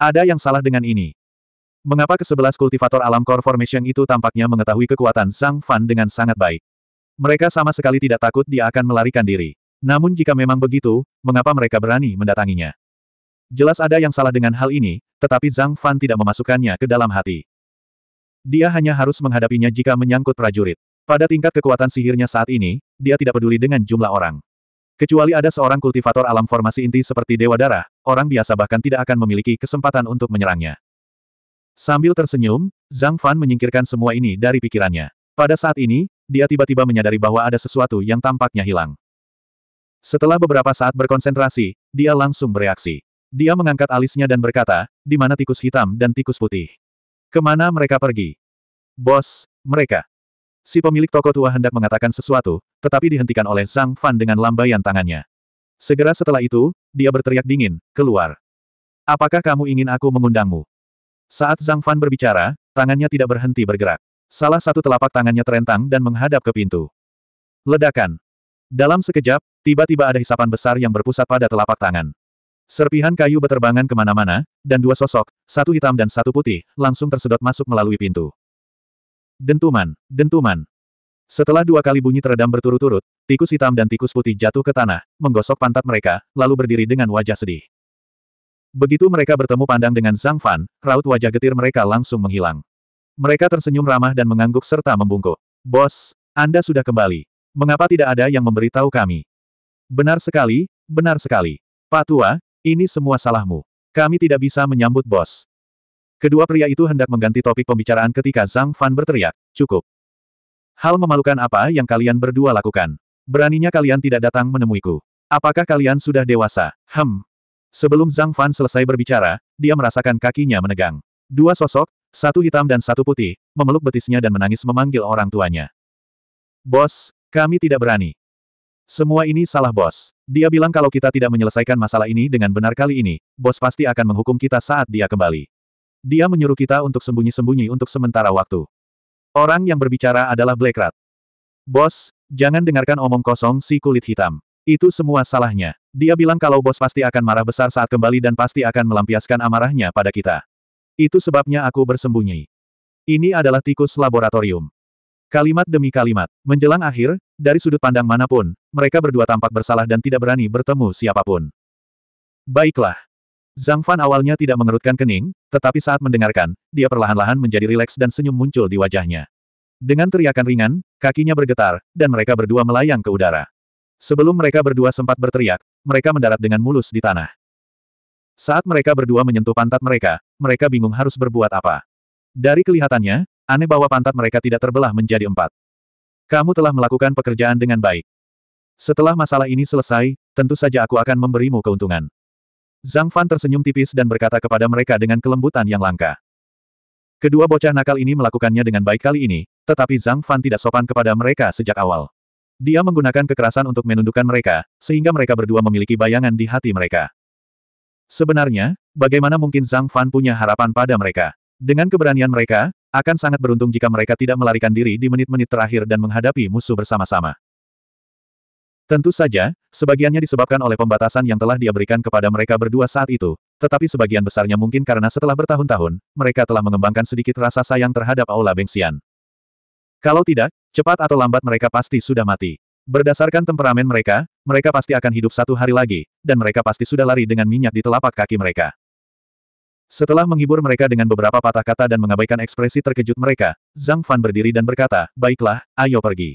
Ada yang salah dengan ini. Mengapa kesebelas kultivator alam core formation itu tampaknya mengetahui kekuatan Sang Fan dengan sangat baik? Mereka sama sekali tidak takut dia akan melarikan diri. Namun jika memang begitu, mengapa mereka berani mendatanginya? Jelas ada yang salah dengan hal ini, tetapi Zhang Fan tidak memasukkannya ke dalam hati. Dia hanya harus menghadapinya jika menyangkut prajurit. Pada tingkat kekuatan sihirnya saat ini, dia tidak peduli dengan jumlah orang. Kecuali ada seorang kultivator alam formasi inti seperti Dewa Darah, orang biasa bahkan tidak akan memiliki kesempatan untuk menyerangnya. Sambil tersenyum, Zhang Fan menyingkirkan semua ini dari pikirannya. Pada saat ini, dia tiba-tiba menyadari bahwa ada sesuatu yang tampaknya hilang. Setelah beberapa saat berkonsentrasi, dia langsung bereaksi. Dia mengangkat alisnya dan berkata, di mana tikus hitam dan tikus putih? Kemana mereka pergi? Bos, mereka. Si pemilik toko tua hendak mengatakan sesuatu, tetapi dihentikan oleh Zhang Fan dengan lambaian tangannya. Segera setelah itu, dia berteriak dingin, keluar. Apakah kamu ingin aku mengundangmu? Saat Zhang Fan berbicara, tangannya tidak berhenti bergerak. Salah satu telapak tangannya terentang dan menghadap ke pintu. Ledakan. Dalam sekejap, tiba-tiba ada hisapan besar yang berpusat pada telapak tangan. Serpihan kayu berterbangan kemana-mana, dan dua sosok, satu hitam dan satu putih, langsung tersedot masuk melalui pintu. Dentuman, dentuman. Setelah dua kali bunyi teredam berturut-turut, tikus hitam dan tikus putih jatuh ke tanah, menggosok pantat mereka, lalu berdiri dengan wajah sedih. Begitu mereka bertemu pandang dengan Zhang Fan, raut wajah getir mereka langsung menghilang. Mereka tersenyum ramah dan mengangguk serta membungkuk. Bos, Anda sudah kembali. Mengapa tidak ada yang memberitahu kami? Benar sekali, benar sekali. Pak Tua, ini semua salahmu. Kami tidak bisa menyambut bos. Kedua pria itu hendak mengganti topik pembicaraan ketika Zhang Fan berteriak, cukup. Hal memalukan apa yang kalian berdua lakukan? Beraninya kalian tidak datang menemuiku. Apakah kalian sudah dewasa? Hem. Sebelum Zhang Fan selesai berbicara, dia merasakan kakinya menegang. Dua sosok, satu hitam dan satu putih, memeluk betisnya dan menangis memanggil orang tuanya. Bos, kami tidak berani. Semua ini salah bos. Dia bilang kalau kita tidak menyelesaikan masalah ini dengan benar kali ini, bos pasti akan menghukum kita saat dia kembali. Dia menyuruh kita untuk sembunyi-sembunyi untuk sementara waktu. Orang yang berbicara adalah Black Rat. Bos, jangan dengarkan omong kosong si kulit hitam. Itu semua salahnya. Dia bilang kalau bos pasti akan marah besar saat kembali dan pasti akan melampiaskan amarahnya pada kita. Itu sebabnya aku bersembunyi. Ini adalah tikus laboratorium. Kalimat demi kalimat, menjelang akhir, dari sudut pandang manapun, mereka berdua tampak bersalah dan tidak berani bertemu siapapun. Baiklah, Zhang Fan awalnya tidak mengerutkan kening, tetapi saat mendengarkan, dia perlahan-lahan menjadi rileks dan senyum muncul di wajahnya. Dengan teriakan ringan, kakinya bergetar, dan mereka berdua melayang ke udara. Sebelum mereka berdua sempat berteriak, mereka mendarat dengan mulus di tanah. Saat mereka berdua menyentuh pantat mereka, mereka bingung harus berbuat apa. Dari kelihatannya, aneh bahwa pantat mereka tidak terbelah menjadi empat. Kamu telah melakukan pekerjaan dengan baik. Setelah masalah ini selesai, tentu saja aku akan memberimu keuntungan. Zhang Fan tersenyum tipis dan berkata kepada mereka dengan kelembutan yang langka. Kedua bocah nakal ini melakukannya dengan baik kali ini, tetapi Zhang Fan tidak sopan kepada mereka sejak awal. Dia menggunakan kekerasan untuk menundukkan mereka, sehingga mereka berdua memiliki bayangan di hati mereka. Sebenarnya, bagaimana mungkin Zhang Fan punya harapan pada mereka? Dengan keberanian mereka, akan sangat beruntung jika mereka tidak melarikan diri di menit-menit terakhir dan menghadapi musuh bersama-sama. Tentu saja, sebagiannya disebabkan oleh pembatasan yang telah dia berikan kepada mereka berdua saat itu, tetapi sebagian besarnya mungkin karena setelah bertahun-tahun, mereka telah mengembangkan sedikit rasa sayang terhadap Aula Bengsian. Kalau tidak, cepat atau lambat mereka pasti sudah mati. Berdasarkan temperamen mereka, mereka pasti akan hidup satu hari lagi, dan mereka pasti sudah lari dengan minyak di telapak kaki mereka. Setelah menghibur mereka dengan beberapa patah kata dan mengabaikan ekspresi terkejut mereka, Zhang Fan berdiri dan berkata, Baiklah, ayo pergi.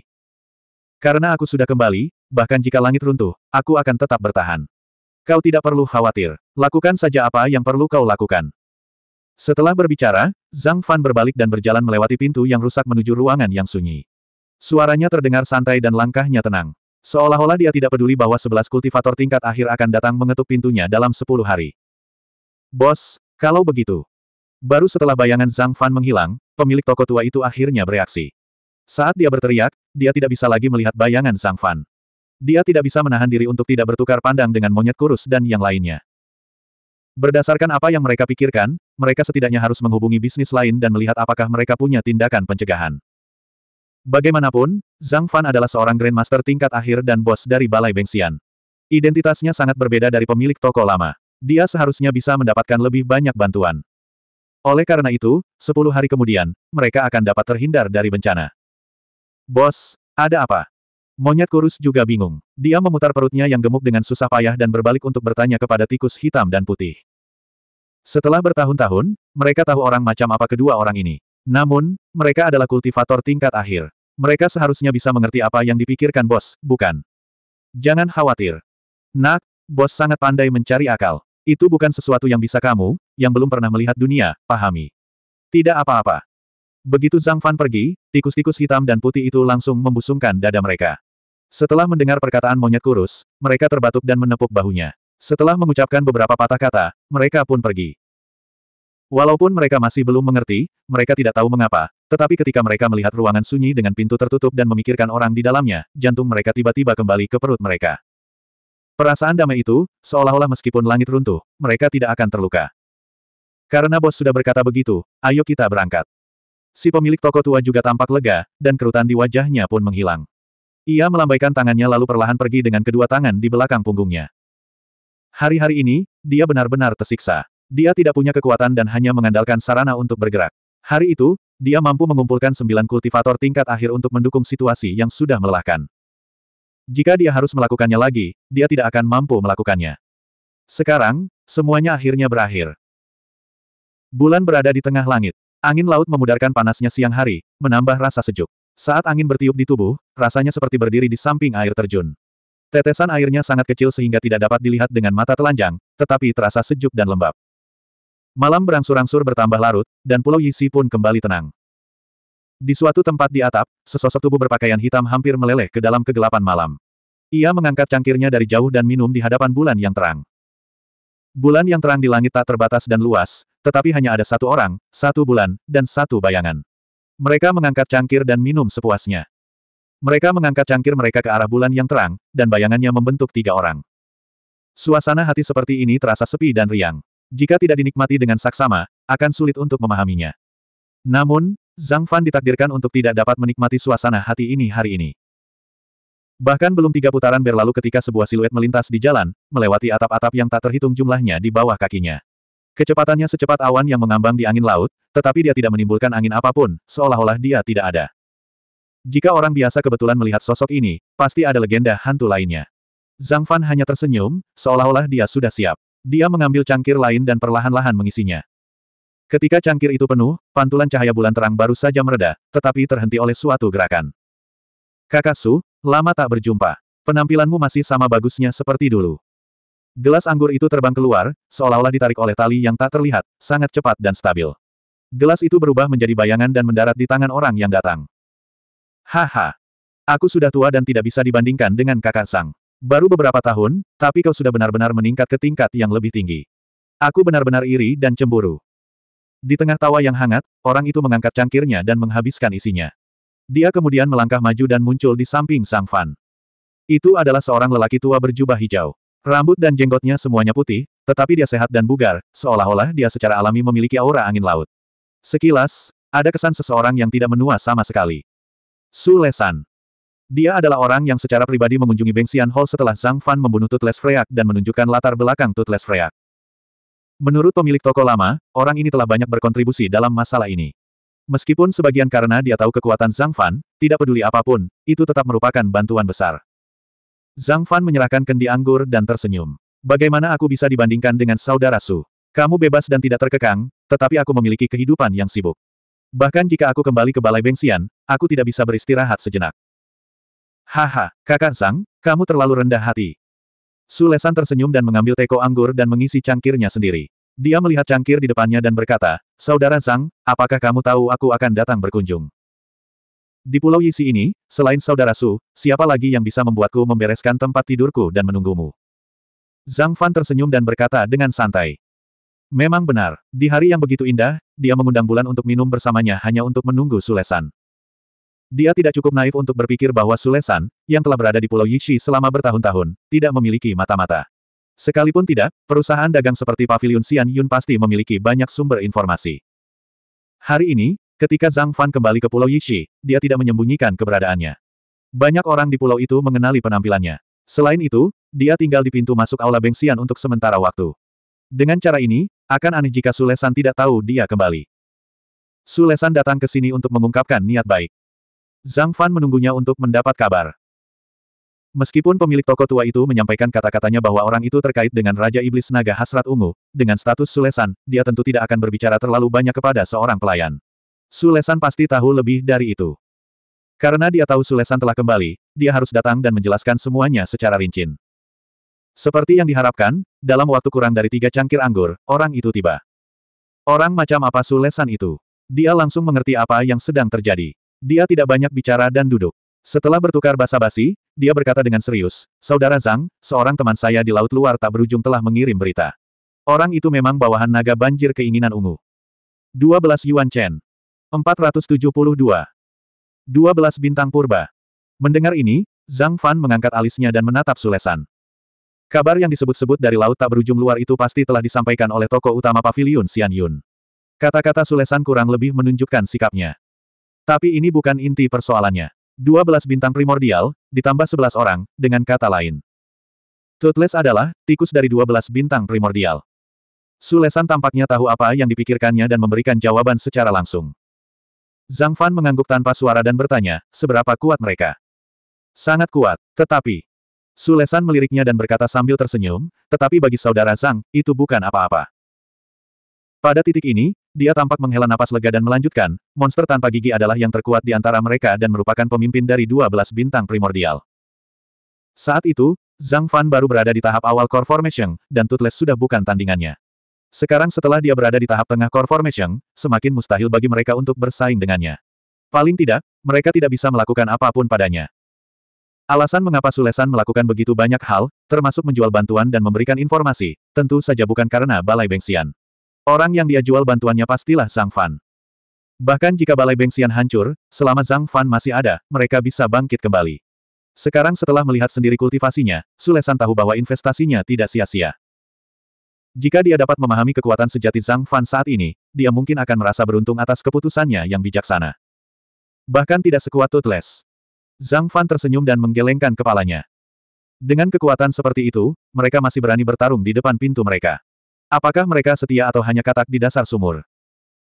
Karena aku sudah kembali, bahkan jika langit runtuh, aku akan tetap bertahan. Kau tidak perlu khawatir, lakukan saja apa yang perlu kau lakukan. Setelah berbicara, Zhang Fan berbalik dan berjalan melewati pintu yang rusak menuju ruangan yang sunyi. Suaranya terdengar santai dan langkahnya tenang. Seolah-olah dia tidak peduli bahwa sebelas kultivator tingkat akhir akan datang mengetuk pintunya dalam sepuluh hari. Bos, kalau begitu. Baru setelah bayangan Zhang Fan menghilang, pemilik toko tua itu akhirnya bereaksi. Saat dia berteriak, dia tidak bisa lagi melihat bayangan Zhang Fan. Dia tidak bisa menahan diri untuk tidak bertukar pandang dengan monyet kurus dan yang lainnya. Berdasarkan apa yang mereka pikirkan, mereka setidaknya harus menghubungi bisnis lain dan melihat apakah mereka punya tindakan pencegahan. Bagaimanapun, Zhang Fan adalah seorang Grandmaster tingkat akhir dan bos dari Balai Bengsian. Identitasnya sangat berbeda dari pemilik toko lama. Dia seharusnya bisa mendapatkan lebih banyak bantuan. Oleh karena itu, sepuluh hari kemudian, mereka akan dapat terhindar dari bencana. Bos, ada apa? Monyet kurus juga bingung. Dia memutar perutnya yang gemuk dengan susah payah dan berbalik untuk bertanya kepada tikus hitam dan putih. Setelah bertahun-tahun, mereka tahu orang macam apa kedua orang ini. Namun, mereka adalah kultivator tingkat akhir. Mereka seharusnya bisa mengerti apa yang dipikirkan bos, bukan? Jangan khawatir. Nak, bos sangat pandai mencari akal. Itu bukan sesuatu yang bisa kamu, yang belum pernah melihat dunia, pahami. Tidak apa-apa. Begitu Zhang Fan pergi, tikus-tikus hitam dan putih itu langsung membusungkan dada mereka. Setelah mendengar perkataan monyet kurus, mereka terbatuk dan menepuk bahunya. Setelah mengucapkan beberapa patah kata, mereka pun pergi. Walaupun mereka masih belum mengerti, mereka tidak tahu mengapa, tetapi ketika mereka melihat ruangan sunyi dengan pintu tertutup dan memikirkan orang di dalamnya, jantung mereka tiba-tiba kembali ke perut mereka. Perasaan damai itu, seolah-olah meskipun langit runtuh, mereka tidak akan terluka. Karena bos sudah berkata begitu, ayo kita berangkat. Si pemilik toko tua juga tampak lega, dan kerutan di wajahnya pun menghilang. Ia melambaikan tangannya lalu perlahan pergi dengan kedua tangan di belakang punggungnya. Hari-hari ini, dia benar-benar tersiksa. Dia tidak punya kekuatan dan hanya mengandalkan sarana untuk bergerak. Hari itu, dia mampu mengumpulkan sembilan kultivator tingkat akhir untuk mendukung situasi yang sudah melelahkan. Jika dia harus melakukannya lagi, dia tidak akan mampu melakukannya. Sekarang, semuanya akhirnya berakhir. Bulan berada di tengah langit. Angin laut memudarkan panasnya siang hari, menambah rasa sejuk. Saat angin bertiup di tubuh, rasanya seperti berdiri di samping air terjun. Tetesan airnya sangat kecil sehingga tidak dapat dilihat dengan mata telanjang, tetapi terasa sejuk dan lembab. Malam berangsur-angsur bertambah larut, dan Pulau Yisi pun kembali tenang. Di suatu tempat di atap, sesosok tubuh berpakaian hitam hampir meleleh ke dalam kegelapan malam. Ia mengangkat cangkirnya dari jauh dan minum di hadapan bulan yang terang. Bulan yang terang di langit tak terbatas dan luas, tetapi hanya ada satu orang, satu bulan, dan satu bayangan. Mereka mengangkat cangkir dan minum sepuasnya. Mereka mengangkat cangkir mereka ke arah bulan yang terang, dan bayangannya membentuk tiga orang. Suasana hati seperti ini terasa sepi dan riang. Jika tidak dinikmati dengan saksama, akan sulit untuk memahaminya. Namun, Zhang Fan ditakdirkan untuk tidak dapat menikmati suasana hati ini hari ini. Bahkan belum tiga putaran berlalu ketika sebuah siluet melintas di jalan, melewati atap-atap yang tak terhitung jumlahnya di bawah kakinya. Kecepatannya secepat awan yang mengambang di angin laut, tetapi dia tidak menimbulkan angin apapun, seolah-olah dia tidak ada. Jika orang biasa kebetulan melihat sosok ini, pasti ada legenda hantu lainnya. Zhang Fan hanya tersenyum, seolah-olah dia sudah siap. Dia mengambil cangkir lain dan perlahan-lahan mengisinya. Ketika cangkir itu penuh, pantulan cahaya bulan terang baru saja mereda, tetapi terhenti oleh suatu gerakan. Kakak Su, lama tak berjumpa. Penampilanmu masih sama bagusnya seperti dulu. Gelas anggur itu terbang keluar, seolah-olah ditarik oleh tali yang tak terlihat, sangat cepat dan stabil. Gelas itu berubah menjadi bayangan dan mendarat di tangan orang yang datang. Haha. Aku sudah tua dan tidak bisa dibandingkan dengan kakak sang. Baru beberapa tahun, tapi kau sudah benar-benar meningkat ke tingkat yang lebih tinggi. Aku benar-benar iri dan cemburu. Di tengah tawa yang hangat, orang itu mengangkat cangkirnya dan menghabiskan isinya. Dia kemudian melangkah maju dan muncul di samping Sang Fan. Itu adalah seorang lelaki tua berjubah hijau. Rambut dan jenggotnya semuanya putih, tetapi dia sehat dan bugar, seolah-olah dia secara alami memiliki aura angin laut. Sekilas, ada kesan seseorang yang tidak menua sama sekali. Su Lesan. Dia adalah orang yang secara pribadi mengunjungi Bengsian Hall setelah Zhang Fan membunuh Tutles Freak dan menunjukkan latar belakang Tutles Freak. Menurut pemilik toko lama, orang ini telah banyak berkontribusi dalam masalah ini. Meskipun sebagian karena dia tahu kekuatan Zhang Fan, tidak peduli apapun, itu tetap merupakan bantuan besar. Zhang Fan menyerahkan kendi anggur dan tersenyum. Bagaimana aku bisa dibandingkan dengan saudara Su? Kamu bebas dan tidak terkekang, tetapi aku memiliki kehidupan yang sibuk. Bahkan jika aku kembali ke Balai Bengsian, aku tidak bisa beristirahat sejenak. Haha, kakak Sang, kamu terlalu rendah hati. Sulesan tersenyum dan mengambil teko anggur dan mengisi cangkirnya sendiri. Dia melihat cangkir di depannya dan berkata, Saudara Sang, apakah kamu tahu aku akan datang berkunjung? Di Pulau Yisi ini, selain Saudara Su, siapa lagi yang bisa membuatku membereskan tempat tidurku dan menunggumu? Zhang Fan tersenyum dan berkata dengan santai. Memang benar, di hari yang begitu indah, dia mengundang bulan untuk minum bersamanya hanya untuk menunggu Sulesan. Dia tidak cukup naif untuk berpikir bahwa Sulesan, yang telah berada di Pulau Yishi selama bertahun-tahun, tidak memiliki mata-mata. Sekalipun tidak, perusahaan dagang seperti Pavilion Xian Yun pasti memiliki banyak sumber informasi. Hari ini, ketika Zhang Fan kembali ke Pulau Yishi, dia tidak menyembunyikan keberadaannya. Banyak orang di pulau itu mengenali penampilannya. Selain itu, dia tinggal di pintu masuk Aula Bengsian untuk sementara waktu. Dengan cara ini, akan aneh jika Sulesan tidak tahu dia kembali. Sulesan datang ke sini untuk mengungkapkan niat baik. Zhang Fan menunggunya untuk mendapat kabar. Meskipun pemilik toko tua itu menyampaikan kata-katanya bahwa orang itu terkait dengan Raja Iblis Naga Hasrat Ungu, dengan status Sulesan, dia tentu tidak akan berbicara terlalu banyak kepada seorang pelayan. Sulesan pasti tahu lebih dari itu. Karena dia tahu Sulesan telah kembali, dia harus datang dan menjelaskan semuanya secara rinci. Seperti yang diharapkan, dalam waktu kurang dari tiga cangkir anggur, orang itu tiba. Orang macam apa sulesan itu? Dia langsung mengerti apa yang sedang terjadi. Dia tidak banyak bicara dan duduk. Setelah bertukar basa-basi, dia berkata dengan serius, Saudara Zhang, seorang teman saya di Laut Luar tak berujung telah mengirim berita. Orang itu memang bawahan naga banjir keinginan ungu. 12 Yuan Chen. 472. 12 Bintang Purba. Mendengar ini, Zhang Fan mengangkat alisnya dan menatap Sulesan. Kabar yang disebut-sebut dari laut tak berujung luar itu pasti telah disampaikan oleh toko utama pavilion Xian Yun. Kata-kata Sulesan kurang lebih menunjukkan sikapnya. Tapi ini bukan inti persoalannya. 12 bintang primordial, ditambah 11 orang, dengan kata lain. Toothless adalah, tikus dari 12 bintang primordial. Sulesan tampaknya tahu apa yang dipikirkannya dan memberikan jawaban secara langsung. Zhang Fan mengangguk tanpa suara dan bertanya, seberapa kuat mereka? Sangat kuat, tetapi, Sulesan meliriknya dan berkata sambil tersenyum, tetapi bagi saudara Zhang, itu bukan apa-apa. Pada titik ini, dia tampak menghela napas lega dan melanjutkan, monster tanpa gigi adalah yang terkuat di antara mereka dan merupakan pemimpin dari 12 bintang primordial. Saat itu, Zhang Fan baru berada di tahap awal core formation, dan Toothless sudah bukan tandingannya. Sekarang setelah dia berada di tahap tengah core formation, semakin mustahil bagi mereka untuk bersaing dengannya. Paling tidak, mereka tidak bisa melakukan apapun padanya. Alasan mengapa Sulesan melakukan begitu banyak hal, termasuk menjual bantuan dan memberikan informasi, tentu saja bukan karena Balai Bengsian. Orang yang dia jual bantuannya pastilah Zhang Fan. Bahkan jika Balai Bengsian hancur, selama Zhang Fan masih ada, mereka bisa bangkit kembali. Sekarang setelah melihat sendiri kultivasinya, Sulesan tahu bahwa investasinya tidak sia-sia. Jika dia dapat memahami kekuatan sejati Zhang Fan saat ini, dia mungkin akan merasa beruntung atas keputusannya yang bijaksana. Bahkan tidak sekuat Toothless. Zhang Fan tersenyum dan menggelengkan kepalanya. Dengan kekuatan seperti itu, mereka masih berani bertarung di depan pintu mereka. Apakah mereka setia atau hanya katak di dasar sumur?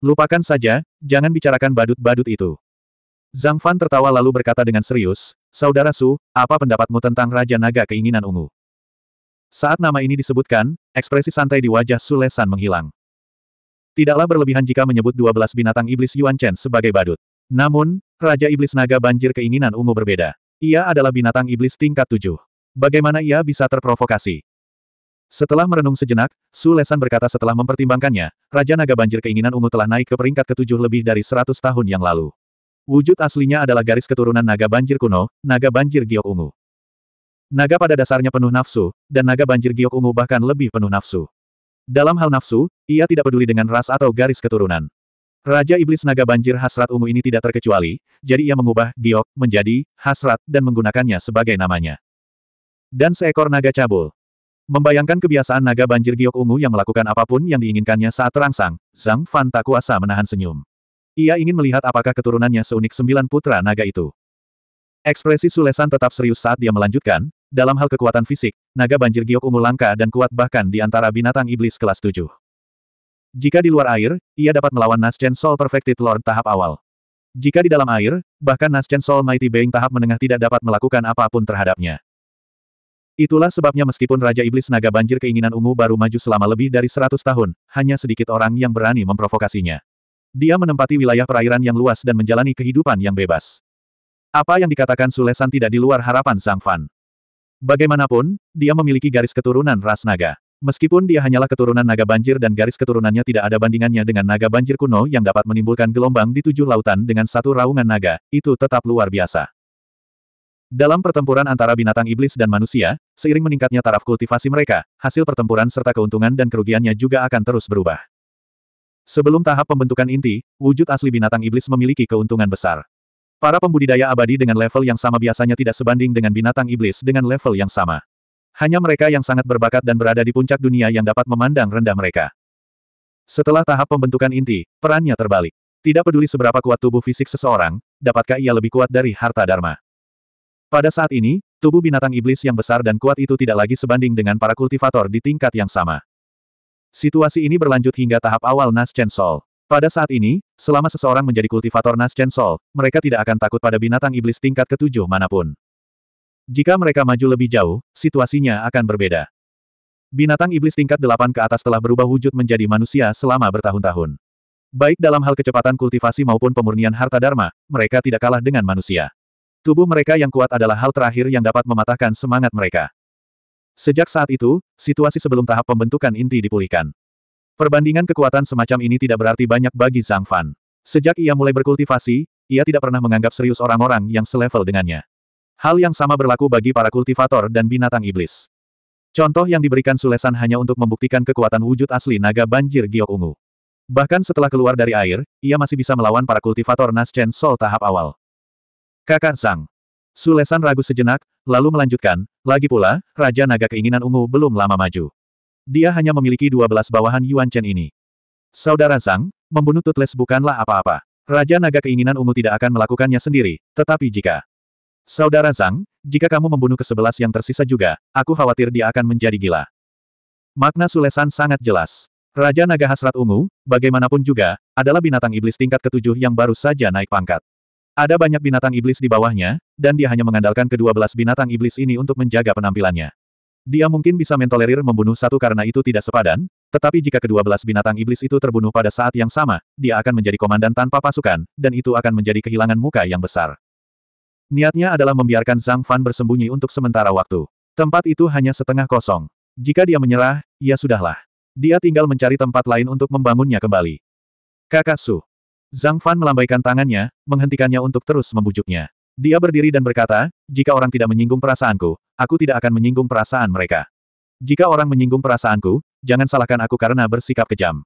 Lupakan saja, jangan bicarakan badut-badut itu. Zhang Fan tertawa lalu berkata dengan serius, Saudara Su, apa pendapatmu tentang Raja Naga Keinginan Ungu? Saat nama ini disebutkan, ekspresi santai di wajah Su Lesan menghilang. Tidaklah berlebihan jika menyebut 12 binatang iblis Yuan Chen sebagai badut. Namun, Raja Iblis Naga Banjir keinginan ungu berbeda. Ia adalah binatang iblis tingkat tujuh. Bagaimana ia bisa terprovokasi? Setelah merenung sejenak, Su Lesan berkata setelah mempertimbangkannya, Raja Naga Banjir keinginan ungu telah naik ke peringkat ketujuh lebih dari seratus tahun yang lalu. Wujud aslinya adalah garis keturunan Naga Banjir kuno, Naga Banjir Giok Ungu. Naga pada dasarnya penuh nafsu, dan Naga Banjir Giok Ungu bahkan lebih penuh nafsu. Dalam hal nafsu, ia tidak peduli dengan ras atau garis keturunan. Raja Iblis Naga Banjir Hasrat Ungu ini tidak terkecuali, jadi ia mengubah Giok menjadi Hasrat dan menggunakannya sebagai namanya. Dan seekor naga cabul. Membayangkan kebiasaan naga banjir Giok Ungu yang melakukan apapun yang diinginkannya saat terangsang, Zhang Fan tak kuasa menahan senyum. Ia ingin melihat apakah keturunannya seunik sembilan putra naga itu. Ekspresi Sulesan tetap serius saat dia melanjutkan, dalam hal kekuatan fisik, naga banjir Giok Ungu langka dan kuat bahkan di antara binatang iblis kelas tujuh. Jika di luar air, ia dapat melawan Naschen Soul Perfected Lord tahap awal. Jika di dalam air, bahkan Naschen Soul Mighty Being tahap menengah tidak dapat melakukan apapun terhadapnya. Itulah sebabnya meskipun Raja Iblis Naga Banjir keinginan ungu baru maju selama lebih dari 100 tahun, hanya sedikit orang yang berani memprovokasinya. Dia menempati wilayah perairan yang luas dan menjalani kehidupan yang bebas. Apa yang dikatakan Sulesan tidak di luar harapan Sang Fan. Bagaimanapun, dia memiliki garis keturunan ras naga. Meskipun dia hanyalah keturunan naga banjir dan garis keturunannya tidak ada bandingannya dengan naga banjir kuno yang dapat menimbulkan gelombang di tujuh lautan dengan satu raungan naga, itu tetap luar biasa. Dalam pertempuran antara binatang iblis dan manusia, seiring meningkatnya taraf kultivasi mereka, hasil pertempuran serta keuntungan dan kerugiannya juga akan terus berubah. Sebelum tahap pembentukan inti, wujud asli binatang iblis memiliki keuntungan besar. Para pembudidaya abadi dengan level yang sama biasanya tidak sebanding dengan binatang iblis dengan level yang sama. Hanya mereka yang sangat berbakat dan berada di puncak dunia yang dapat memandang rendah mereka. Setelah tahap pembentukan inti, perannya terbalik. Tidak peduli seberapa kuat tubuh fisik seseorang, dapatkah ia lebih kuat dari harta dharma. Pada saat ini, tubuh binatang iblis yang besar dan kuat itu tidak lagi sebanding dengan para kultivator di tingkat yang sama. Situasi ini berlanjut hingga tahap awal Nas Chen Sol. Pada saat ini, selama seseorang menjadi kultivator Nas Chen Sol, mereka tidak akan takut pada binatang iblis tingkat ketujuh manapun. Jika mereka maju lebih jauh, situasinya akan berbeda. Binatang iblis tingkat delapan ke atas telah berubah wujud menjadi manusia selama bertahun-tahun. Baik dalam hal kecepatan kultivasi maupun pemurnian harta dharma, mereka tidak kalah dengan manusia. Tubuh mereka yang kuat adalah hal terakhir yang dapat mematahkan semangat mereka. Sejak saat itu, situasi sebelum tahap pembentukan inti dipulihkan. Perbandingan kekuatan semacam ini tidak berarti banyak bagi Zhang Fan. Sejak ia mulai berkultivasi, ia tidak pernah menganggap serius orang-orang yang selevel dengannya. Hal yang sama berlaku bagi para kultivator dan binatang iblis. Contoh yang diberikan Sulesan hanya untuk membuktikan kekuatan wujud asli naga banjir giok ungu. Bahkan setelah keluar dari air, ia masih bisa melawan para kultivator Naschen Sol tahap awal. Kakak Sang, Sulesan ragu sejenak, lalu melanjutkan, lagi pula, Raja Naga Keinginan Ungu belum lama maju. Dia hanya memiliki 12 bawahan Yuan Chen ini. Saudara Sang, membunuh Tutles bukanlah apa-apa. Raja Naga Keinginan Ungu tidak akan melakukannya sendiri, tetapi jika Saudara Zhang, jika kamu membunuh kesebelas yang tersisa juga, aku khawatir dia akan menjadi gila. Makna Sulesan sangat jelas. Raja Naga Hasrat Ungu, bagaimanapun juga, adalah binatang iblis tingkat ketujuh yang baru saja naik pangkat. Ada banyak binatang iblis di bawahnya, dan dia hanya mengandalkan kedua belas binatang iblis ini untuk menjaga penampilannya. Dia mungkin bisa mentolerir membunuh satu karena itu tidak sepadan, tetapi jika kedua belas binatang iblis itu terbunuh pada saat yang sama, dia akan menjadi komandan tanpa pasukan, dan itu akan menjadi kehilangan muka yang besar. Niatnya adalah membiarkan Zhang Fan bersembunyi untuk sementara waktu. Tempat itu hanya setengah kosong. Jika dia menyerah, ya sudahlah. Dia tinggal mencari tempat lain untuk membangunnya kembali. Kakak Su. Zhang Fan melambaikan tangannya, menghentikannya untuk terus membujuknya. Dia berdiri dan berkata, jika orang tidak menyinggung perasaanku, aku tidak akan menyinggung perasaan mereka. Jika orang menyinggung perasaanku, jangan salahkan aku karena bersikap kejam.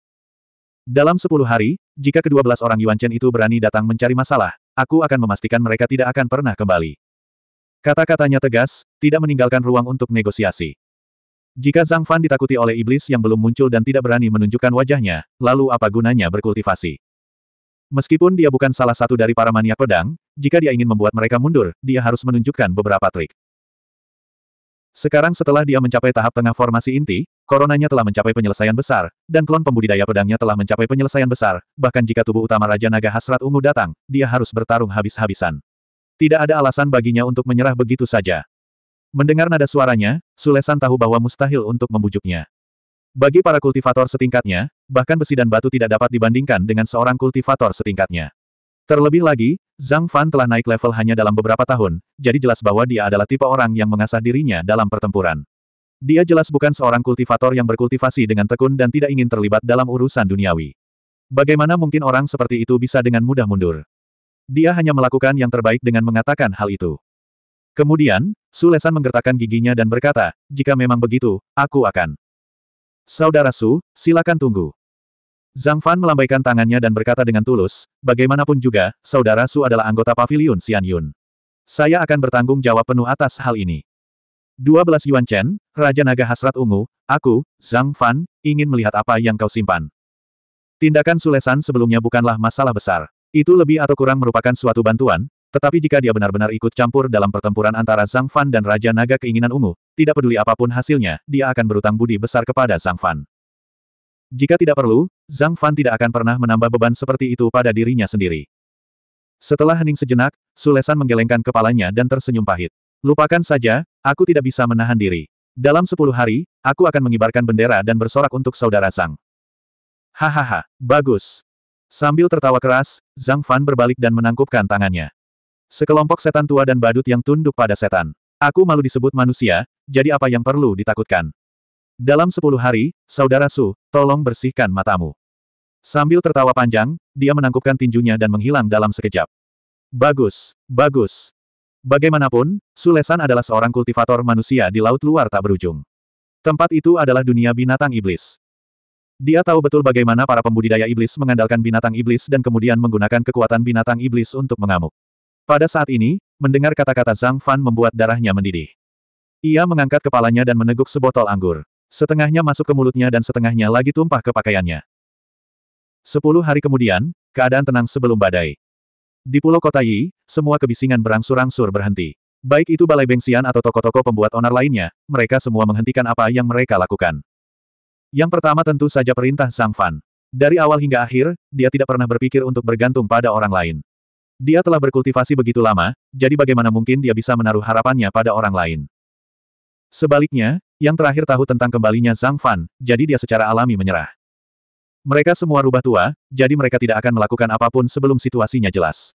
Dalam sepuluh hari, jika kedua belas orang Yuan Chen itu berani datang mencari masalah, Aku akan memastikan mereka tidak akan pernah kembali. Kata-katanya tegas, tidak meninggalkan ruang untuk negosiasi. Jika Zhang Fan ditakuti oleh iblis yang belum muncul dan tidak berani menunjukkan wajahnya, lalu apa gunanya berkultivasi? Meskipun dia bukan salah satu dari para maniak pedang, jika dia ingin membuat mereka mundur, dia harus menunjukkan beberapa trik. Sekarang setelah dia mencapai tahap tengah formasi inti, koronanya telah mencapai penyelesaian besar, dan klon pembudidaya pedangnya telah mencapai penyelesaian besar, bahkan jika tubuh utama Raja Naga Hasrat Ungu datang, dia harus bertarung habis-habisan. Tidak ada alasan baginya untuk menyerah begitu saja. Mendengar nada suaranya, Sulesan tahu bahwa mustahil untuk membujuknya. Bagi para kultivator setingkatnya, bahkan besi dan batu tidak dapat dibandingkan dengan seorang kultivator setingkatnya. Terlebih lagi, Zhang Fan telah naik level hanya dalam beberapa tahun, jadi jelas bahwa dia adalah tipe orang yang mengasah dirinya dalam pertempuran. Dia jelas bukan seorang kultivator yang berkultivasi dengan tekun dan tidak ingin terlibat dalam urusan duniawi. Bagaimana mungkin orang seperti itu bisa dengan mudah mundur? Dia hanya melakukan yang terbaik dengan mengatakan hal itu. Kemudian, Su Lesan menggertakkan giginya dan berkata, jika memang begitu, aku akan. Saudara Su, silakan tunggu. Zhang Fan melambaikan tangannya dan berkata dengan tulus, bagaimanapun juga, saudara Su adalah anggota pavilion Xian Yun. Saya akan bertanggung jawab penuh atas hal ini. 12 Yuan Chen, Raja Naga Hasrat Ungu, aku, Zhang Fan, ingin melihat apa yang kau simpan. Tindakan Sulesan sebelumnya bukanlah masalah besar. Itu lebih atau kurang merupakan suatu bantuan, tetapi jika dia benar-benar ikut campur dalam pertempuran antara Zhang Fan dan Raja Naga Keinginan Ungu, tidak peduli apapun hasilnya, dia akan berutang budi besar kepada Zhang Fan. Jika tidak perlu, Zhang Fan tidak akan pernah menambah beban seperti itu pada dirinya sendiri. Setelah hening sejenak, Sulesan menggelengkan kepalanya dan tersenyum pahit. Lupakan saja, aku tidak bisa menahan diri. Dalam sepuluh hari, aku akan mengibarkan bendera dan bersorak untuk saudara Zhang. Hahaha, bagus. Sambil tertawa keras, Zhang Fan berbalik dan menangkupkan tangannya. Sekelompok setan tua dan badut yang tunduk pada setan. Aku malu disebut manusia, jadi apa yang perlu ditakutkan? Dalam sepuluh hari, Saudara Su, tolong bersihkan matamu. Sambil tertawa panjang, dia menangkupkan tinjunya dan menghilang dalam sekejap. Bagus, bagus. Bagaimanapun, Sulesan adalah seorang kultivator manusia di laut luar tak berujung. Tempat itu adalah dunia binatang iblis. Dia tahu betul bagaimana para pembudidaya iblis mengandalkan binatang iblis dan kemudian menggunakan kekuatan binatang iblis untuk mengamuk. Pada saat ini, mendengar kata-kata Zhang Fan membuat darahnya mendidih. Ia mengangkat kepalanya dan meneguk sebotol anggur. Setengahnya masuk ke mulutnya dan setengahnya lagi tumpah ke pakaiannya. Sepuluh hari kemudian, keadaan tenang sebelum badai. Di pulau kota Yi, semua kebisingan berangsur-angsur berhenti. Baik itu balai bengsian atau toko-toko pembuat onar lainnya, mereka semua menghentikan apa yang mereka lakukan. Yang pertama tentu saja perintah Sang Fan. Dari awal hingga akhir, dia tidak pernah berpikir untuk bergantung pada orang lain. Dia telah berkultivasi begitu lama, jadi bagaimana mungkin dia bisa menaruh harapannya pada orang lain. Sebaliknya, yang terakhir tahu tentang kembalinya Zhang Fan, jadi dia secara alami menyerah. Mereka semua rubah tua, jadi mereka tidak akan melakukan apapun sebelum situasinya jelas.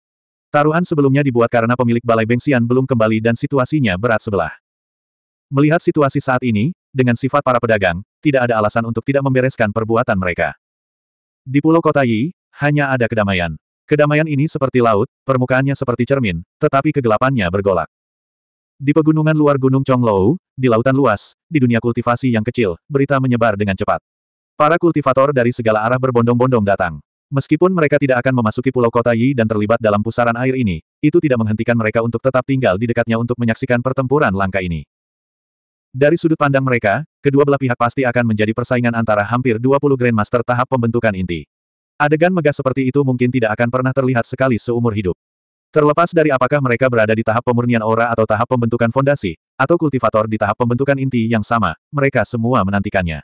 Taruhan sebelumnya dibuat karena pemilik Balai Bengsian belum kembali dan situasinya berat sebelah. Melihat situasi saat ini, dengan sifat para pedagang, tidak ada alasan untuk tidak membereskan perbuatan mereka. Di pulau kota Yi, hanya ada kedamaian. Kedamaian ini seperti laut, permukaannya seperti cermin, tetapi kegelapannya bergolak. Di pegunungan luar Gunung Chonglou, di lautan luas, di dunia kultivasi yang kecil, berita menyebar dengan cepat. Para kultivator dari segala arah berbondong-bondong datang. Meskipun mereka tidak akan memasuki Pulau Kota Yi dan terlibat dalam pusaran air ini, itu tidak menghentikan mereka untuk tetap tinggal di dekatnya untuk menyaksikan pertempuran langka ini. Dari sudut pandang mereka, kedua belah pihak pasti akan menjadi persaingan antara hampir 20 Grandmaster tahap pembentukan inti. Adegan megah seperti itu mungkin tidak akan pernah terlihat sekali seumur hidup. Terlepas dari apakah mereka berada di tahap pemurnian aura atau tahap pembentukan fondasi, atau kultivator di tahap pembentukan inti yang sama, mereka semua menantikannya.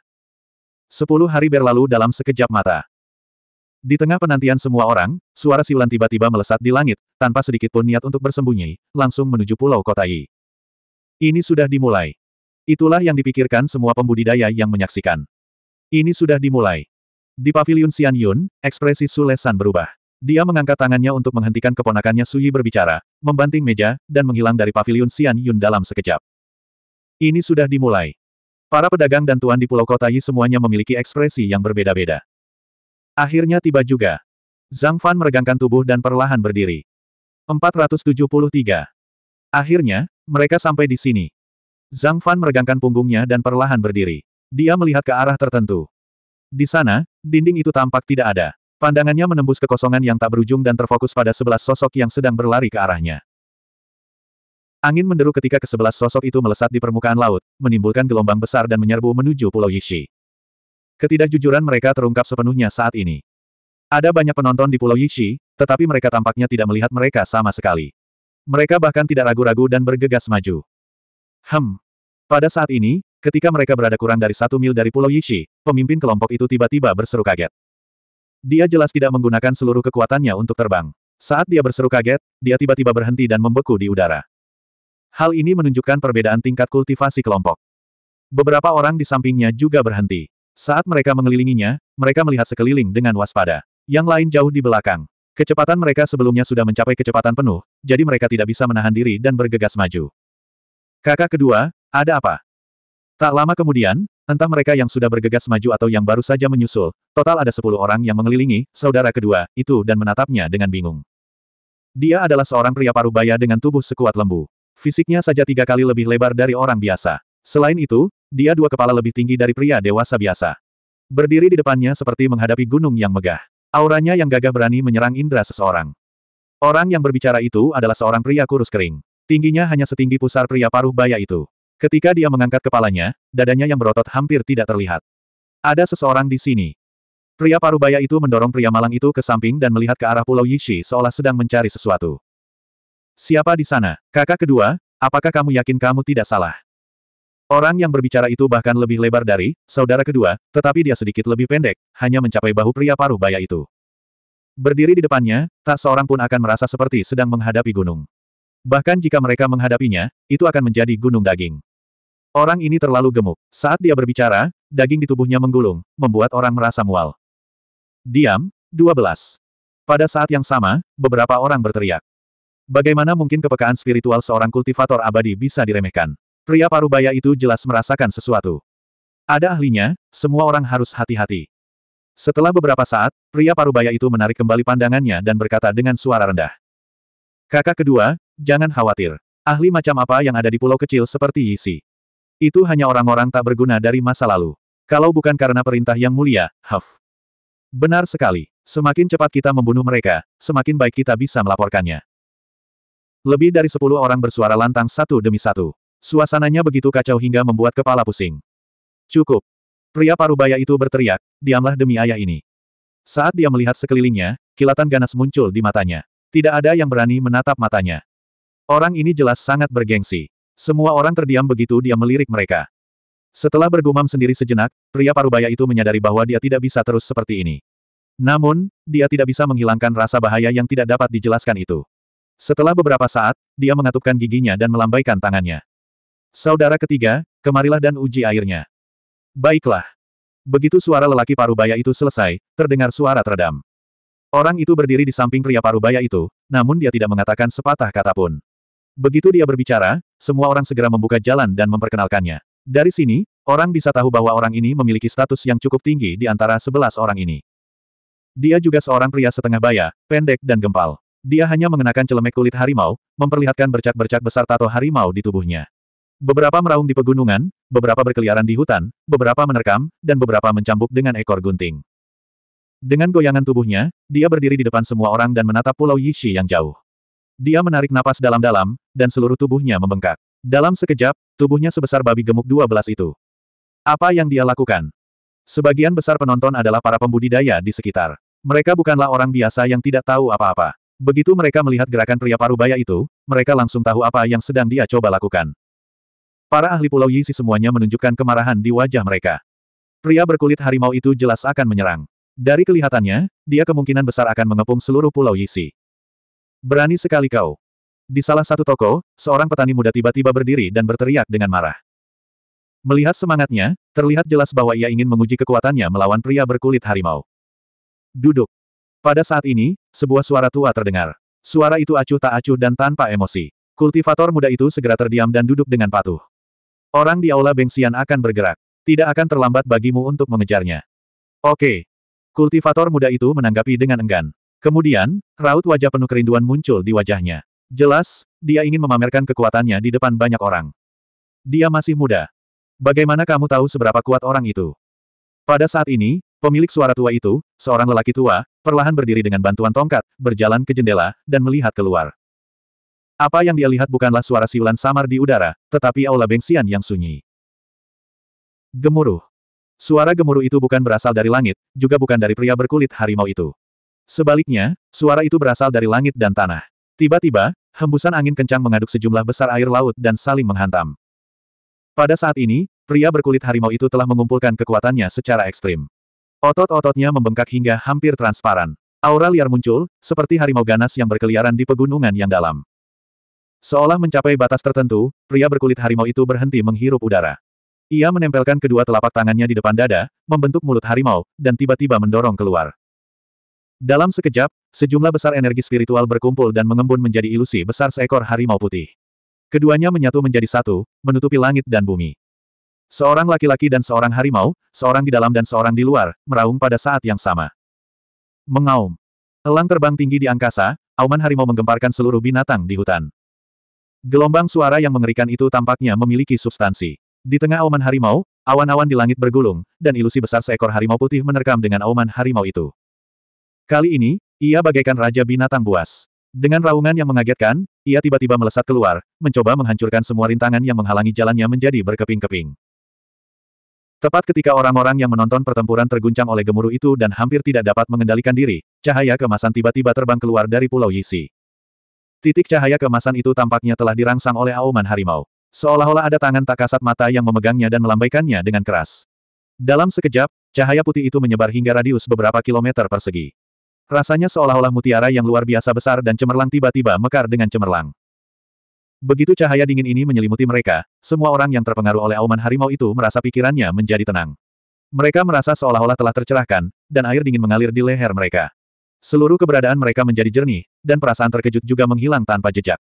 Sepuluh hari berlalu dalam sekejap mata. Di tengah penantian semua orang, suara siulan tiba-tiba melesat di langit, tanpa sedikit pun niat untuk bersembunyi, langsung menuju pulau kota Yi. Ini sudah dimulai. Itulah yang dipikirkan semua pembudidaya yang menyaksikan. Ini sudah dimulai. Di paviliun Xian Yun, ekspresi Sulesan berubah. Dia mengangkat tangannya untuk menghentikan keponakannya Suyi berbicara, membanting meja, dan menghilang dari pavilion Xian Yun dalam sekejap. Ini sudah dimulai. Para pedagang dan tuan di Pulau Kota Yi semuanya memiliki ekspresi yang berbeda-beda. Akhirnya tiba juga. Zhang Fan meregangkan tubuh dan perlahan berdiri. 473. Akhirnya, mereka sampai di sini. Zhang Fan meregangkan punggungnya dan perlahan berdiri. Dia melihat ke arah tertentu. Di sana, dinding itu tampak tidak ada. Pandangannya menembus kekosongan yang tak berujung dan terfokus pada sebelas sosok yang sedang berlari ke arahnya. Angin menderu ketika kesebelas sosok itu melesat di permukaan laut, menimbulkan gelombang besar dan menyerbu menuju Pulau Yishi. Ketidakjujuran mereka terungkap sepenuhnya saat ini. Ada banyak penonton di Pulau Yishi, tetapi mereka tampaknya tidak melihat mereka sama sekali. Mereka bahkan tidak ragu-ragu dan bergegas maju. Hem. Pada saat ini, ketika mereka berada kurang dari satu mil dari Pulau Yishi, pemimpin kelompok itu tiba-tiba berseru kaget. Dia jelas tidak menggunakan seluruh kekuatannya untuk terbang. Saat dia berseru kaget, dia tiba-tiba berhenti dan membeku di udara. Hal ini menunjukkan perbedaan tingkat kultivasi kelompok. Beberapa orang di sampingnya juga berhenti. Saat mereka mengelilinginya, mereka melihat sekeliling dengan waspada. Yang lain jauh di belakang. Kecepatan mereka sebelumnya sudah mencapai kecepatan penuh, jadi mereka tidak bisa menahan diri dan bergegas maju. Kakak kedua, ada apa? Tak lama kemudian, entah mereka yang sudah bergegas maju atau yang baru saja menyusul, total ada sepuluh orang yang mengelilingi saudara kedua itu dan menatapnya dengan bingung. Dia adalah seorang pria parubaya dengan tubuh sekuat lembu. Fisiknya saja tiga kali lebih lebar dari orang biasa. Selain itu, dia dua kepala lebih tinggi dari pria dewasa biasa. Berdiri di depannya seperti menghadapi gunung yang megah. Auranya yang gagah berani menyerang indera seseorang. Orang yang berbicara itu adalah seorang pria kurus kering. Tingginya hanya setinggi pusar pria paruh baya itu. Ketika dia mengangkat kepalanya, dadanya yang berotot hampir tidak terlihat. Ada seseorang di sini. Pria parubaya itu mendorong pria malang itu ke samping dan melihat ke arah Pulau Yishi seolah sedang mencari sesuatu. Siapa di sana? Kakak kedua, apakah kamu yakin kamu tidak salah? Orang yang berbicara itu bahkan lebih lebar dari saudara kedua, tetapi dia sedikit lebih pendek, hanya mencapai bahu pria Parubaya itu. Berdiri di depannya, tak seorang pun akan merasa seperti sedang menghadapi gunung. Bahkan jika mereka menghadapinya, itu akan menjadi gunung daging. Orang ini terlalu gemuk. Saat dia berbicara, daging di tubuhnya menggulung, membuat orang merasa mual. Diam, 12. Pada saat yang sama, beberapa orang berteriak. Bagaimana mungkin kepekaan spiritual seorang kultivator abadi bisa diremehkan? Pria parubaya itu jelas merasakan sesuatu. Ada ahlinya, semua orang harus hati-hati. Setelah beberapa saat, pria parubaya itu menarik kembali pandangannya dan berkata dengan suara rendah. Kakak kedua, Jangan khawatir. Ahli macam apa yang ada di pulau kecil seperti Yisi? Itu hanya orang-orang tak berguna dari masa lalu. Kalau bukan karena perintah yang mulia, Huff. Benar sekali. Semakin cepat kita membunuh mereka, semakin baik kita bisa melaporkannya. Lebih dari sepuluh orang bersuara lantang satu demi satu. Suasananya begitu kacau hingga membuat kepala pusing. Cukup. Pria parubaya itu berteriak, diamlah demi ayah ini. Saat dia melihat sekelilingnya, kilatan ganas muncul di matanya. Tidak ada yang berani menatap matanya. Orang ini jelas sangat bergengsi. Semua orang terdiam begitu dia melirik mereka. Setelah bergumam sendiri sejenak, pria parubaya itu menyadari bahwa dia tidak bisa terus seperti ini. Namun, dia tidak bisa menghilangkan rasa bahaya yang tidak dapat dijelaskan itu. Setelah beberapa saat, dia mengatupkan giginya dan melambaikan tangannya. Saudara ketiga, kemarilah dan uji airnya. Baiklah. Begitu suara lelaki parubaya itu selesai, terdengar suara teredam. Orang itu berdiri di samping pria parubaya itu, namun dia tidak mengatakan sepatah kata pun. Begitu dia berbicara, semua orang segera membuka jalan dan memperkenalkannya. Dari sini, orang bisa tahu bahwa orang ini memiliki status yang cukup tinggi di antara sebelas orang ini. Dia juga seorang pria setengah baya, pendek dan gempal. Dia hanya mengenakan celemek kulit harimau, memperlihatkan bercak-bercak besar tato harimau di tubuhnya. Beberapa meraung di pegunungan, beberapa berkeliaran di hutan, beberapa menerkam, dan beberapa mencambuk dengan ekor gunting. Dengan goyangan tubuhnya, dia berdiri di depan semua orang dan menatap Pulau Yishi yang jauh. Dia menarik napas dalam-dalam, dan seluruh tubuhnya membengkak. Dalam sekejap, tubuhnya sebesar babi gemuk 12 itu. Apa yang dia lakukan? Sebagian besar penonton adalah para pembudidaya di sekitar. Mereka bukanlah orang biasa yang tidak tahu apa-apa. Begitu mereka melihat gerakan pria parubaya itu, mereka langsung tahu apa yang sedang dia coba lakukan. Para ahli Pulau Yisi semuanya menunjukkan kemarahan di wajah mereka. Pria berkulit harimau itu jelas akan menyerang. Dari kelihatannya, dia kemungkinan besar akan mengepung seluruh Pulau Yisi. Berani sekali kau. Di salah satu toko, seorang petani muda tiba-tiba berdiri dan berteriak dengan marah. Melihat semangatnya, terlihat jelas bahwa ia ingin menguji kekuatannya melawan pria berkulit harimau. Duduk. Pada saat ini, sebuah suara tua terdengar. Suara itu acuh tak acuh dan tanpa emosi. Kultivator muda itu segera terdiam dan duduk dengan patuh. Orang di aula Bengsian akan bergerak. Tidak akan terlambat bagimu untuk mengejarnya. Oke. Kultivator muda itu menanggapi dengan enggan. Kemudian, raut wajah penuh kerinduan muncul di wajahnya. Jelas, dia ingin memamerkan kekuatannya di depan banyak orang. Dia masih muda. Bagaimana kamu tahu seberapa kuat orang itu? Pada saat ini, pemilik suara tua itu, seorang lelaki tua, perlahan berdiri dengan bantuan tongkat, berjalan ke jendela, dan melihat keluar. Apa yang dia lihat bukanlah suara siulan samar di udara, tetapi aula bengsian yang sunyi. Gemuruh. Suara gemuruh itu bukan berasal dari langit, juga bukan dari pria berkulit harimau itu. Sebaliknya, suara itu berasal dari langit dan tanah. Tiba-tiba, hembusan angin kencang mengaduk sejumlah besar air laut dan saling menghantam. Pada saat ini, pria berkulit harimau itu telah mengumpulkan kekuatannya secara ekstrim. Otot-ototnya membengkak hingga hampir transparan. Aura liar muncul, seperti harimau ganas yang berkeliaran di pegunungan yang dalam. Seolah mencapai batas tertentu, pria berkulit harimau itu berhenti menghirup udara. Ia menempelkan kedua telapak tangannya di depan dada, membentuk mulut harimau, dan tiba-tiba mendorong keluar. Dalam sekejap, sejumlah besar energi spiritual berkumpul dan mengembun menjadi ilusi besar seekor harimau putih. Keduanya menyatu menjadi satu, menutupi langit dan bumi. Seorang laki-laki dan seorang harimau, seorang di dalam dan seorang di luar, meraung pada saat yang sama. Mengaum. Elang terbang tinggi di angkasa, auman harimau menggemparkan seluruh binatang di hutan. Gelombang suara yang mengerikan itu tampaknya memiliki substansi. Di tengah auman harimau, awan-awan di langit bergulung, dan ilusi besar seekor harimau putih menerkam dengan auman harimau itu. Kali ini, ia bagaikan raja binatang buas. Dengan raungan yang mengagetkan, ia tiba-tiba melesat keluar, mencoba menghancurkan semua rintangan yang menghalangi jalannya menjadi berkeping-keping. Tepat ketika orang-orang yang menonton pertempuran terguncang oleh gemuruh itu dan hampir tidak dapat mengendalikan diri, cahaya kemasan tiba-tiba terbang keluar dari pulau Yisi. Titik cahaya kemasan itu tampaknya telah dirangsang oleh auman harimau. Seolah-olah ada tangan tak kasat mata yang memegangnya dan melambaikannya dengan keras. Dalam sekejap, cahaya putih itu menyebar hingga radius beberapa kilometer persegi. Rasanya seolah-olah mutiara yang luar biasa besar dan cemerlang tiba-tiba mekar dengan cemerlang. Begitu cahaya dingin ini menyelimuti mereka, semua orang yang terpengaruh oleh auman harimau itu merasa pikirannya menjadi tenang. Mereka merasa seolah-olah telah tercerahkan, dan air dingin mengalir di leher mereka. Seluruh keberadaan mereka menjadi jernih, dan perasaan terkejut juga menghilang tanpa jejak.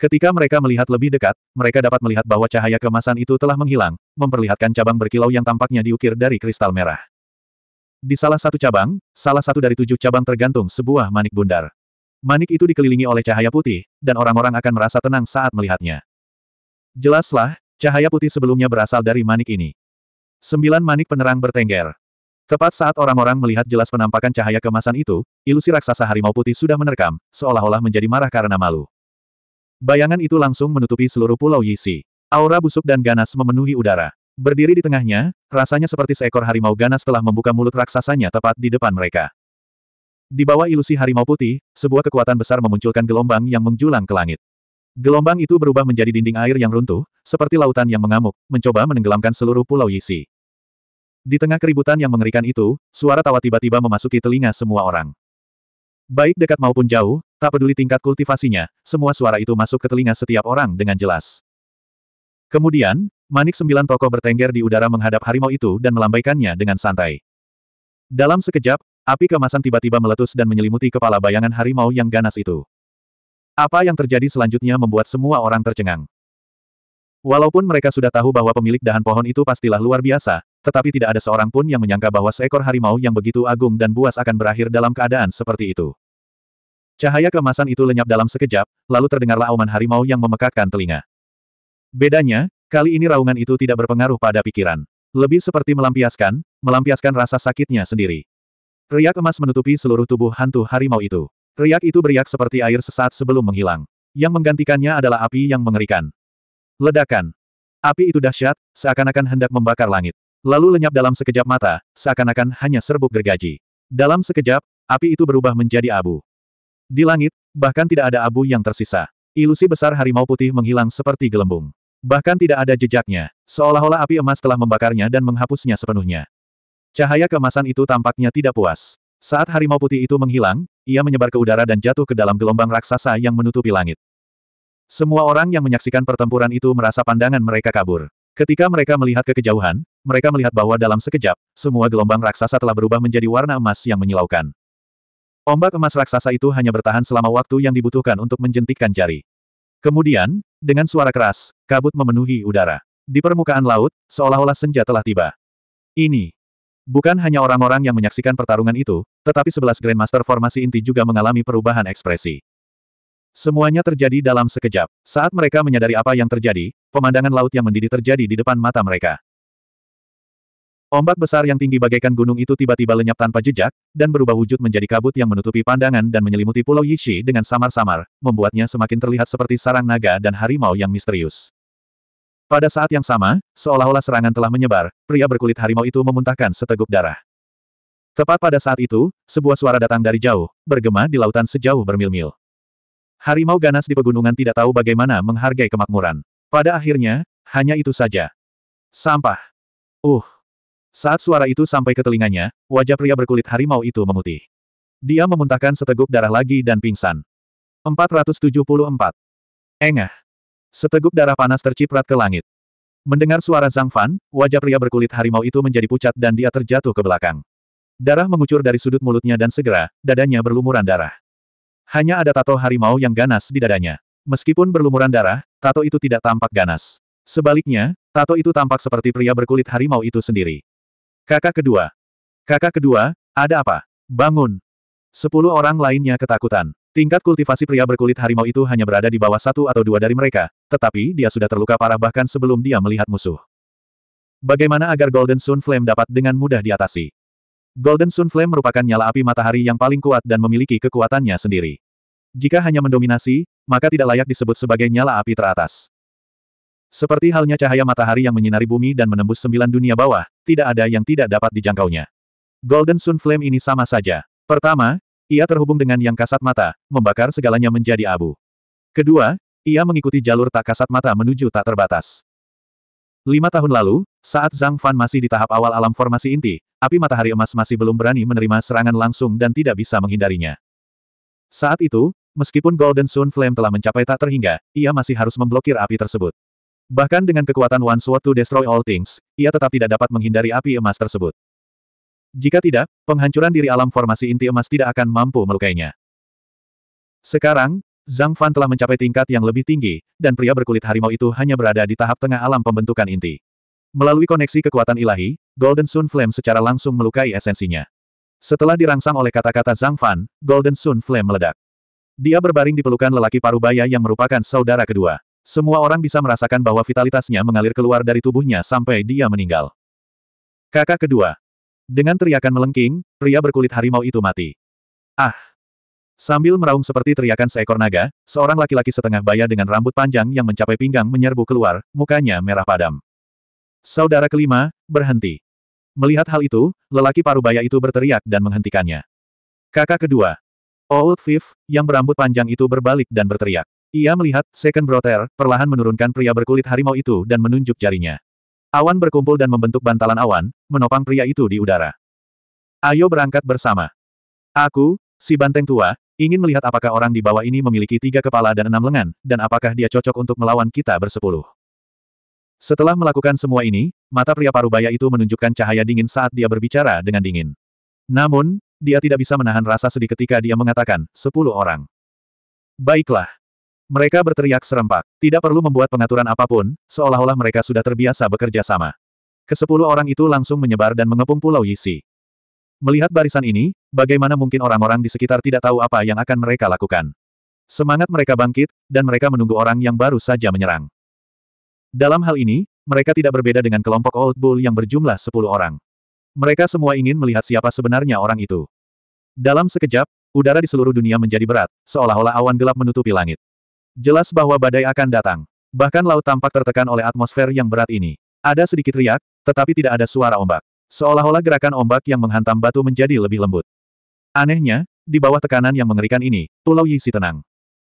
Ketika mereka melihat lebih dekat, mereka dapat melihat bahwa cahaya kemasan itu telah menghilang, memperlihatkan cabang berkilau yang tampaknya diukir dari kristal merah. Di salah satu cabang, salah satu dari tujuh cabang tergantung sebuah manik bundar. Manik itu dikelilingi oleh cahaya putih, dan orang-orang akan merasa tenang saat melihatnya. Jelaslah, cahaya putih sebelumnya berasal dari manik ini. Sembilan manik penerang bertengger. Tepat saat orang-orang melihat jelas penampakan cahaya kemasan itu, ilusi raksasa harimau putih sudah menerkam, seolah-olah menjadi marah karena malu. Bayangan itu langsung menutupi seluruh pulau Yisi. Aura busuk dan ganas memenuhi udara. Berdiri di tengahnya, rasanya seperti seekor harimau ganas telah membuka mulut raksasanya tepat di depan mereka. Di bawah ilusi harimau putih, sebuah kekuatan besar memunculkan gelombang yang menjulang ke langit. Gelombang itu berubah menjadi dinding air yang runtuh, seperti lautan yang mengamuk, mencoba menenggelamkan seluruh pulau Yisi. Di tengah keributan yang mengerikan itu, suara tawa tiba-tiba memasuki telinga semua orang. Baik dekat maupun jauh, tak peduli tingkat kultivasinya, semua suara itu masuk ke telinga setiap orang dengan jelas. Kemudian, Manik sembilan tokoh bertengger di udara menghadap harimau itu dan melambaikannya dengan santai. Dalam sekejap, api kemasan tiba-tiba meletus dan menyelimuti kepala bayangan harimau yang ganas itu. Apa yang terjadi selanjutnya membuat semua orang tercengang. Walaupun mereka sudah tahu bahwa pemilik dahan pohon itu pastilah luar biasa, tetapi tidak ada seorang pun yang menyangka bahwa seekor harimau yang begitu agung dan buas akan berakhir dalam keadaan seperti itu. Cahaya kemasan itu lenyap dalam sekejap, lalu terdengarlah auman harimau yang memekakkan telinga. Bedanya, Kali ini raungan itu tidak berpengaruh pada pikiran. Lebih seperti melampiaskan, melampiaskan rasa sakitnya sendiri. Riak emas menutupi seluruh tubuh hantu harimau itu. Riak itu beriak seperti air sesaat sebelum menghilang. Yang menggantikannya adalah api yang mengerikan. Ledakan. Api itu dahsyat, seakan-akan hendak membakar langit. Lalu lenyap dalam sekejap mata, seakan-akan hanya serbuk gergaji. Dalam sekejap, api itu berubah menjadi abu. Di langit, bahkan tidak ada abu yang tersisa. Ilusi besar harimau putih menghilang seperti gelembung. Bahkan tidak ada jejaknya, seolah-olah api emas telah membakarnya dan menghapusnya sepenuhnya. Cahaya kemasan itu tampaknya tidak puas. Saat harimau putih itu menghilang, ia menyebar ke udara dan jatuh ke dalam gelombang raksasa yang menutupi langit. Semua orang yang menyaksikan pertempuran itu merasa pandangan mereka kabur. Ketika mereka melihat ke kejauhan, mereka melihat bahwa dalam sekejap, semua gelombang raksasa telah berubah menjadi warna emas yang menyilaukan. Ombak emas raksasa itu hanya bertahan selama waktu yang dibutuhkan untuk menjentikkan jari. Kemudian, dengan suara keras, kabut memenuhi udara. Di permukaan laut, seolah-olah senja telah tiba. Ini. Bukan hanya orang-orang yang menyaksikan pertarungan itu, tetapi sebelas Grandmaster formasi inti juga mengalami perubahan ekspresi. Semuanya terjadi dalam sekejap. Saat mereka menyadari apa yang terjadi, pemandangan laut yang mendidih terjadi di depan mata mereka. Ombak besar yang tinggi bagaikan gunung itu tiba-tiba lenyap tanpa jejak, dan berubah wujud menjadi kabut yang menutupi pandangan dan menyelimuti Pulau Yishi dengan samar-samar, membuatnya semakin terlihat seperti sarang naga dan harimau yang misterius. Pada saat yang sama, seolah-olah serangan telah menyebar, pria berkulit harimau itu memuntahkan seteguk darah. Tepat pada saat itu, sebuah suara datang dari jauh, bergema di lautan sejauh bermil-mil. Harimau ganas di pegunungan tidak tahu bagaimana menghargai kemakmuran. Pada akhirnya, hanya itu saja. Sampah. Uh. Saat suara itu sampai ke telinganya, wajah pria berkulit harimau itu memutih. Dia memuntahkan seteguk darah lagi dan pingsan. 474. Engah. Seteguk darah panas terciprat ke langit. Mendengar suara Zhang Fan, wajah pria berkulit harimau itu menjadi pucat dan dia terjatuh ke belakang. Darah mengucur dari sudut mulutnya dan segera, dadanya berlumuran darah. Hanya ada tato harimau yang ganas di dadanya. Meskipun berlumuran darah, tato itu tidak tampak ganas. Sebaliknya, tato itu tampak seperti pria berkulit harimau itu sendiri. Kakak kedua. Kakak kedua, ada apa? Bangun. Sepuluh orang lainnya ketakutan. Tingkat kultivasi pria berkulit harimau itu hanya berada di bawah satu atau dua dari mereka, tetapi dia sudah terluka parah bahkan sebelum dia melihat musuh. Bagaimana agar Golden Sun Flame dapat dengan mudah diatasi? Golden Sun Flame merupakan nyala api matahari yang paling kuat dan memiliki kekuatannya sendiri. Jika hanya mendominasi, maka tidak layak disebut sebagai nyala api teratas. Seperti halnya cahaya matahari yang menyinari bumi dan menembus sembilan dunia bawah, tidak ada yang tidak dapat dijangkaunya. Golden Sun Flame ini sama saja. Pertama, ia terhubung dengan yang kasat mata, membakar segalanya menjadi abu. Kedua, ia mengikuti jalur tak kasat mata menuju tak terbatas. Lima tahun lalu, saat Zhang Fan masih di tahap awal alam formasi inti, api matahari emas masih belum berani menerima serangan langsung dan tidak bisa menghindarinya. Saat itu, meskipun Golden Sun Flame telah mencapai tak terhingga, ia masih harus memblokir api tersebut. Bahkan dengan kekuatan One Sword to Destroy All Things, ia tetap tidak dapat menghindari api emas tersebut. Jika tidak, penghancuran diri alam formasi inti emas tidak akan mampu melukainya. Sekarang, Zhang Fan telah mencapai tingkat yang lebih tinggi, dan pria berkulit harimau itu hanya berada di tahap tengah alam pembentukan inti. Melalui koneksi kekuatan ilahi, Golden Sun Flame secara langsung melukai esensinya. Setelah dirangsang oleh kata-kata Zhang Fan, Golden Sun Flame meledak. Dia berbaring di pelukan lelaki parubaya yang merupakan saudara kedua. Semua orang bisa merasakan bahwa vitalitasnya mengalir keluar dari tubuhnya sampai dia meninggal. Kakak kedua. Dengan teriakan melengking, pria berkulit harimau itu mati. Ah! Sambil meraung seperti teriakan seekor naga, seorang laki-laki setengah baya dengan rambut panjang yang mencapai pinggang menyerbu keluar, mukanya merah padam. Saudara kelima, berhenti. Melihat hal itu, lelaki paruh baya itu berteriak dan menghentikannya. Kakak kedua. Old Fifth, yang berambut panjang itu berbalik dan berteriak. Ia melihat, Second Brother, perlahan menurunkan pria berkulit harimau itu dan menunjuk jarinya. Awan berkumpul dan membentuk bantalan awan, menopang pria itu di udara. Ayo berangkat bersama. Aku, si banteng tua, ingin melihat apakah orang di bawah ini memiliki tiga kepala dan enam lengan, dan apakah dia cocok untuk melawan kita bersepuluh. Setelah melakukan semua ini, mata pria parubaya itu menunjukkan cahaya dingin saat dia berbicara dengan dingin. Namun, dia tidak bisa menahan rasa sedih ketika dia mengatakan, sepuluh orang. Baiklah. Mereka berteriak serempak. Tidak perlu membuat pengaturan apapun, seolah-olah mereka sudah terbiasa bekerja sama. Kesepuluh orang itu langsung menyebar dan mengepung Pulau Yisi. Melihat barisan ini, bagaimana mungkin orang-orang di sekitar tidak tahu apa yang akan mereka lakukan. Semangat mereka bangkit, dan mereka menunggu orang yang baru saja menyerang. Dalam hal ini, mereka tidak berbeda dengan kelompok Old Bull yang berjumlah sepuluh orang. Mereka semua ingin melihat siapa sebenarnya orang itu. Dalam sekejap, udara di seluruh dunia menjadi berat, seolah-olah awan gelap menutupi langit. Jelas bahwa badai akan datang. Bahkan laut tampak tertekan oleh atmosfer yang berat ini. Ada sedikit riak, tetapi tidak ada suara ombak. Seolah-olah gerakan ombak yang menghantam batu menjadi lebih lembut. Anehnya, di bawah tekanan yang mengerikan ini, Pulau Yisi tenang.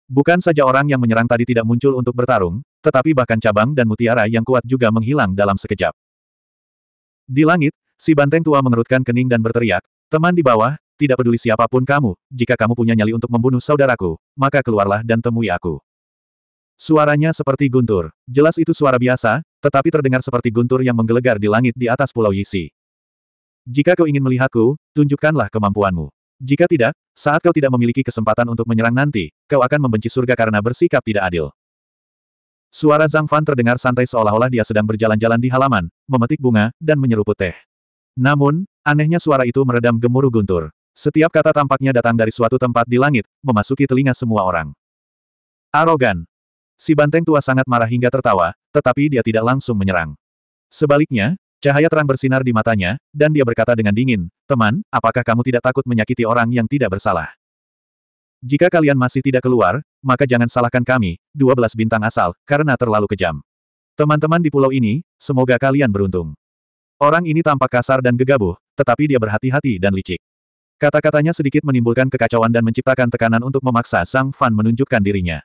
Bukan saja orang yang menyerang tadi tidak muncul untuk bertarung, tetapi bahkan cabang dan mutiara yang kuat juga menghilang dalam sekejap. Di langit, si banteng tua mengerutkan kening dan berteriak, Teman di bawah, tidak peduli siapapun kamu, jika kamu punya nyali untuk membunuh saudaraku, maka keluarlah dan temui aku. Suaranya seperti guntur. Jelas itu suara biasa, tetapi terdengar seperti guntur yang menggelegar di langit di atas pulau Yisi. Jika kau ingin melihatku, tunjukkanlah kemampuanmu. Jika tidak, saat kau tidak memiliki kesempatan untuk menyerang nanti, kau akan membenci surga karena bersikap tidak adil. Suara Zhang Fan terdengar santai seolah-olah dia sedang berjalan-jalan di halaman, memetik bunga, dan menyeruput teh. Namun, anehnya suara itu meredam gemuruh guntur. Setiap kata tampaknya datang dari suatu tempat di langit, memasuki telinga semua orang. Arogan, Si banteng tua sangat marah hingga tertawa, tetapi dia tidak langsung menyerang. Sebaliknya, cahaya terang bersinar di matanya, dan dia berkata dengan dingin, Teman, apakah kamu tidak takut menyakiti orang yang tidak bersalah? Jika kalian masih tidak keluar, maka jangan salahkan kami, 12 bintang asal, karena terlalu kejam. Teman-teman di pulau ini, semoga kalian beruntung. Orang ini tampak kasar dan gegabah, tetapi dia berhati-hati dan licik. Kata-katanya sedikit menimbulkan kekacauan dan menciptakan tekanan untuk memaksa Sang Fan menunjukkan dirinya.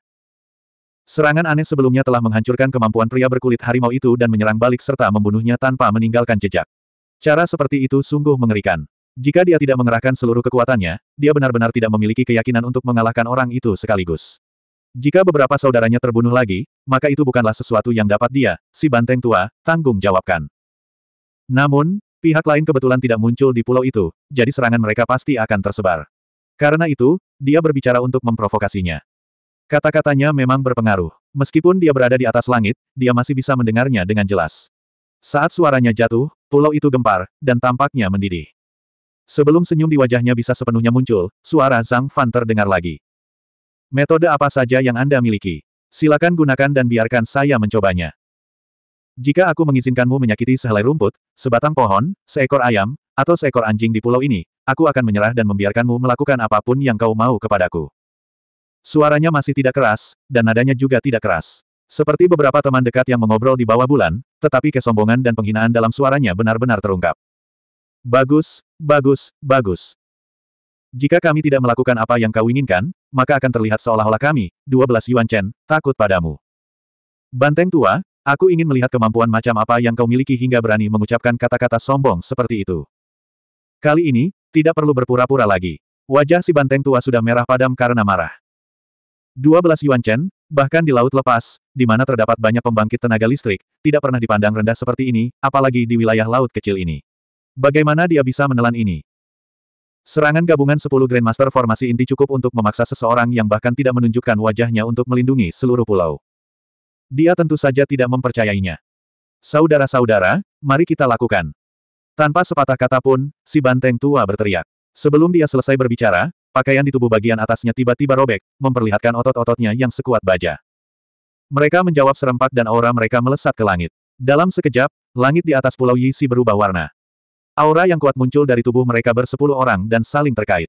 Serangan aneh sebelumnya telah menghancurkan kemampuan pria berkulit harimau itu dan menyerang balik serta membunuhnya tanpa meninggalkan jejak. Cara seperti itu sungguh mengerikan. Jika dia tidak mengerahkan seluruh kekuatannya, dia benar-benar tidak memiliki keyakinan untuk mengalahkan orang itu sekaligus. Jika beberapa saudaranya terbunuh lagi, maka itu bukanlah sesuatu yang dapat dia, si banteng tua, tanggung jawabkan. Namun, pihak lain kebetulan tidak muncul di pulau itu, jadi serangan mereka pasti akan tersebar. Karena itu, dia berbicara untuk memprovokasinya. Kata-katanya memang berpengaruh. Meskipun dia berada di atas langit, dia masih bisa mendengarnya dengan jelas. Saat suaranya jatuh, pulau itu gempar, dan tampaknya mendidih. Sebelum senyum di wajahnya bisa sepenuhnya muncul, suara Zhang Fan terdengar lagi. Metode apa saja yang Anda miliki? Silakan gunakan dan biarkan saya mencobanya. Jika aku mengizinkanmu menyakiti sehelai rumput, sebatang pohon, seekor ayam, atau seekor anjing di pulau ini, aku akan menyerah dan membiarkanmu melakukan apapun yang kau mau kepadaku. Suaranya masih tidak keras, dan nadanya juga tidak keras. Seperti beberapa teman dekat yang mengobrol di bawah bulan, tetapi kesombongan dan penghinaan dalam suaranya benar-benar terungkap. Bagus, bagus, bagus. Jika kami tidak melakukan apa yang kau inginkan, maka akan terlihat seolah-olah kami, 12 Yuan Chen, takut padamu. Banteng tua, aku ingin melihat kemampuan macam apa yang kau miliki hingga berani mengucapkan kata-kata sombong seperti itu. Kali ini, tidak perlu berpura-pura lagi. Wajah si banteng tua sudah merah padam karena marah. 12 Yuan Chen, bahkan di Laut Lepas, di mana terdapat banyak pembangkit tenaga listrik, tidak pernah dipandang rendah seperti ini, apalagi di wilayah laut kecil ini. Bagaimana dia bisa menelan ini? Serangan gabungan 10 Grandmaster formasi inti cukup untuk memaksa seseorang yang bahkan tidak menunjukkan wajahnya untuk melindungi seluruh pulau. Dia tentu saja tidak mempercayainya. Saudara-saudara, mari kita lakukan. Tanpa sepatah kata pun, si banteng tua berteriak. Sebelum dia selesai berbicara, Pakaian di tubuh bagian atasnya tiba-tiba robek, memperlihatkan otot-ototnya yang sekuat baja. Mereka menjawab serempak dan aura mereka melesat ke langit. Dalam sekejap, langit di atas pulau Yisi berubah warna. Aura yang kuat muncul dari tubuh mereka bersepuluh orang dan saling terkait.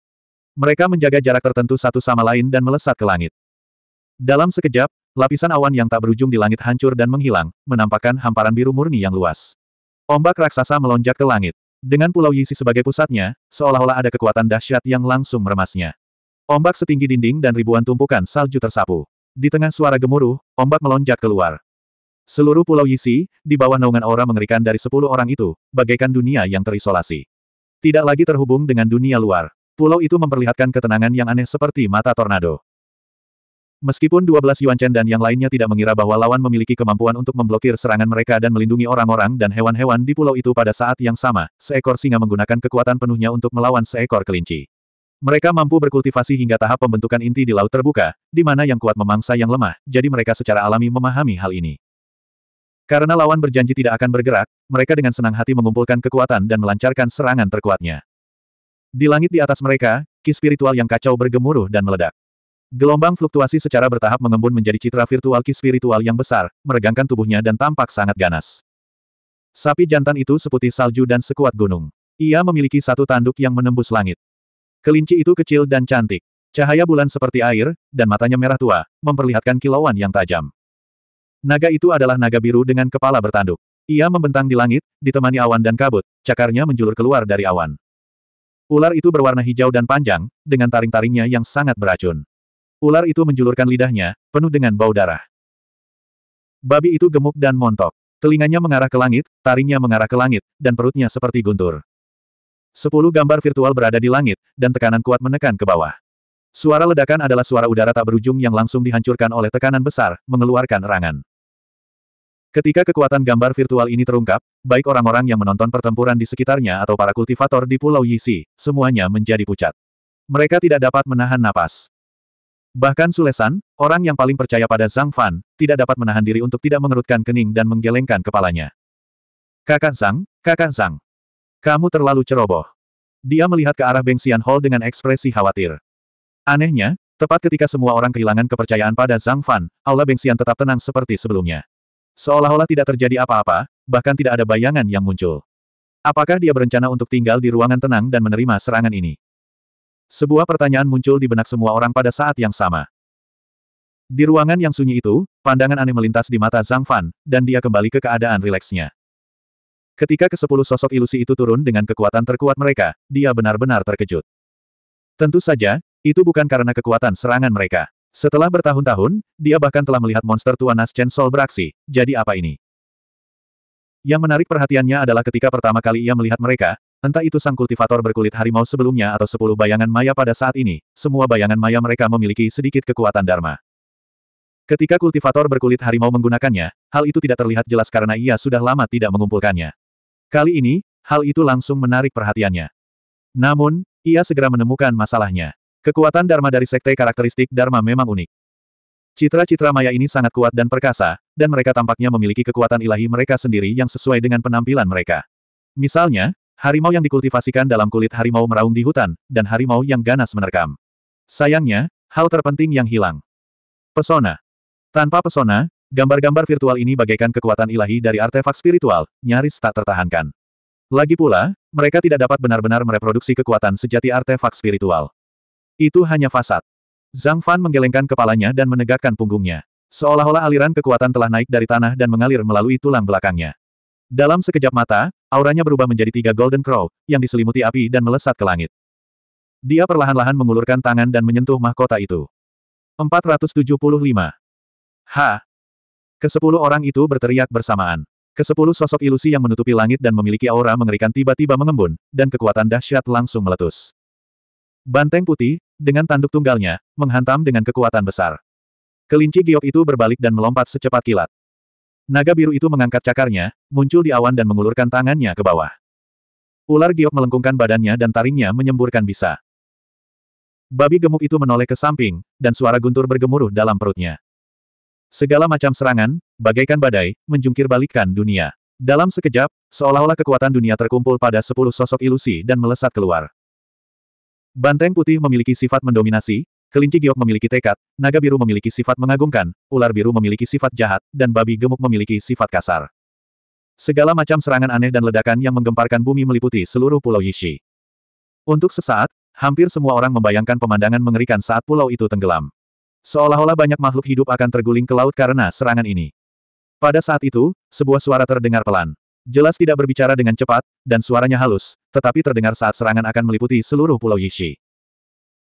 Mereka menjaga jarak tertentu satu sama lain dan melesat ke langit. Dalam sekejap, lapisan awan yang tak berujung di langit hancur dan menghilang, menampakkan hamparan biru murni yang luas. Ombak raksasa melonjak ke langit. Dengan Pulau Yisi sebagai pusatnya, seolah-olah ada kekuatan dahsyat yang langsung meremasnya. Ombak setinggi dinding dan ribuan tumpukan salju tersapu. Di tengah suara gemuruh, ombak melonjak keluar. Seluruh Pulau Yisi, di bawah naungan aura mengerikan dari sepuluh orang itu, bagaikan dunia yang terisolasi. Tidak lagi terhubung dengan dunia luar. Pulau itu memperlihatkan ketenangan yang aneh seperti mata tornado. Meskipun 12 Yuan Chen dan yang lainnya tidak mengira bahwa lawan memiliki kemampuan untuk memblokir serangan mereka dan melindungi orang-orang dan hewan-hewan di pulau itu pada saat yang sama, seekor singa menggunakan kekuatan penuhnya untuk melawan seekor kelinci. Mereka mampu berkultivasi hingga tahap pembentukan inti di laut terbuka, di mana yang kuat memangsa yang lemah, jadi mereka secara alami memahami hal ini. Karena lawan berjanji tidak akan bergerak, mereka dengan senang hati mengumpulkan kekuatan dan melancarkan serangan terkuatnya. Di langit di atas mereka, ki spiritual yang kacau bergemuruh dan meledak. Gelombang fluktuasi secara bertahap mengembun menjadi citra virtual ki spiritual yang besar, meregangkan tubuhnya dan tampak sangat ganas. Sapi jantan itu seputih salju dan sekuat gunung. Ia memiliki satu tanduk yang menembus langit. Kelinci itu kecil dan cantik. Cahaya bulan seperti air, dan matanya merah tua, memperlihatkan kilauan yang tajam. Naga itu adalah naga biru dengan kepala bertanduk. Ia membentang di langit, ditemani awan dan kabut, cakarnya menjulur keluar dari awan. Ular itu berwarna hijau dan panjang, dengan taring-taringnya yang sangat beracun. Ular itu menjulurkan lidahnya, penuh dengan bau darah. Babi itu gemuk dan montok. Telinganya mengarah ke langit, taringnya mengarah ke langit, dan perutnya seperti guntur. Sepuluh gambar virtual berada di langit, dan tekanan kuat menekan ke bawah. Suara ledakan adalah suara udara tak berujung yang langsung dihancurkan oleh tekanan besar, mengeluarkan erangan. Ketika kekuatan gambar virtual ini terungkap, baik orang-orang yang menonton pertempuran di sekitarnya atau para kultivator di Pulau Yisi, semuanya menjadi pucat. Mereka tidak dapat menahan napas. Bahkan Sulesan, orang yang paling percaya pada Zhang Fan, tidak dapat menahan diri untuk tidak mengerutkan kening dan menggelengkan kepalanya. Kakak Zhang, kakak Zhang. Kamu terlalu ceroboh. Dia melihat ke arah Beng Xian Hall dengan ekspresi khawatir. Anehnya, tepat ketika semua orang kehilangan kepercayaan pada Zhang Fan, Aula Beng Xian tetap tenang seperti sebelumnya. Seolah-olah tidak terjadi apa-apa, bahkan tidak ada bayangan yang muncul. Apakah dia berencana untuk tinggal di ruangan tenang dan menerima serangan ini? Sebuah pertanyaan muncul di benak semua orang pada saat yang sama. Di ruangan yang sunyi itu, pandangan aneh melintas di mata Zhang Fan, dan dia kembali ke keadaan rileksnya. Ketika ke kesepuluh sosok ilusi itu turun dengan kekuatan terkuat mereka, dia benar-benar terkejut. Tentu saja, itu bukan karena kekuatan serangan mereka. Setelah bertahun-tahun, dia bahkan telah melihat monster tua Nas Chen Sol beraksi, jadi apa ini? Yang menarik perhatiannya adalah ketika pertama kali ia melihat mereka, Entah itu sang kultivator berkulit harimau sebelumnya atau sepuluh bayangan maya pada saat ini, semua bayangan maya mereka memiliki sedikit kekuatan Dharma. Ketika kultivator berkulit harimau menggunakannya, hal itu tidak terlihat jelas karena ia sudah lama tidak mengumpulkannya. Kali ini, hal itu langsung menarik perhatiannya. Namun, ia segera menemukan masalahnya. Kekuatan Dharma dari sekte karakteristik Dharma memang unik. Citra-citra maya ini sangat kuat dan perkasa, dan mereka tampaknya memiliki kekuatan ilahi mereka sendiri yang sesuai dengan penampilan mereka. Misalnya, Harimau yang dikultivasikan dalam kulit harimau meraung di hutan, dan harimau yang ganas menerkam. Sayangnya, hal terpenting yang hilang. Pesona. Tanpa pesona, gambar-gambar virtual ini bagaikan kekuatan ilahi dari artefak spiritual, nyaris tak tertahankan. Lagi pula, mereka tidak dapat benar-benar mereproduksi kekuatan sejati artefak spiritual. Itu hanya fasad. Zhang Fan menggelengkan kepalanya dan menegakkan punggungnya. Seolah-olah aliran kekuatan telah naik dari tanah dan mengalir melalui tulang belakangnya. Dalam sekejap mata, Auranya berubah menjadi tiga Golden Crow, yang diselimuti api dan melesat ke langit. Dia perlahan-lahan mengulurkan tangan dan menyentuh mahkota itu. 475. Ha! Kesepuluh orang itu berteriak bersamaan. Kesepuluh sosok ilusi yang menutupi langit dan memiliki aura mengerikan tiba-tiba mengembun, dan kekuatan dahsyat langsung meletus. Banteng putih, dengan tanduk tunggalnya, menghantam dengan kekuatan besar. Kelinci giok itu berbalik dan melompat secepat kilat. Naga biru itu mengangkat cakarnya, muncul di awan dan mengulurkan tangannya ke bawah. Ular giok melengkungkan badannya dan taringnya menyemburkan bisa. Babi gemuk itu menoleh ke samping, dan suara guntur bergemuruh dalam perutnya. Segala macam serangan, bagaikan badai, menjungkir balikkan dunia. Dalam sekejap, seolah-olah kekuatan dunia terkumpul pada sepuluh sosok ilusi dan melesat keluar. Banteng putih memiliki sifat mendominasi, Kelinci giok memiliki tekad, naga biru memiliki sifat mengagumkan, ular biru memiliki sifat jahat, dan babi gemuk memiliki sifat kasar. Segala macam serangan aneh dan ledakan yang menggemparkan bumi meliputi seluruh pulau Yishi. Untuk sesaat, hampir semua orang membayangkan pemandangan mengerikan saat pulau itu tenggelam. Seolah-olah banyak makhluk hidup akan terguling ke laut karena serangan ini. Pada saat itu, sebuah suara terdengar pelan. Jelas tidak berbicara dengan cepat, dan suaranya halus, tetapi terdengar saat serangan akan meliputi seluruh pulau Yishi.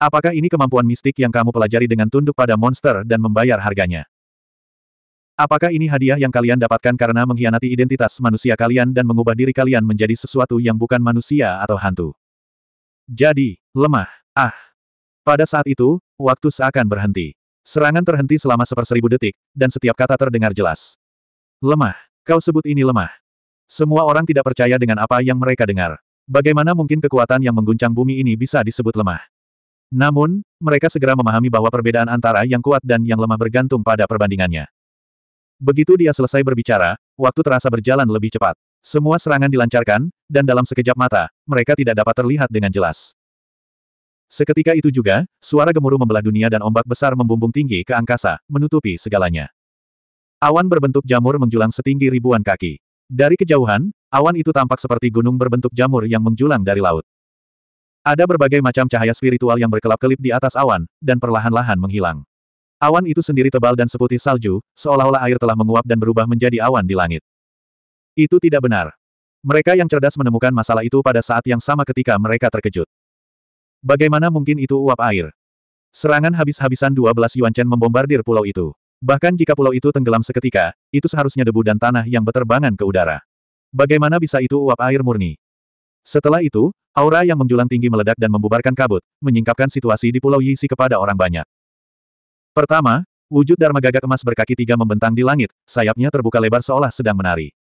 Apakah ini kemampuan mistik yang kamu pelajari dengan tunduk pada monster dan membayar harganya? Apakah ini hadiah yang kalian dapatkan karena mengkhianati identitas manusia kalian dan mengubah diri kalian menjadi sesuatu yang bukan manusia atau hantu? Jadi, lemah. Ah. Pada saat itu, waktu seakan berhenti. Serangan terhenti selama seperseribu detik, dan setiap kata terdengar jelas. Lemah. Kau sebut ini lemah. Semua orang tidak percaya dengan apa yang mereka dengar. Bagaimana mungkin kekuatan yang mengguncang bumi ini bisa disebut lemah? Namun, mereka segera memahami bahwa perbedaan antara yang kuat dan yang lemah bergantung pada perbandingannya. Begitu dia selesai berbicara, waktu terasa berjalan lebih cepat. Semua serangan dilancarkan, dan dalam sekejap mata, mereka tidak dapat terlihat dengan jelas. Seketika itu juga, suara gemuruh membelah dunia dan ombak besar membumbung tinggi ke angkasa, menutupi segalanya. Awan berbentuk jamur menjulang setinggi ribuan kaki. Dari kejauhan, awan itu tampak seperti gunung berbentuk jamur yang menjulang dari laut. Ada berbagai macam cahaya spiritual yang berkelap-kelip di atas awan, dan perlahan-lahan menghilang. Awan itu sendiri tebal dan seputih salju, seolah-olah air telah menguap dan berubah menjadi awan di langit. Itu tidak benar. Mereka yang cerdas menemukan masalah itu pada saat yang sama ketika mereka terkejut. Bagaimana mungkin itu uap air? Serangan habis-habisan 12 Yuan Chen membombardir pulau itu. Bahkan jika pulau itu tenggelam seketika, itu seharusnya debu dan tanah yang beterbangan ke udara. Bagaimana bisa itu uap air murni? Setelah itu, aura yang menjulang tinggi meledak dan membubarkan kabut, menyingkapkan situasi di Pulau Yisi kepada orang banyak. Pertama, wujud Dharma gagak emas berkaki tiga membentang di langit, sayapnya terbuka lebar seolah sedang menari.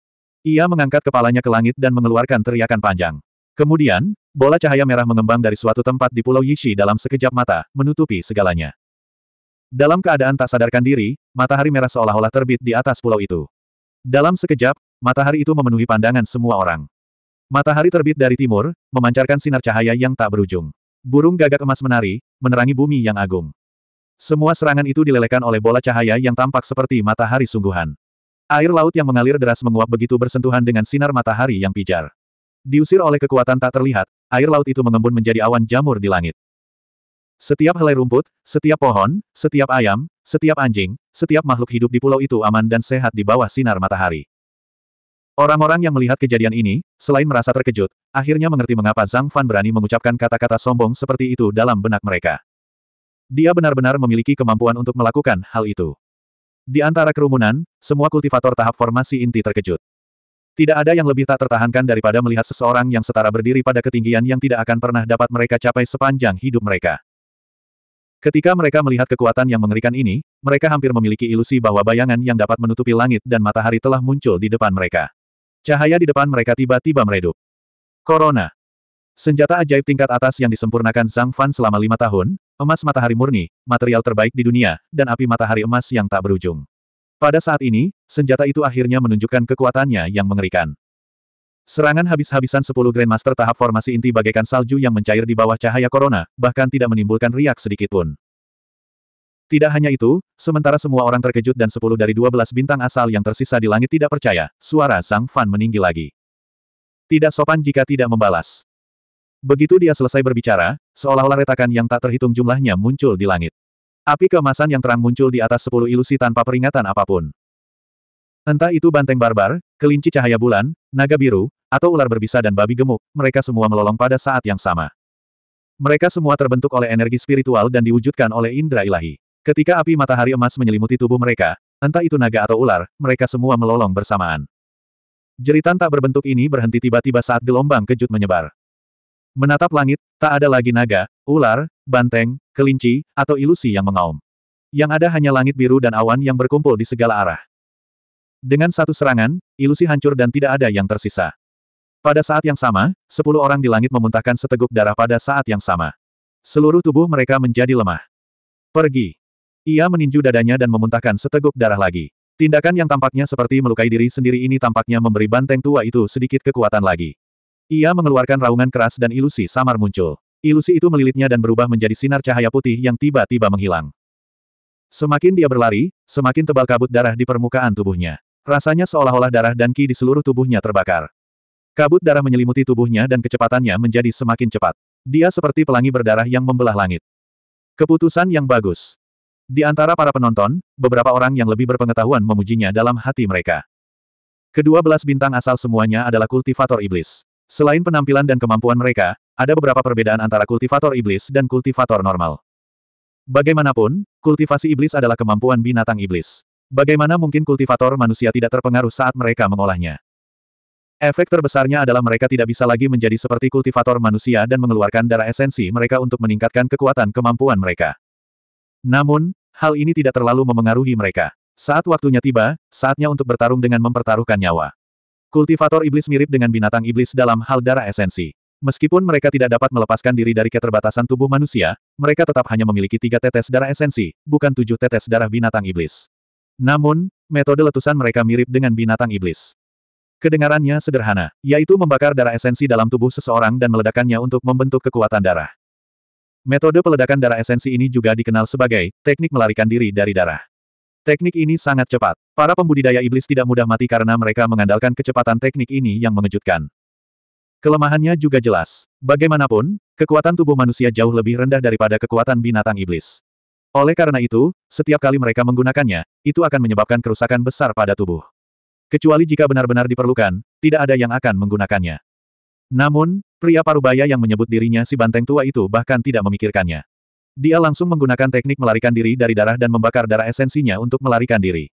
Ia mengangkat kepalanya ke langit dan mengeluarkan teriakan panjang. Kemudian, bola cahaya merah mengembang dari suatu tempat di Pulau Yishi dalam sekejap mata, menutupi segalanya. Dalam keadaan tak sadarkan diri, matahari merah seolah-olah terbit di atas pulau itu. Dalam sekejap, matahari itu memenuhi pandangan semua orang. Matahari terbit dari timur, memancarkan sinar cahaya yang tak berujung. Burung gagak emas menari, menerangi bumi yang agung. Semua serangan itu dilelehkan oleh bola cahaya yang tampak seperti matahari sungguhan. Air laut yang mengalir deras menguap begitu bersentuhan dengan sinar matahari yang pijar. Diusir oleh kekuatan tak terlihat, air laut itu mengembun menjadi awan jamur di langit. Setiap helai rumput, setiap pohon, setiap ayam, setiap anjing, setiap makhluk hidup di pulau itu aman dan sehat di bawah sinar matahari. Orang-orang yang melihat kejadian ini, selain merasa terkejut, akhirnya mengerti mengapa Zhang Fan berani mengucapkan kata-kata sombong seperti itu dalam benak mereka. Dia benar-benar memiliki kemampuan untuk melakukan hal itu. Di antara kerumunan, semua kultivator tahap formasi inti terkejut. Tidak ada yang lebih tak tertahankan daripada melihat seseorang yang setara berdiri pada ketinggian yang tidak akan pernah dapat mereka capai sepanjang hidup mereka. Ketika mereka melihat kekuatan yang mengerikan ini, mereka hampir memiliki ilusi bahwa bayangan yang dapat menutupi langit dan matahari telah muncul di depan mereka. Cahaya di depan mereka tiba-tiba meredup. Corona. Senjata ajaib tingkat atas yang disempurnakan Zhang Fan selama lima tahun, emas matahari murni, material terbaik di dunia, dan api matahari emas yang tak berujung. Pada saat ini, senjata itu akhirnya menunjukkan kekuatannya yang mengerikan. Serangan habis-habisan 10 Grandmaster tahap formasi inti bagaikan salju yang mencair di bawah cahaya corona, bahkan tidak menimbulkan riak sedikitpun. Tidak hanya itu, sementara semua orang terkejut dan sepuluh dari dua belas bintang asal yang tersisa di langit tidak percaya, suara Zhang Fan meninggi lagi. Tidak sopan jika tidak membalas. Begitu dia selesai berbicara, seolah-olah retakan yang tak terhitung jumlahnya muncul di langit. Api kemasan yang terang muncul di atas sepuluh ilusi tanpa peringatan apapun. Entah itu banteng barbar, kelinci cahaya bulan, naga biru, atau ular berbisa dan babi gemuk, mereka semua melolong pada saat yang sama. Mereka semua terbentuk oleh energi spiritual dan diwujudkan oleh indera ilahi. Ketika api matahari emas menyelimuti tubuh mereka, entah itu naga atau ular, mereka semua melolong bersamaan. Jeritan tak berbentuk ini berhenti tiba-tiba saat gelombang kejut menyebar. Menatap langit, tak ada lagi naga, ular, banteng, kelinci, atau ilusi yang mengaum. Yang ada hanya langit biru dan awan yang berkumpul di segala arah. Dengan satu serangan, ilusi hancur dan tidak ada yang tersisa. Pada saat yang sama, sepuluh orang di langit memuntahkan seteguk darah pada saat yang sama. Seluruh tubuh mereka menjadi lemah. Pergi. Ia meninju dadanya dan memuntahkan seteguk darah lagi. Tindakan yang tampaknya seperti melukai diri sendiri ini tampaknya memberi banteng tua itu sedikit kekuatan lagi. Ia mengeluarkan raungan keras dan ilusi samar muncul. Ilusi itu melilitnya dan berubah menjadi sinar cahaya putih yang tiba-tiba menghilang. Semakin dia berlari, semakin tebal kabut darah di permukaan tubuhnya. Rasanya seolah-olah darah dan ki di seluruh tubuhnya terbakar. Kabut darah menyelimuti tubuhnya dan kecepatannya menjadi semakin cepat. Dia seperti pelangi berdarah yang membelah langit. Keputusan yang bagus. Di antara para penonton, beberapa orang yang lebih berpengetahuan memujinya dalam hati mereka. Kedua belas bintang asal semuanya adalah kultivator iblis. Selain penampilan dan kemampuan mereka, ada beberapa perbedaan antara kultivator iblis dan kultivator normal. Bagaimanapun, kultivasi iblis adalah kemampuan binatang iblis. Bagaimana mungkin kultivator manusia tidak terpengaruh saat mereka mengolahnya? Efek terbesarnya adalah mereka tidak bisa lagi menjadi seperti kultivator manusia dan mengeluarkan darah esensi mereka untuk meningkatkan kekuatan kemampuan mereka. Namun, hal ini tidak terlalu memengaruhi mereka. Saat waktunya tiba, saatnya untuk bertarung dengan mempertaruhkan nyawa. Kultivator iblis mirip dengan binatang iblis dalam hal darah esensi. Meskipun mereka tidak dapat melepaskan diri dari keterbatasan tubuh manusia, mereka tetap hanya memiliki tiga tetes darah esensi, bukan tujuh tetes darah binatang iblis. Namun, metode letusan mereka mirip dengan binatang iblis. Kedengarannya sederhana, yaitu membakar darah esensi dalam tubuh seseorang dan meledakannya untuk membentuk kekuatan darah. Metode peledakan darah esensi ini juga dikenal sebagai teknik melarikan diri dari darah. Teknik ini sangat cepat. Para pembudidaya iblis tidak mudah mati karena mereka mengandalkan kecepatan teknik ini yang mengejutkan. Kelemahannya juga jelas. Bagaimanapun, kekuatan tubuh manusia jauh lebih rendah daripada kekuatan binatang iblis. Oleh karena itu, setiap kali mereka menggunakannya, itu akan menyebabkan kerusakan besar pada tubuh. Kecuali jika benar-benar diperlukan, tidak ada yang akan menggunakannya. Namun, pria parubaya yang menyebut dirinya si banteng tua itu bahkan tidak memikirkannya. Dia langsung menggunakan teknik melarikan diri dari darah dan membakar darah esensinya untuk melarikan diri.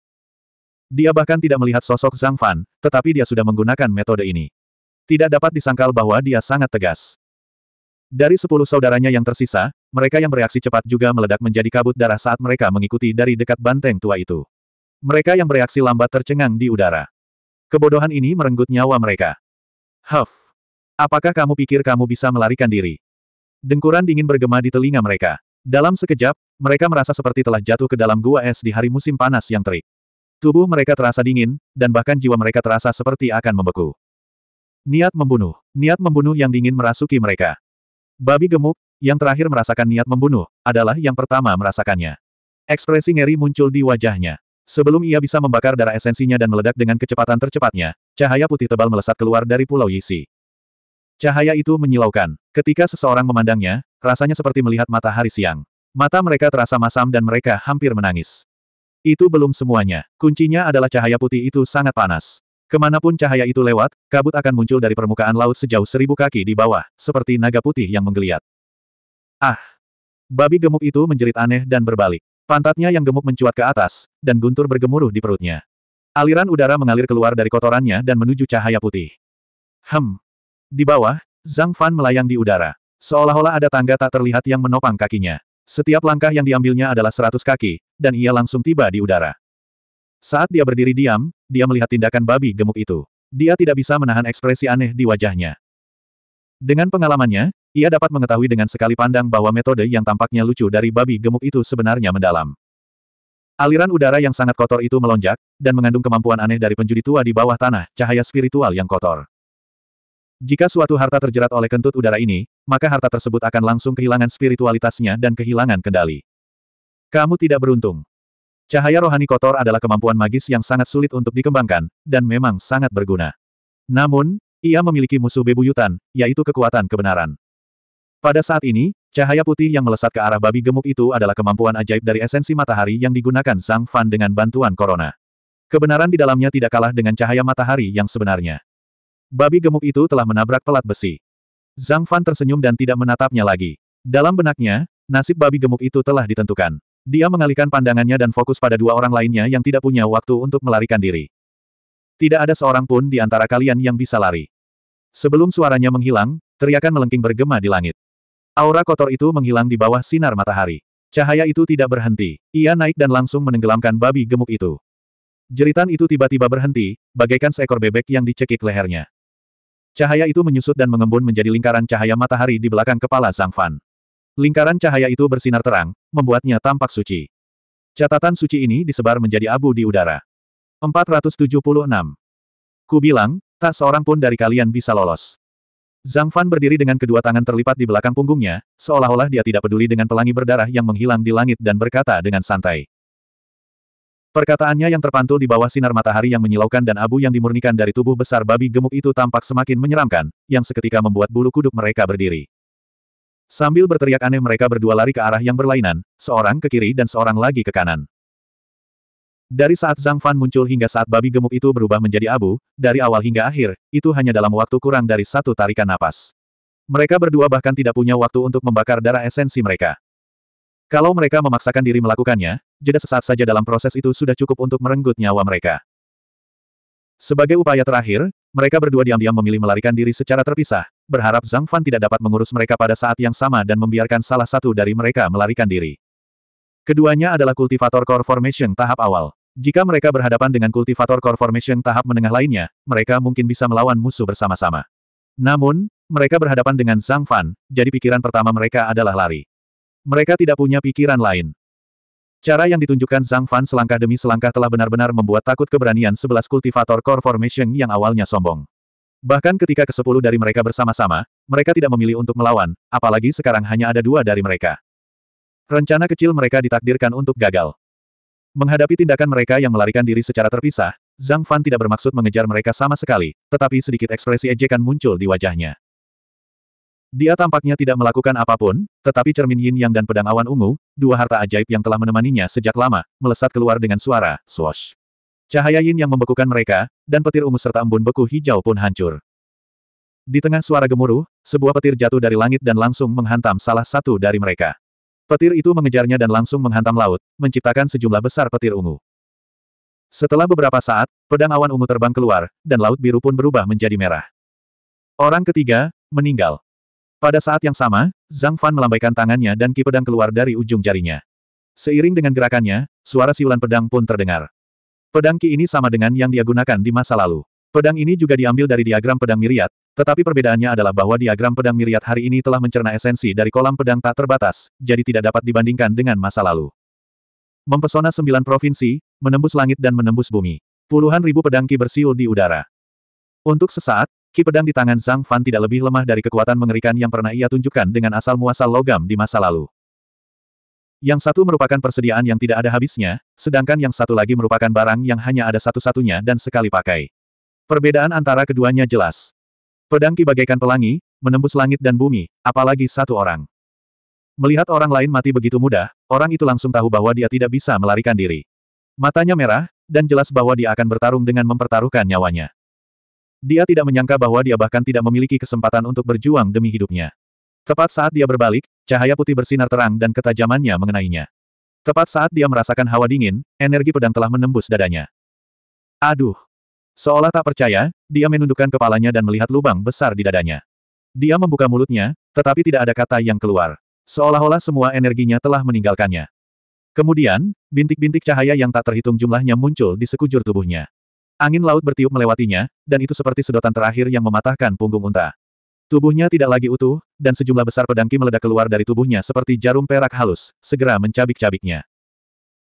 Dia bahkan tidak melihat sosok Zhang Fan, tetapi dia sudah menggunakan metode ini. Tidak dapat disangkal bahwa dia sangat tegas. Dari sepuluh saudaranya yang tersisa, mereka yang bereaksi cepat juga meledak menjadi kabut darah saat mereka mengikuti dari dekat banteng tua itu. Mereka yang bereaksi lambat tercengang di udara. Kebodohan ini merenggut nyawa mereka. Huff! Apakah kamu pikir kamu bisa melarikan diri? Dengkuran dingin bergema di telinga mereka. Dalam sekejap, mereka merasa seperti telah jatuh ke dalam gua es di hari musim panas yang terik. Tubuh mereka terasa dingin, dan bahkan jiwa mereka terasa seperti akan membeku. Niat membunuh. Niat membunuh yang dingin merasuki mereka. Babi gemuk, yang terakhir merasakan niat membunuh, adalah yang pertama merasakannya. Ekspresi ngeri muncul di wajahnya. Sebelum ia bisa membakar darah esensinya dan meledak dengan kecepatan tercepatnya, cahaya putih tebal melesat keluar dari pulau Yisi. Cahaya itu menyilaukan. Ketika seseorang memandangnya, rasanya seperti melihat matahari siang. Mata mereka terasa masam dan mereka hampir menangis. Itu belum semuanya. Kuncinya adalah cahaya putih itu sangat panas. Kemanapun cahaya itu lewat, kabut akan muncul dari permukaan laut sejauh seribu kaki di bawah, seperti naga putih yang menggeliat. Ah! Babi gemuk itu menjerit aneh dan berbalik. Pantatnya yang gemuk mencuat ke atas, dan guntur bergemuruh di perutnya. Aliran udara mengalir keluar dari kotorannya dan menuju cahaya putih. Hem, di bawah, Zhang Fan melayang di udara. Seolah-olah ada tangga tak terlihat yang menopang kakinya. Setiap langkah yang diambilnya adalah seratus kaki, dan ia langsung tiba di udara. Saat dia berdiri diam, dia melihat tindakan babi gemuk itu. Dia tidak bisa menahan ekspresi aneh di wajahnya. Dengan pengalamannya, ia dapat mengetahui dengan sekali pandang bahwa metode yang tampaknya lucu dari babi gemuk itu sebenarnya mendalam. Aliran udara yang sangat kotor itu melonjak, dan mengandung kemampuan aneh dari penjudi tua di bawah tanah, cahaya spiritual yang kotor. Jika suatu harta terjerat oleh kentut udara ini, maka harta tersebut akan langsung kehilangan spiritualitasnya dan kehilangan kendali. Kamu tidak beruntung. Cahaya rohani kotor adalah kemampuan magis yang sangat sulit untuk dikembangkan, dan memang sangat berguna. Namun, ia memiliki musuh bebuyutan, yaitu kekuatan kebenaran. Pada saat ini, cahaya putih yang melesat ke arah babi gemuk itu adalah kemampuan ajaib dari esensi matahari yang digunakan Sang Fan dengan bantuan Corona. Kebenaran di dalamnya tidak kalah dengan cahaya matahari yang sebenarnya. Babi gemuk itu telah menabrak pelat besi. Zhang Fan tersenyum dan tidak menatapnya lagi. Dalam benaknya, nasib babi gemuk itu telah ditentukan. Dia mengalihkan pandangannya dan fokus pada dua orang lainnya yang tidak punya waktu untuk melarikan diri. Tidak ada seorang pun di antara kalian yang bisa lari. Sebelum suaranya menghilang, teriakan melengking bergema di langit. Aura kotor itu menghilang di bawah sinar matahari. Cahaya itu tidak berhenti. Ia naik dan langsung menenggelamkan babi gemuk itu. Jeritan itu tiba-tiba berhenti, bagaikan seekor bebek yang dicekik lehernya. Cahaya itu menyusut dan mengembun menjadi lingkaran cahaya matahari di belakang kepala Zhang Fan. Lingkaran cahaya itu bersinar terang, membuatnya tampak suci. Catatan suci ini disebar menjadi abu di udara. 476. Ku bilang, tak seorang pun dari kalian bisa lolos. Zhang Fan berdiri dengan kedua tangan terlipat di belakang punggungnya, seolah-olah dia tidak peduli dengan pelangi berdarah yang menghilang di langit dan berkata dengan santai. Perkataannya yang terpantul di bawah sinar matahari yang menyilaukan dan abu yang dimurnikan dari tubuh besar babi gemuk itu tampak semakin menyeramkan, yang seketika membuat bulu kuduk mereka berdiri. Sambil berteriak aneh mereka berdua lari ke arah yang berlainan, seorang ke kiri dan seorang lagi ke kanan. Dari saat Zhang Fan muncul hingga saat babi gemuk itu berubah menjadi abu, dari awal hingga akhir, itu hanya dalam waktu kurang dari satu tarikan napas. Mereka berdua bahkan tidak punya waktu untuk membakar darah esensi mereka. Kalau mereka memaksakan diri melakukannya, jeda sesaat saja dalam proses itu sudah cukup untuk merenggut nyawa mereka. Sebagai upaya terakhir, mereka berdua diam-diam memilih melarikan diri secara terpisah, berharap Zhang Fan tidak dapat mengurus mereka pada saat yang sama dan membiarkan salah satu dari mereka melarikan diri. Keduanya adalah kultivator core formation tahap awal. Jika mereka berhadapan dengan kultivator core formation tahap menengah lainnya, mereka mungkin bisa melawan musuh bersama-sama. Namun, mereka berhadapan dengan Zhang Fan, jadi pikiran pertama mereka adalah lari. Mereka tidak punya pikiran lain. Cara yang ditunjukkan Zhang Fan selangkah demi selangkah telah benar-benar membuat takut keberanian sebelas kultivator core formation yang awalnya sombong. Bahkan ketika ke kesepuluh dari mereka bersama-sama, mereka tidak memilih untuk melawan, apalagi sekarang hanya ada dua dari mereka. Rencana kecil mereka ditakdirkan untuk gagal. Menghadapi tindakan mereka yang melarikan diri secara terpisah, Zhang Fan tidak bermaksud mengejar mereka sama sekali, tetapi sedikit ekspresi ejekan muncul di wajahnya. Dia tampaknya tidak melakukan apapun, tetapi cermin yin yang dan pedang awan ungu, dua harta ajaib yang telah menemaninya sejak lama, melesat keluar dengan suara, swash. Cahaya yin yang membekukan mereka, dan petir ungu serta embun beku hijau pun hancur. Di tengah suara gemuruh, sebuah petir jatuh dari langit dan langsung menghantam salah satu dari mereka. Petir itu mengejarnya dan langsung menghantam laut, menciptakan sejumlah besar petir ungu. Setelah beberapa saat, pedang awan ungu terbang keluar, dan laut biru pun berubah menjadi merah. Orang ketiga, meninggal. Pada saat yang sama, Zhang Fan melambaikan tangannya dan ki pedang keluar dari ujung jarinya. Seiring dengan gerakannya, suara siulan pedang pun terdengar. Pedang ki ini sama dengan yang dia gunakan di masa lalu. Pedang ini juga diambil dari diagram pedang miriat, tetapi perbedaannya adalah bahwa diagram pedang miriat hari ini telah mencerna esensi dari kolam pedang tak terbatas, jadi tidak dapat dibandingkan dengan masa lalu. Mempesona sembilan provinsi, menembus langit dan menembus bumi. Puluhan ribu pedang ki bersiul di udara. Untuk sesaat, Ki pedang di tangan Zhang Fan tidak lebih lemah dari kekuatan mengerikan yang pernah ia tunjukkan dengan asal-muasal logam di masa lalu. Yang satu merupakan persediaan yang tidak ada habisnya, sedangkan yang satu lagi merupakan barang yang hanya ada satu-satunya dan sekali pakai. Perbedaan antara keduanya jelas. Pedang Ki bagaikan pelangi, menembus langit dan bumi, apalagi satu orang. Melihat orang lain mati begitu mudah, orang itu langsung tahu bahwa dia tidak bisa melarikan diri. Matanya merah, dan jelas bahwa dia akan bertarung dengan mempertaruhkan nyawanya. Dia tidak menyangka bahwa dia bahkan tidak memiliki kesempatan untuk berjuang demi hidupnya. Tepat saat dia berbalik, cahaya putih bersinar terang dan ketajamannya mengenainya. Tepat saat dia merasakan hawa dingin, energi pedang telah menembus dadanya. Aduh! Seolah tak percaya, dia menundukkan kepalanya dan melihat lubang besar di dadanya. Dia membuka mulutnya, tetapi tidak ada kata yang keluar. Seolah-olah semua energinya telah meninggalkannya. Kemudian, bintik-bintik cahaya yang tak terhitung jumlahnya muncul di sekujur tubuhnya. Angin laut bertiup melewatinya, dan itu seperti sedotan terakhir yang mematahkan punggung unta. Tubuhnya tidak lagi utuh, dan sejumlah besar pedangki meledak keluar dari tubuhnya seperti jarum perak halus, segera mencabik-cabiknya.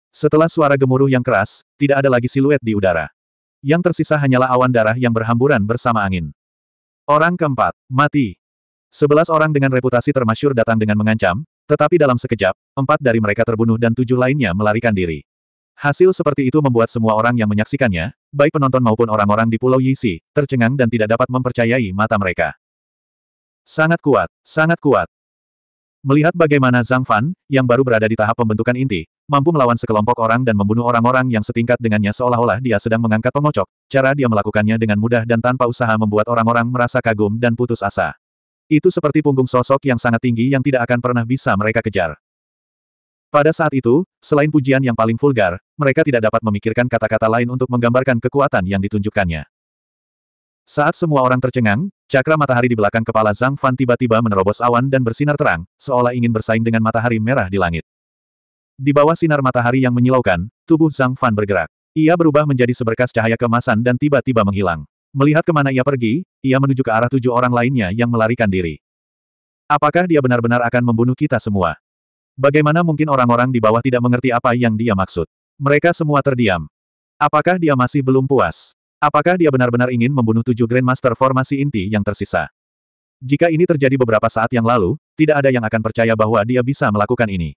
Setelah suara gemuruh yang keras, tidak ada lagi siluet di udara. Yang tersisa hanyalah awan darah yang berhamburan bersama angin. Orang keempat, mati. Sebelas orang dengan reputasi termasyur datang dengan mengancam, tetapi dalam sekejap, empat dari mereka terbunuh dan tujuh lainnya melarikan diri. Hasil seperti itu membuat semua orang yang menyaksikannya, baik penonton maupun orang-orang di Pulau Yisi, tercengang dan tidak dapat mempercayai mata mereka. Sangat kuat, sangat kuat. Melihat bagaimana Zhang Fan, yang baru berada di tahap pembentukan inti, mampu melawan sekelompok orang dan membunuh orang-orang yang setingkat dengannya seolah-olah dia sedang mengangkat pengocok, cara dia melakukannya dengan mudah dan tanpa usaha membuat orang-orang merasa kagum dan putus asa. Itu seperti punggung sosok yang sangat tinggi yang tidak akan pernah bisa mereka kejar. Pada saat itu, selain pujian yang paling vulgar, mereka tidak dapat memikirkan kata-kata lain untuk menggambarkan kekuatan yang ditunjukkannya. Saat semua orang tercengang, cakra matahari di belakang kepala Zhang Fan tiba-tiba menerobos awan dan bersinar terang, seolah ingin bersaing dengan matahari merah di langit. Di bawah sinar matahari yang menyilaukan, tubuh Zhang Fan bergerak. Ia berubah menjadi seberkas cahaya kemasan dan tiba-tiba menghilang. Melihat kemana ia pergi, ia menuju ke arah tujuh orang lainnya yang melarikan diri. Apakah dia benar-benar akan membunuh kita semua? Bagaimana mungkin orang-orang di bawah tidak mengerti apa yang dia maksud? Mereka semua terdiam. Apakah dia masih belum puas? Apakah dia benar-benar ingin membunuh tujuh Grandmaster formasi inti yang tersisa? Jika ini terjadi beberapa saat yang lalu, tidak ada yang akan percaya bahwa dia bisa melakukan ini.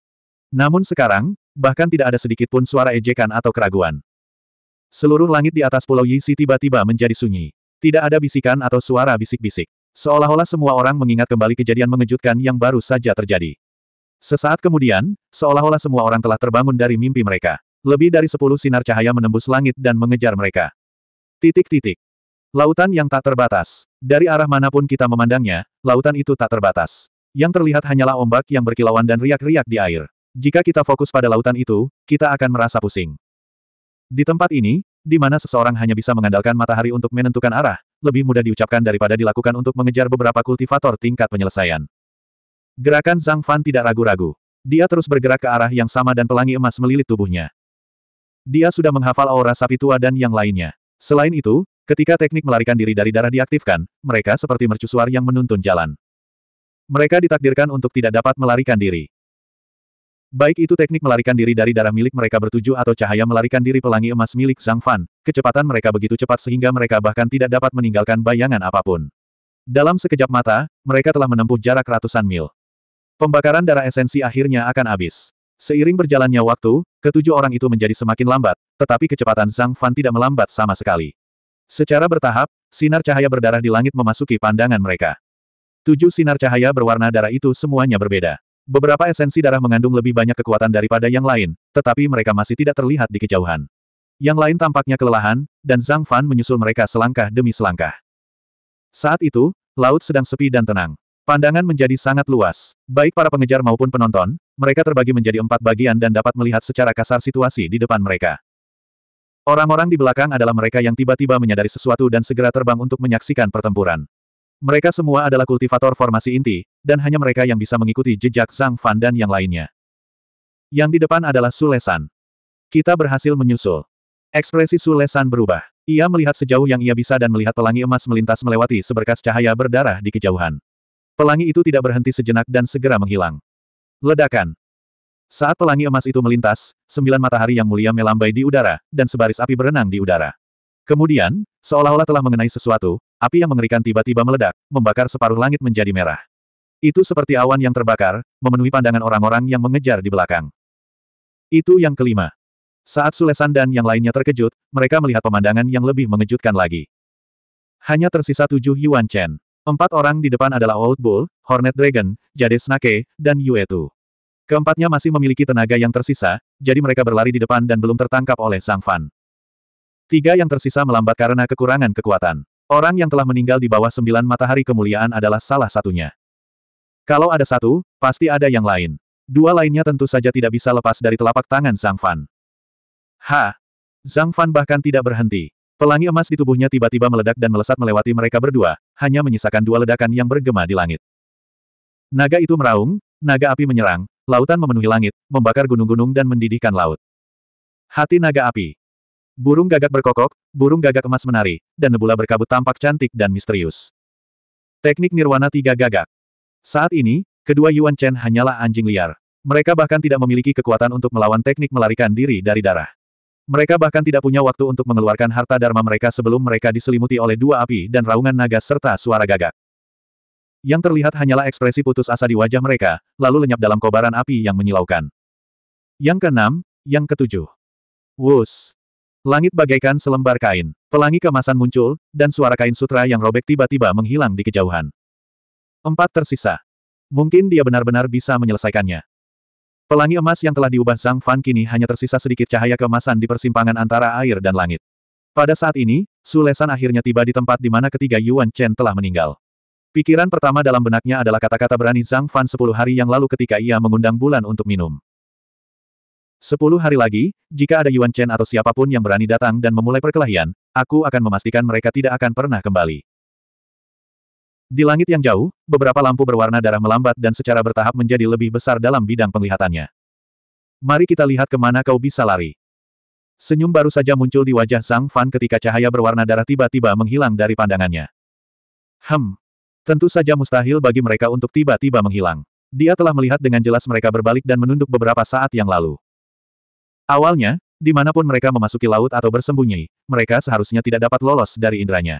Namun sekarang, bahkan tidak ada sedikit pun suara ejekan atau keraguan. Seluruh langit di atas Pulau Yisi tiba-tiba menjadi sunyi. Tidak ada bisikan atau suara bisik-bisik. Seolah-olah semua orang mengingat kembali kejadian mengejutkan yang baru saja terjadi. Sesaat kemudian, seolah-olah semua orang telah terbangun dari mimpi mereka. Lebih dari sepuluh sinar cahaya menembus langit dan mengejar mereka. Titik-titik. Lautan yang tak terbatas. Dari arah manapun kita memandangnya, lautan itu tak terbatas. Yang terlihat hanyalah ombak yang berkilauan dan riak-riak di air. Jika kita fokus pada lautan itu, kita akan merasa pusing. Di tempat ini, di mana seseorang hanya bisa mengandalkan matahari untuk menentukan arah, lebih mudah diucapkan daripada dilakukan untuk mengejar beberapa kultivator tingkat penyelesaian. Gerakan Zhang Fan tidak ragu-ragu. Dia terus bergerak ke arah yang sama dan pelangi emas melilit tubuhnya. Dia sudah menghafal aura sapi tua dan yang lainnya. Selain itu, ketika teknik melarikan diri dari darah diaktifkan, mereka seperti mercusuar yang menuntun jalan. Mereka ditakdirkan untuk tidak dapat melarikan diri. Baik itu teknik melarikan diri dari darah milik mereka bertuju atau cahaya melarikan diri pelangi emas milik Zhang Fan, kecepatan mereka begitu cepat sehingga mereka bahkan tidak dapat meninggalkan bayangan apapun. Dalam sekejap mata, mereka telah menempuh jarak ratusan mil. Pembakaran darah esensi akhirnya akan habis. Seiring berjalannya waktu, ketujuh orang itu menjadi semakin lambat, tetapi kecepatan Zhang Fan tidak melambat sama sekali. Secara bertahap, sinar cahaya berdarah di langit memasuki pandangan mereka. Tujuh sinar cahaya berwarna darah itu semuanya berbeda. Beberapa esensi darah mengandung lebih banyak kekuatan daripada yang lain, tetapi mereka masih tidak terlihat di kejauhan. Yang lain tampaknya kelelahan, dan Zhang Fan menyusul mereka selangkah demi selangkah. Saat itu, laut sedang sepi dan tenang. Pandangan menjadi sangat luas. Baik para pengejar maupun penonton, mereka terbagi menjadi empat bagian dan dapat melihat secara kasar situasi di depan mereka. Orang-orang di belakang adalah mereka yang tiba-tiba menyadari sesuatu dan segera terbang untuk menyaksikan pertempuran. Mereka semua adalah kultivator formasi inti, dan hanya mereka yang bisa mengikuti jejak Zhang Fan dan yang lainnya. Yang di depan adalah Sulesan. Kita berhasil menyusul. Ekspresi Sulesan berubah. Ia melihat sejauh yang ia bisa dan melihat pelangi emas melintas melewati seberkas cahaya berdarah di kejauhan. Pelangi itu tidak berhenti sejenak dan segera menghilang. Ledakan. Saat pelangi emas itu melintas, sembilan matahari yang mulia melambai di udara, dan sebaris api berenang di udara. Kemudian, seolah-olah telah mengenai sesuatu, api yang mengerikan tiba-tiba meledak, membakar separuh langit menjadi merah. Itu seperti awan yang terbakar, memenuhi pandangan orang-orang yang mengejar di belakang. Itu yang kelima. Saat Sulesan dan yang lainnya terkejut, mereka melihat pemandangan yang lebih mengejutkan lagi. Hanya tersisa tujuh Yuan Chen. Empat orang di depan adalah Old Bull, Hornet Dragon, Jade Snake, dan Yue Tu. Keempatnya masih memiliki tenaga yang tersisa, jadi mereka berlari di depan dan belum tertangkap oleh Sang Fan. Tiga yang tersisa melambat karena kekurangan kekuatan. Orang yang telah meninggal di bawah sembilan matahari kemuliaan adalah salah satunya. Kalau ada satu, pasti ada yang lain. Dua lainnya tentu saja tidak bisa lepas dari telapak tangan Zhang Fan. Ha! Zhang Fan bahkan tidak berhenti. Pelangi emas di tubuhnya tiba-tiba meledak dan melesat melewati mereka berdua, hanya menyisakan dua ledakan yang bergema di langit. Naga itu meraung, naga api menyerang, lautan memenuhi langit, membakar gunung-gunung dan mendidihkan laut. Hati naga api. Burung gagak berkokok, burung gagak emas menari, dan nebula berkabut tampak cantik dan misterius. Teknik Nirwana Tiga Gagak. Saat ini, kedua Yuan Chen hanyalah anjing liar. Mereka bahkan tidak memiliki kekuatan untuk melawan teknik melarikan diri dari darah. Mereka bahkan tidak punya waktu untuk mengeluarkan harta dharma mereka sebelum mereka diselimuti oleh dua api dan raungan naga serta suara gagak. Yang terlihat hanyalah ekspresi putus asa di wajah mereka, lalu lenyap dalam kobaran api yang menyilaukan. Yang keenam, yang ketujuh. Wus. Langit bagaikan selembar kain. Pelangi kemasan muncul, dan suara kain sutra yang robek tiba-tiba menghilang di kejauhan. Empat tersisa. Mungkin dia benar-benar bisa menyelesaikannya. Pelangi emas yang telah diubah Zhang Fan kini hanya tersisa sedikit cahaya keemasan di persimpangan antara air dan langit. Pada saat ini, Su Lesan akhirnya tiba di tempat di mana ketiga Yuan Chen telah meninggal. Pikiran pertama dalam benaknya adalah kata-kata berani Zhang Fan sepuluh hari yang lalu ketika ia mengundang bulan untuk minum. Sepuluh hari lagi, jika ada Yuan Chen atau siapapun yang berani datang dan memulai perkelahian, aku akan memastikan mereka tidak akan pernah kembali. Di langit yang jauh, beberapa lampu berwarna darah melambat dan secara bertahap menjadi lebih besar dalam bidang penglihatannya. Mari kita lihat kemana kau bisa lari. Senyum baru saja muncul di wajah Zhang Fan ketika cahaya berwarna darah tiba-tiba menghilang dari pandangannya. Hem. Tentu saja mustahil bagi mereka untuk tiba-tiba menghilang. Dia telah melihat dengan jelas mereka berbalik dan menunduk beberapa saat yang lalu. Awalnya, dimanapun mereka memasuki laut atau bersembunyi, mereka seharusnya tidak dapat lolos dari inderanya.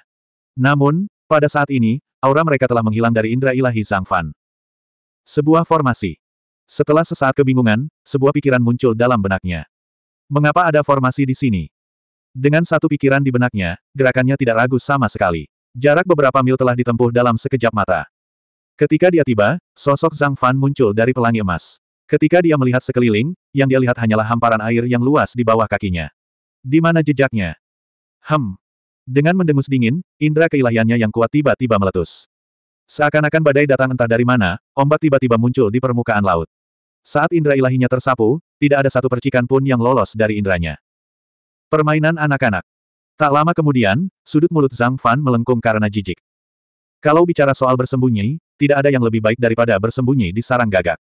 Namun, pada saat ini, aura mereka telah menghilang dari indera ilahi Zhang Fan. Sebuah formasi. Setelah sesaat kebingungan, sebuah pikiran muncul dalam benaknya. Mengapa ada formasi di sini? Dengan satu pikiran di benaknya, gerakannya tidak ragu sama sekali. Jarak beberapa mil telah ditempuh dalam sekejap mata. Ketika dia tiba, sosok Zhang Fan muncul dari pelangi emas. Ketika dia melihat sekeliling, yang dia lihat hanyalah hamparan air yang luas di bawah kakinya. Di mana jejaknya? Hem, dengan mendengus dingin, indera keilahiannya yang kuat tiba-tiba meletus. Seakan-akan badai datang entah dari mana, ombak tiba-tiba muncul di permukaan laut. Saat indera ilahinya tersapu, tidak ada satu percikan pun yang lolos dari indranya. Permainan anak-anak. Tak lama kemudian, sudut mulut Zhang Fan melengkung karena jijik. Kalau bicara soal bersembunyi, tidak ada yang lebih baik daripada bersembunyi di sarang gagak.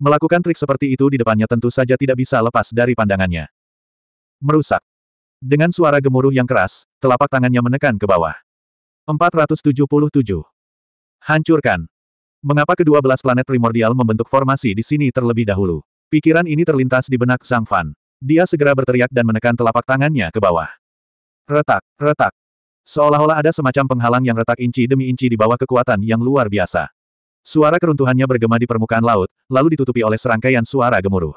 Melakukan trik seperti itu di depannya tentu saja tidak bisa lepas dari pandangannya. Merusak. Dengan suara gemuruh yang keras, telapak tangannya menekan ke bawah. 477. Hancurkan. Mengapa kedua belas planet primordial membentuk formasi di sini terlebih dahulu? Pikiran ini terlintas di benak Zhang Fan. Dia segera berteriak dan menekan telapak tangannya ke bawah. Retak, retak. Seolah-olah ada semacam penghalang yang retak inci demi inci di bawah kekuatan yang luar biasa. Suara keruntuhannya bergema di permukaan laut, lalu ditutupi oleh serangkaian suara gemuruh.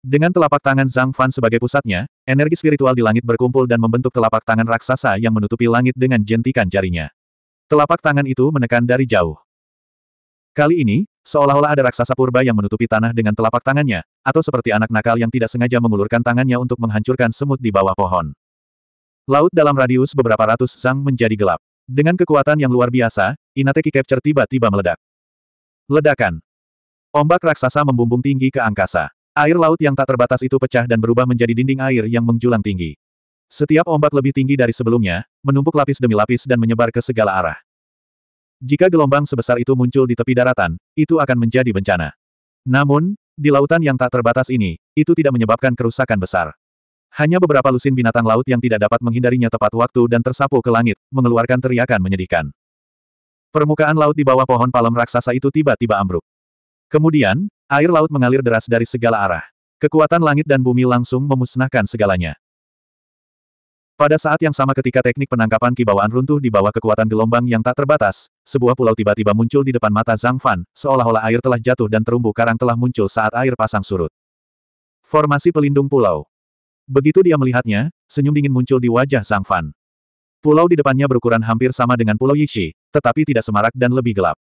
Dengan telapak tangan Zhang Fan sebagai pusatnya, energi spiritual di langit berkumpul dan membentuk telapak tangan raksasa yang menutupi langit dengan jentikan jarinya. Telapak tangan itu menekan dari jauh. Kali ini, seolah-olah ada raksasa purba yang menutupi tanah dengan telapak tangannya, atau seperti anak nakal yang tidak sengaja mengulurkan tangannya untuk menghancurkan semut di bawah pohon. Laut dalam radius beberapa ratus zang menjadi gelap. Dengan kekuatan yang luar biasa, Inateki Capture tiba-tiba meledak. Ledakan. Ombak raksasa membumbung tinggi ke angkasa. Air laut yang tak terbatas itu pecah dan berubah menjadi dinding air yang menjulang tinggi. Setiap ombak lebih tinggi dari sebelumnya, menumpuk lapis demi lapis dan menyebar ke segala arah. Jika gelombang sebesar itu muncul di tepi daratan, itu akan menjadi bencana. Namun, di lautan yang tak terbatas ini, itu tidak menyebabkan kerusakan besar. Hanya beberapa lusin binatang laut yang tidak dapat menghindarinya tepat waktu dan tersapu ke langit, mengeluarkan teriakan menyedihkan. Permukaan laut di bawah pohon palem raksasa itu tiba-tiba ambruk. Kemudian, Air laut mengalir deras dari segala arah. Kekuatan langit dan bumi langsung memusnahkan segalanya. Pada saat yang sama ketika teknik penangkapan kibawaan runtuh di bawah kekuatan gelombang yang tak terbatas, sebuah pulau tiba-tiba muncul di depan mata Zhang Fan, seolah-olah air telah jatuh dan terumbu karang telah muncul saat air pasang surut. Formasi pelindung pulau. Begitu dia melihatnya, senyum dingin muncul di wajah Zhang Fan. Pulau di depannya berukuran hampir sama dengan pulau Yishi, tetapi tidak semarak dan lebih gelap.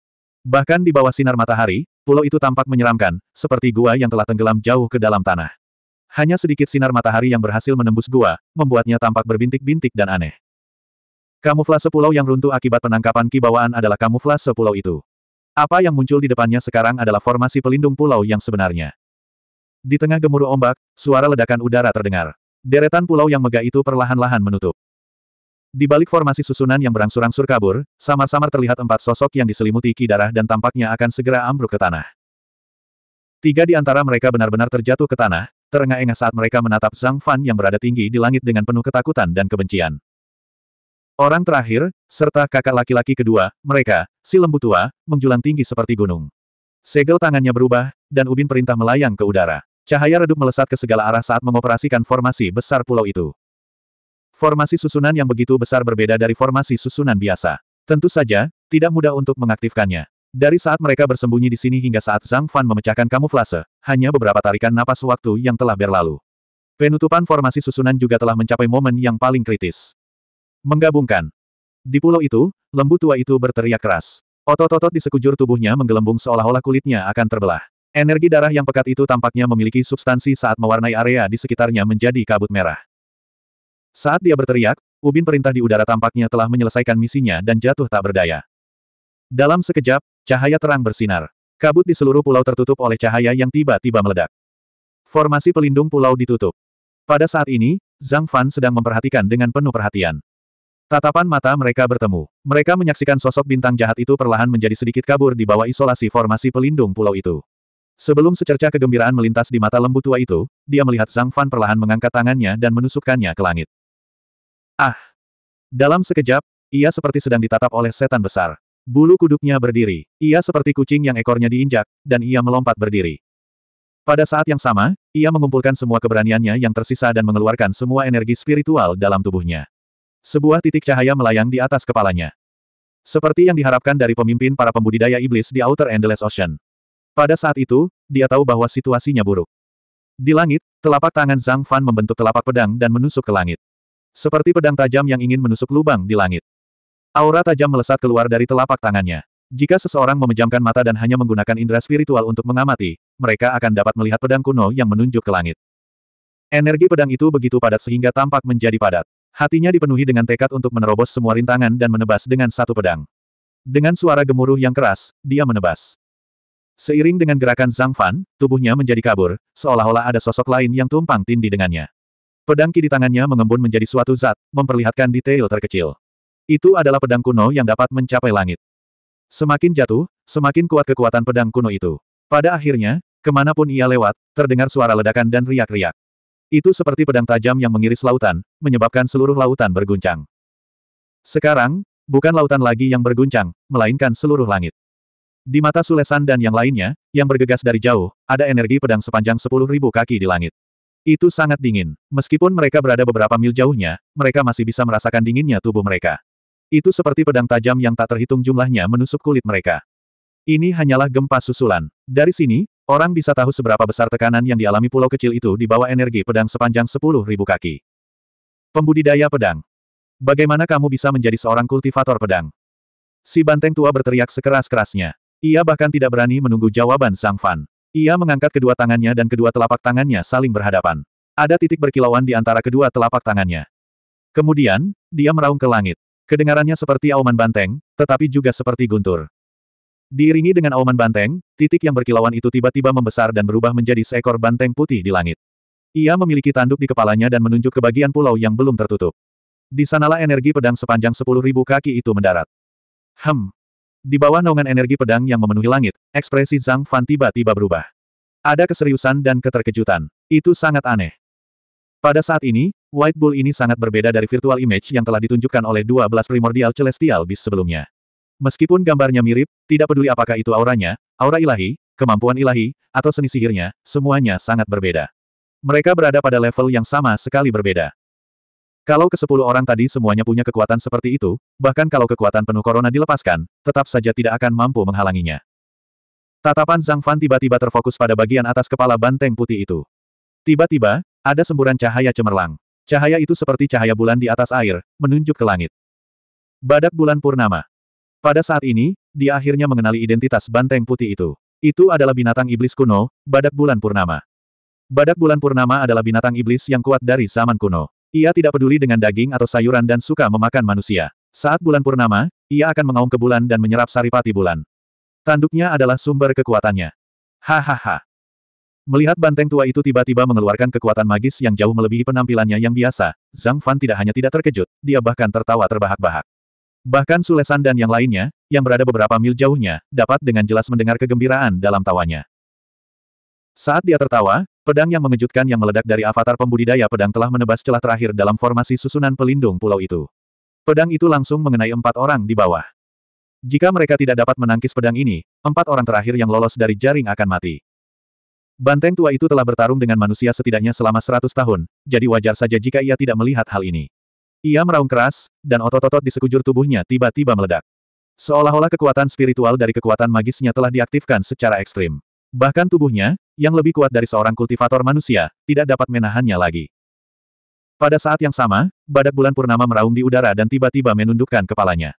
Bahkan di bawah sinar matahari, Pulau itu tampak menyeramkan, seperti gua yang telah tenggelam jauh ke dalam tanah. Hanya sedikit sinar matahari yang berhasil menembus gua, membuatnya tampak berbintik-bintik dan aneh. Kamuflase pulau yang runtuh akibat penangkapan kibawaan adalah kamuflase pulau itu. Apa yang muncul di depannya sekarang adalah formasi pelindung pulau yang sebenarnya. Di tengah gemuruh ombak, suara ledakan udara terdengar. Deretan pulau yang megah itu perlahan-lahan menutup. Di balik formasi susunan yang berangsur-angsur kabur, samar-samar terlihat empat sosok yang diselimuti ki darah dan tampaknya akan segera ambruk ke tanah. Tiga di antara mereka benar-benar terjatuh ke tanah, terengah-engah saat mereka menatap Zhang Fan yang berada tinggi di langit dengan penuh ketakutan dan kebencian. Orang terakhir, serta kakak laki-laki kedua, mereka, si lembu tua, menjulang tinggi seperti gunung. Segel tangannya berubah, dan ubin perintah melayang ke udara. Cahaya redup melesat ke segala arah saat mengoperasikan formasi besar pulau itu. Formasi susunan yang begitu besar berbeda dari formasi susunan biasa. Tentu saja, tidak mudah untuk mengaktifkannya. Dari saat mereka bersembunyi di sini hingga saat Zhang Fan memecahkan kamuflase, hanya beberapa tarikan napas waktu yang telah berlalu. Penutupan formasi susunan juga telah mencapai momen yang paling kritis. Menggabungkan. Di pulau itu, lembu tua itu berteriak keras. Otot-otot di sekujur tubuhnya menggelembung seolah-olah kulitnya akan terbelah. Energi darah yang pekat itu tampaknya memiliki substansi saat mewarnai area di sekitarnya menjadi kabut merah. Saat dia berteriak, ubin perintah di udara tampaknya telah menyelesaikan misinya dan jatuh tak berdaya. Dalam sekejap, cahaya terang bersinar. Kabut di seluruh pulau tertutup oleh cahaya yang tiba-tiba meledak. Formasi pelindung pulau ditutup. Pada saat ini, Zhang Fan sedang memperhatikan dengan penuh perhatian. Tatapan mata mereka bertemu. Mereka menyaksikan sosok bintang jahat itu perlahan menjadi sedikit kabur di bawah isolasi formasi pelindung pulau itu. Sebelum secercah kegembiraan melintas di mata lembu tua itu, dia melihat Zhang Fan perlahan mengangkat tangannya dan menusukkannya ke langit. Ah! Dalam sekejap, ia seperti sedang ditatap oleh setan besar. Bulu kuduknya berdiri, ia seperti kucing yang ekornya diinjak, dan ia melompat berdiri. Pada saat yang sama, ia mengumpulkan semua keberaniannya yang tersisa dan mengeluarkan semua energi spiritual dalam tubuhnya. Sebuah titik cahaya melayang di atas kepalanya. Seperti yang diharapkan dari pemimpin para pembudidaya iblis di Outer Endless Ocean. Pada saat itu, dia tahu bahwa situasinya buruk. Di langit, telapak tangan Zhang Fan membentuk telapak pedang dan menusuk ke langit. Seperti pedang tajam yang ingin menusuk lubang di langit. Aura tajam melesat keluar dari telapak tangannya. Jika seseorang memejamkan mata dan hanya menggunakan indera spiritual untuk mengamati, mereka akan dapat melihat pedang kuno yang menunjuk ke langit. Energi pedang itu begitu padat sehingga tampak menjadi padat. Hatinya dipenuhi dengan tekad untuk menerobos semua rintangan dan menebas dengan satu pedang. Dengan suara gemuruh yang keras, dia menebas. Seiring dengan gerakan Zhang Fan, tubuhnya menjadi kabur, seolah-olah ada sosok lain yang tumpang tindih dengannya. Pedang ki di tangannya mengembun menjadi suatu zat, memperlihatkan detail terkecil. Itu adalah pedang kuno yang dapat mencapai langit. Semakin jatuh, semakin kuat kekuatan pedang kuno itu. Pada akhirnya, kemanapun ia lewat, terdengar suara ledakan dan riak-riak. Itu seperti pedang tajam yang mengiris lautan, menyebabkan seluruh lautan berguncang. Sekarang, bukan lautan lagi yang berguncang, melainkan seluruh langit. Di mata Sulesan dan yang lainnya, yang bergegas dari jauh, ada energi pedang sepanjang 10.000 kaki di langit. Itu sangat dingin. Meskipun mereka berada beberapa mil jauhnya, mereka masih bisa merasakan dinginnya tubuh mereka. Itu seperti pedang tajam yang tak terhitung jumlahnya menusuk kulit mereka. Ini hanyalah gempa susulan. Dari sini, orang bisa tahu seberapa besar tekanan yang dialami pulau kecil itu di bawah energi pedang sepanjang 10.000 kaki. Pembudidaya pedang. Bagaimana kamu bisa menjadi seorang kultivator pedang? Si banteng tua berteriak sekeras-kerasnya. Ia bahkan tidak berani menunggu jawaban Sang Fan. Ia mengangkat kedua tangannya dan kedua telapak tangannya saling berhadapan. Ada titik berkilauan di antara kedua telapak tangannya. Kemudian, dia meraung ke langit. Kedengarannya seperti auman banteng, tetapi juga seperti guntur. Diiringi dengan auman banteng, titik yang berkilauan itu tiba-tiba membesar dan berubah menjadi seekor banteng putih di langit. Ia memiliki tanduk di kepalanya dan menunjuk ke bagian pulau yang belum tertutup. Di sanalah energi pedang sepanjang 10.000 kaki itu mendarat. Hem, di bawah naungan energi pedang yang memenuhi langit, ekspresi Zhang Fan tiba-tiba berubah. Ada keseriusan dan keterkejutan. Itu sangat aneh. Pada saat ini, White Bull ini sangat berbeda dari virtual image yang telah ditunjukkan oleh 12 primordial celestial bis sebelumnya. Meskipun gambarnya mirip, tidak peduli apakah itu auranya, aura ilahi, kemampuan ilahi, atau seni sihirnya, semuanya sangat berbeda. Mereka berada pada level yang sama sekali berbeda. Kalau ke sepuluh orang tadi semuanya punya kekuatan seperti itu, bahkan kalau kekuatan penuh corona dilepaskan, tetap saja tidak akan mampu menghalanginya. Tatapan Zhang Fan tiba-tiba terfokus pada bagian atas kepala banteng putih itu. Tiba-tiba, ada semburan cahaya cemerlang. Cahaya itu seperti cahaya bulan di atas air, menunjuk ke langit. Badak bulan purnama. Pada saat ini, dia akhirnya mengenali identitas banteng putih itu. Itu adalah binatang iblis kuno, badak bulan purnama. Badak bulan purnama adalah binatang iblis yang kuat dari zaman kuno. Ia tidak peduli dengan daging atau sayuran dan suka memakan manusia. Saat bulan purnama, ia akan mengaum ke bulan dan menyerap saripati bulan. Tanduknya adalah sumber kekuatannya. Hahaha. Melihat banteng tua itu tiba-tiba mengeluarkan kekuatan magis yang jauh melebihi penampilannya yang biasa, Zhang Fan tidak hanya tidak terkejut, dia bahkan tertawa terbahak-bahak. Bahkan Sulesan dan yang lainnya, yang berada beberapa mil jauhnya, dapat dengan jelas mendengar kegembiraan dalam tawanya. Saat dia tertawa, pedang yang mengejutkan yang meledak dari avatar pembudidaya pedang telah menebas celah terakhir dalam formasi susunan pelindung pulau itu. Pedang itu langsung mengenai empat orang di bawah. Jika mereka tidak dapat menangkis pedang ini, empat orang terakhir yang lolos dari jaring akan mati. Banteng tua itu telah bertarung dengan manusia setidaknya selama seratus tahun, jadi wajar saja jika ia tidak melihat hal ini. Ia meraung keras, dan otot-otot di sekujur tubuhnya tiba-tiba meledak. Seolah-olah kekuatan spiritual dari kekuatan magisnya telah diaktifkan secara ekstrim. Bahkan tubuhnya, yang lebih kuat dari seorang kultivator manusia, tidak dapat menahannya lagi. Pada saat yang sama, badak bulan purnama meraung di udara dan tiba-tiba menundukkan kepalanya.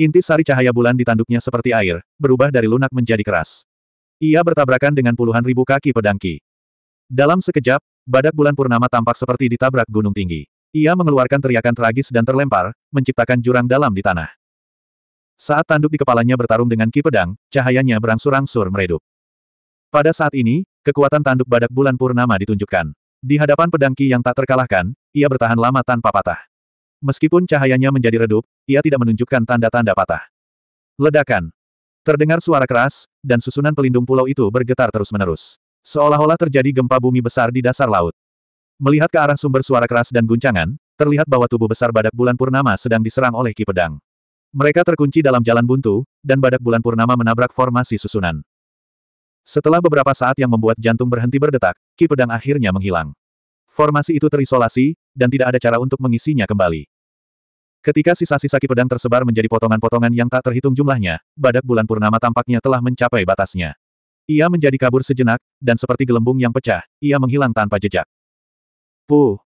Inti sari cahaya bulan di tanduknya seperti air, berubah dari lunak menjadi keras. Ia bertabrakan dengan puluhan ribu kaki pedangki. Dalam sekejap, badak bulan purnama tampak seperti ditabrak gunung tinggi. Ia mengeluarkan teriakan tragis dan terlempar, menciptakan jurang dalam di tanah. Saat tanduk di kepalanya bertarung dengan ki pedang, cahayanya berangsur-angsur meredup. Pada saat ini, kekuatan tanduk badak bulan purnama ditunjukkan. Di hadapan pedangki yang tak terkalahkan, ia bertahan lama tanpa patah. Meskipun cahayanya menjadi redup, ia tidak menunjukkan tanda-tanda patah. Ledakan. Terdengar suara keras, dan susunan pelindung pulau itu bergetar terus-menerus. Seolah-olah terjadi gempa bumi besar di dasar laut. Melihat ke arah sumber suara keras dan guncangan, terlihat bahwa tubuh besar badak bulan purnama sedang diserang oleh Ki Pedang. Mereka terkunci dalam jalan buntu, dan badak bulan purnama menabrak formasi susunan. Setelah beberapa saat yang membuat jantung berhenti berdetak, ki pedang akhirnya menghilang. Formasi itu terisolasi, dan tidak ada cara untuk mengisinya kembali. Ketika sisa-sisa ki pedang tersebar menjadi potongan-potongan yang tak terhitung jumlahnya, badak bulan purnama tampaknya telah mencapai batasnya. Ia menjadi kabur sejenak, dan seperti gelembung yang pecah, ia menghilang tanpa jejak. Puh!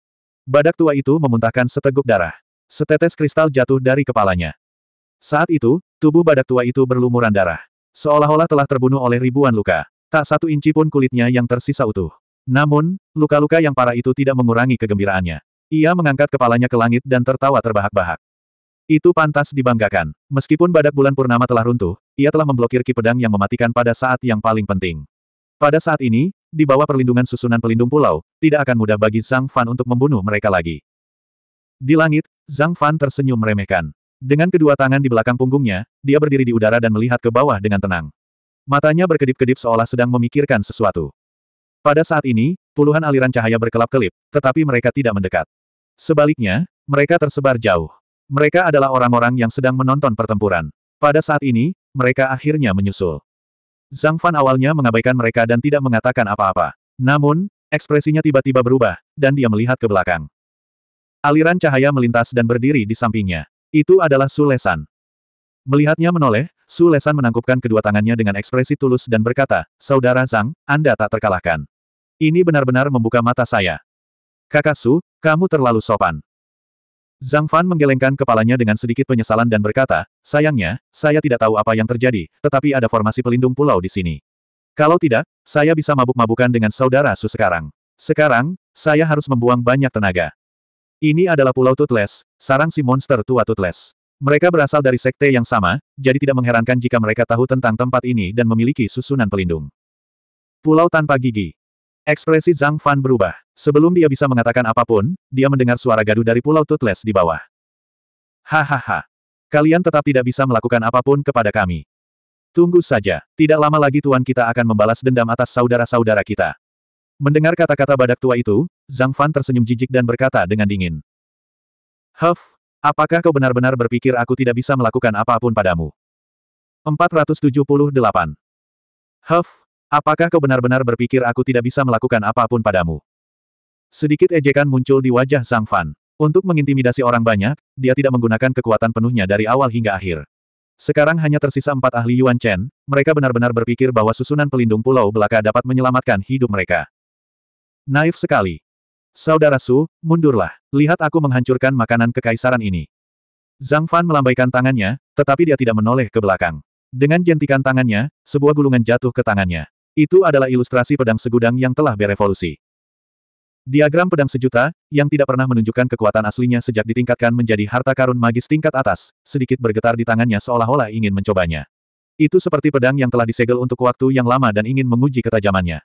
Badak tua itu memuntahkan seteguk darah. Setetes kristal jatuh dari kepalanya. Saat itu, tubuh badak tua itu berlumuran darah. Seolah-olah telah terbunuh oleh ribuan luka. Tak satu inci pun kulitnya yang tersisa utuh. Namun, luka-luka yang parah itu tidak mengurangi kegembiraannya. Ia mengangkat kepalanya ke langit dan tertawa terbahak-bahak. Itu pantas dibanggakan. Meskipun badak bulan purnama telah runtuh, ia telah memblokir ki pedang yang mematikan pada saat yang paling penting. Pada saat ini, di bawah perlindungan susunan pelindung pulau, tidak akan mudah bagi Zhang Fan untuk membunuh mereka lagi. Di langit, Zhang Fan tersenyum meremehkan. Dengan kedua tangan di belakang punggungnya, dia berdiri di udara dan melihat ke bawah dengan tenang. Matanya berkedip-kedip seolah sedang memikirkan sesuatu. Pada saat ini, puluhan aliran cahaya berkelap-kelip, tetapi mereka tidak mendekat. Sebaliknya, mereka tersebar jauh. Mereka adalah orang-orang yang sedang menonton pertempuran. Pada saat ini, mereka akhirnya menyusul. Zhang Fan awalnya mengabaikan mereka dan tidak mengatakan apa-apa. Namun, ekspresinya tiba-tiba berubah, dan dia melihat ke belakang. Aliran cahaya melintas dan berdiri di sampingnya. Itu adalah Sulesan. Melihatnya menoleh, Sulesan menangkupkan kedua tangannya dengan ekspresi tulus dan berkata, Saudara Zhang, Anda tak terkalahkan. Ini benar-benar membuka mata saya. Kakak Su, kamu terlalu sopan. Zhang Fan menggelengkan kepalanya dengan sedikit penyesalan dan berkata, sayangnya, saya tidak tahu apa yang terjadi, tetapi ada formasi pelindung pulau di sini. Kalau tidak, saya bisa mabuk-mabukan dengan saudara Su sekarang. Sekarang, saya harus membuang banyak tenaga. Ini adalah Pulau Tutles, sarang si monster tua Tutles. Mereka berasal dari sekte yang sama, jadi tidak mengherankan jika mereka tahu tentang tempat ini dan memiliki susunan pelindung. Pulau tanpa gigi. Ekspresi Zhang Fan berubah. Sebelum dia bisa mengatakan apapun, dia mendengar suara gaduh dari Pulau Tutles di bawah. Hahaha. Kalian tetap tidak bisa melakukan apapun kepada kami. Tunggu saja, tidak lama lagi tuan kita akan membalas dendam atas saudara-saudara kita. Mendengar kata-kata badak tua itu, Zhang Fan tersenyum jijik dan berkata dengan dingin. Huff, apakah kau benar-benar berpikir aku tidak bisa melakukan apapun padamu? 478. Huff, apakah kau benar-benar berpikir aku tidak bisa melakukan apapun padamu? Sedikit ejekan muncul di wajah Zhang Fan. Untuk mengintimidasi orang banyak, dia tidak menggunakan kekuatan penuhnya dari awal hingga akhir. Sekarang hanya tersisa empat ahli Yuan Chen, mereka benar-benar berpikir bahwa susunan pelindung pulau belaka dapat menyelamatkan hidup mereka. Naif sekali. Saudara Su, mundurlah. Lihat aku menghancurkan makanan kekaisaran ini. Zhang Fan melambaikan tangannya, tetapi dia tidak menoleh ke belakang. Dengan jentikan tangannya, sebuah gulungan jatuh ke tangannya. Itu adalah ilustrasi pedang segudang yang telah berevolusi. Diagram pedang sejuta, yang tidak pernah menunjukkan kekuatan aslinya sejak ditingkatkan menjadi harta karun magis tingkat atas, sedikit bergetar di tangannya seolah-olah ingin mencobanya. Itu seperti pedang yang telah disegel untuk waktu yang lama dan ingin menguji ketajamannya.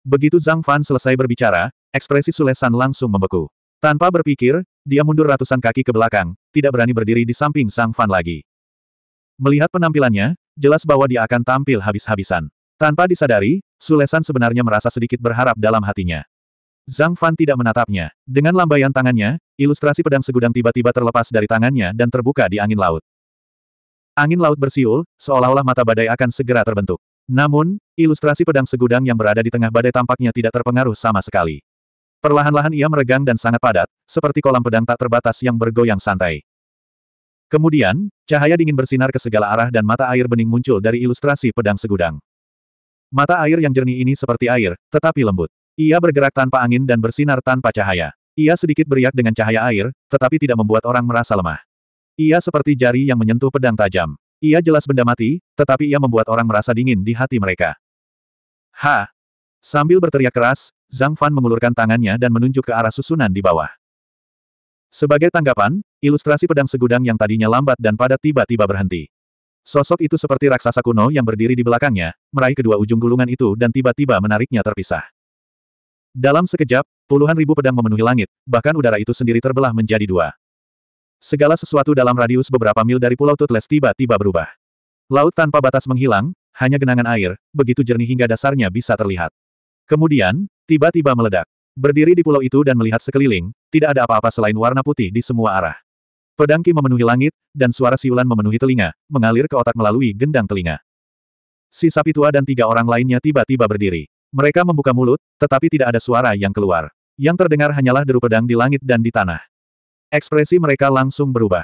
Begitu Zhang Fan selesai berbicara, ekspresi Sulesan langsung membeku. Tanpa berpikir, dia mundur ratusan kaki ke belakang, tidak berani berdiri di samping Zhang Fan lagi. Melihat penampilannya, jelas bahwa dia akan tampil habis-habisan. Tanpa disadari, Sulesan sebenarnya merasa sedikit berharap dalam hatinya. Zhang Fan tidak menatapnya. Dengan lambaian tangannya, ilustrasi pedang segudang tiba-tiba terlepas dari tangannya dan terbuka di angin laut. Angin laut bersiul, seolah-olah mata badai akan segera terbentuk. Namun, ilustrasi pedang segudang yang berada di tengah badai tampaknya tidak terpengaruh sama sekali. Perlahan-lahan ia meregang dan sangat padat, seperti kolam pedang tak terbatas yang bergoyang santai. Kemudian, cahaya dingin bersinar ke segala arah dan mata air bening muncul dari ilustrasi pedang segudang. Mata air yang jernih ini seperti air, tetapi lembut. Ia bergerak tanpa angin dan bersinar tanpa cahaya. Ia sedikit beriak dengan cahaya air, tetapi tidak membuat orang merasa lemah. Ia seperti jari yang menyentuh pedang tajam. Ia jelas benda mati, tetapi ia membuat orang merasa dingin di hati mereka. Ha! Sambil berteriak keras, Zhang Fan mengulurkan tangannya dan menunjuk ke arah susunan di bawah. Sebagai tanggapan, ilustrasi pedang segudang yang tadinya lambat dan padat tiba-tiba berhenti. Sosok itu seperti raksasa kuno yang berdiri di belakangnya, meraih kedua ujung gulungan itu dan tiba-tiba menariknya terpisah. Dalam sekejap, puluhan ribu pedang memenuhi langit, bahkan udara itu sendiri terbelah menjadi dua. Segala sesuatu dalam radius beberapa mil dari Pulau Tutles tiba-tiba berubah. Laut tanpa batas menghilang, hanya genangan air, begitu jernih hingga dasarnya bisa terlihat. Kemudian, tiba-tiba meledak. Berdiri di pulau itu dan melihat sekeliling, tidak ada apa-apa selain warna putih di semua arah. Pedangki memenuhi langit, dan suara siulan memenuhi telinga, mengalir ke otak melalui gendang telinga. Si sapi tua dan tiga orang lainnya tiba-tiba berdiri. Mereka membuka mulut, tetapi tidak ada suara yang keluar. Yang terdengar hanyalah deru pedang di langit dan di tanah. Ekspresi mereka langsung berubah.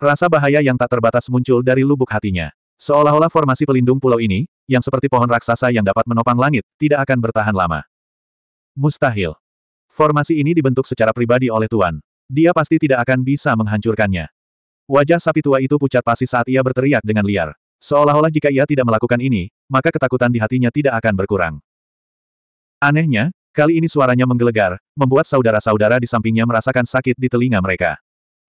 Rasa bahaya yang tak terbatas muncul dari lubuk hatinya. Seolah-olah formasi pelindung pulau ini, yang seperti pohon raksasa yang dapat menopang langit, tidak akan bertahan lama. Mustahil. Formasi ini dibentuk secara pribadi oleh Tuan. Dia pasti tidak akan bisa menghancurkannya. Wajah sapi tua itu pucat pasi saat ia berteriak dengan liar. Seolah-olah jika ia tidak melakukan ini, maka ketakutan di hatinya tidak akan berkurang. Anehnya, Kali ini suaranya menggelegar, membuat saudara-saudara di sampingnya merasakan sakit di telinga mereka.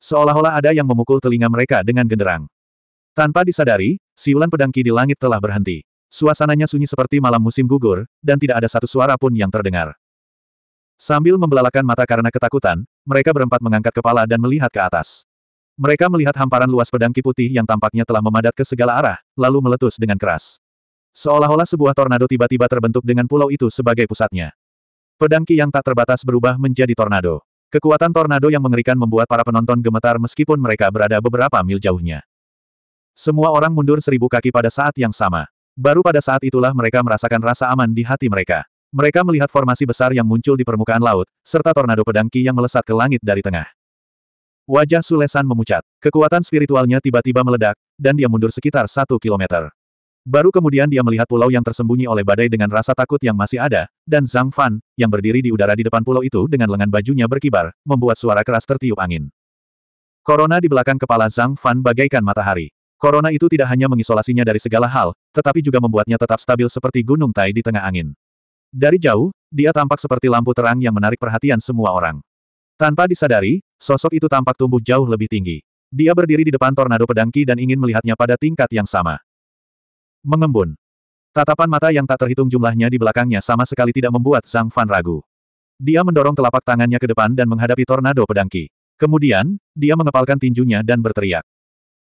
Seolah-olah ada yang memukul telinga mereka dengan genderang. Tanpa disadari, siulan pedangki di langit telah berhenti. Suasananya sunyi seperti malam musim gugur, dan tidak ada satu suara pun yang terdengar. Sambil membelalakan mata karena ketakutan, mereka berempat mengangkat kepala dan melihat ke atas. Mereka melihat hamparan luas pedang ki putih yang tampaknya telah memadat ke segala arah, lalu meletus dengan keras. Seolah-olah sebuah tornado tiba-tiba terbentuk dengan pulau itu sebagai pusatnya. Pedang Ki yang tak terbatas berubah menjadi tornado. Kekuatan tornado yang mengerikan membuat para penonton gemetar meskipun mereka berada beberapa mil jauhnya. Semua orang mundur seribu kaki pada saat yang sama. Baru pada saat itulah mereka merasakan rasa aman di hati mereka. Mereka melihat formasi besar yang muncul di permukaan laut, serta tornado pedang Ki yang melesat ke langit dari tengah. Wajah Sulesan memucat. Kekuatan spiritualnya tiba-tiba meledak, dan dia mundur sekitar satu kilometer. Baru kemudian dia melihat pulau yang tersembunyi oleh badai dengan rasa takut yang masih ada, dan Zhang Fan, yang berdiri di udara di depan pulau itu dengan lengan bajunya berkibar, membuat suara keras tertiup angin. Corona di belakang kepala Zhang Fan bagaikan matahari. Corona itu tidak hanya mengisolasinya dari segala hal, tetapi juga membuatnya tetap stabil seperti gunung tai di tengah angin. Dari jauh, dia tampak seperti lampu terang yang menarik perhatian semua orang. Tanpa disadari, sosok itu tampak tumbuh jauh lebih tinggi. Dia berdiri di depan tornado pedangki dan ingin melihatnya pada tingkat yang sama. Mengembun. Tatapan mata yang tak terhitung jumlahnya di belakangnya sama sekali tidak membuat Zhang Fan ragu. Dia mendorong telapak tangannya ke depan dan menghadapi tornado pedangki. Kemudian, dia mengepalkan tinjunya dan berteriak.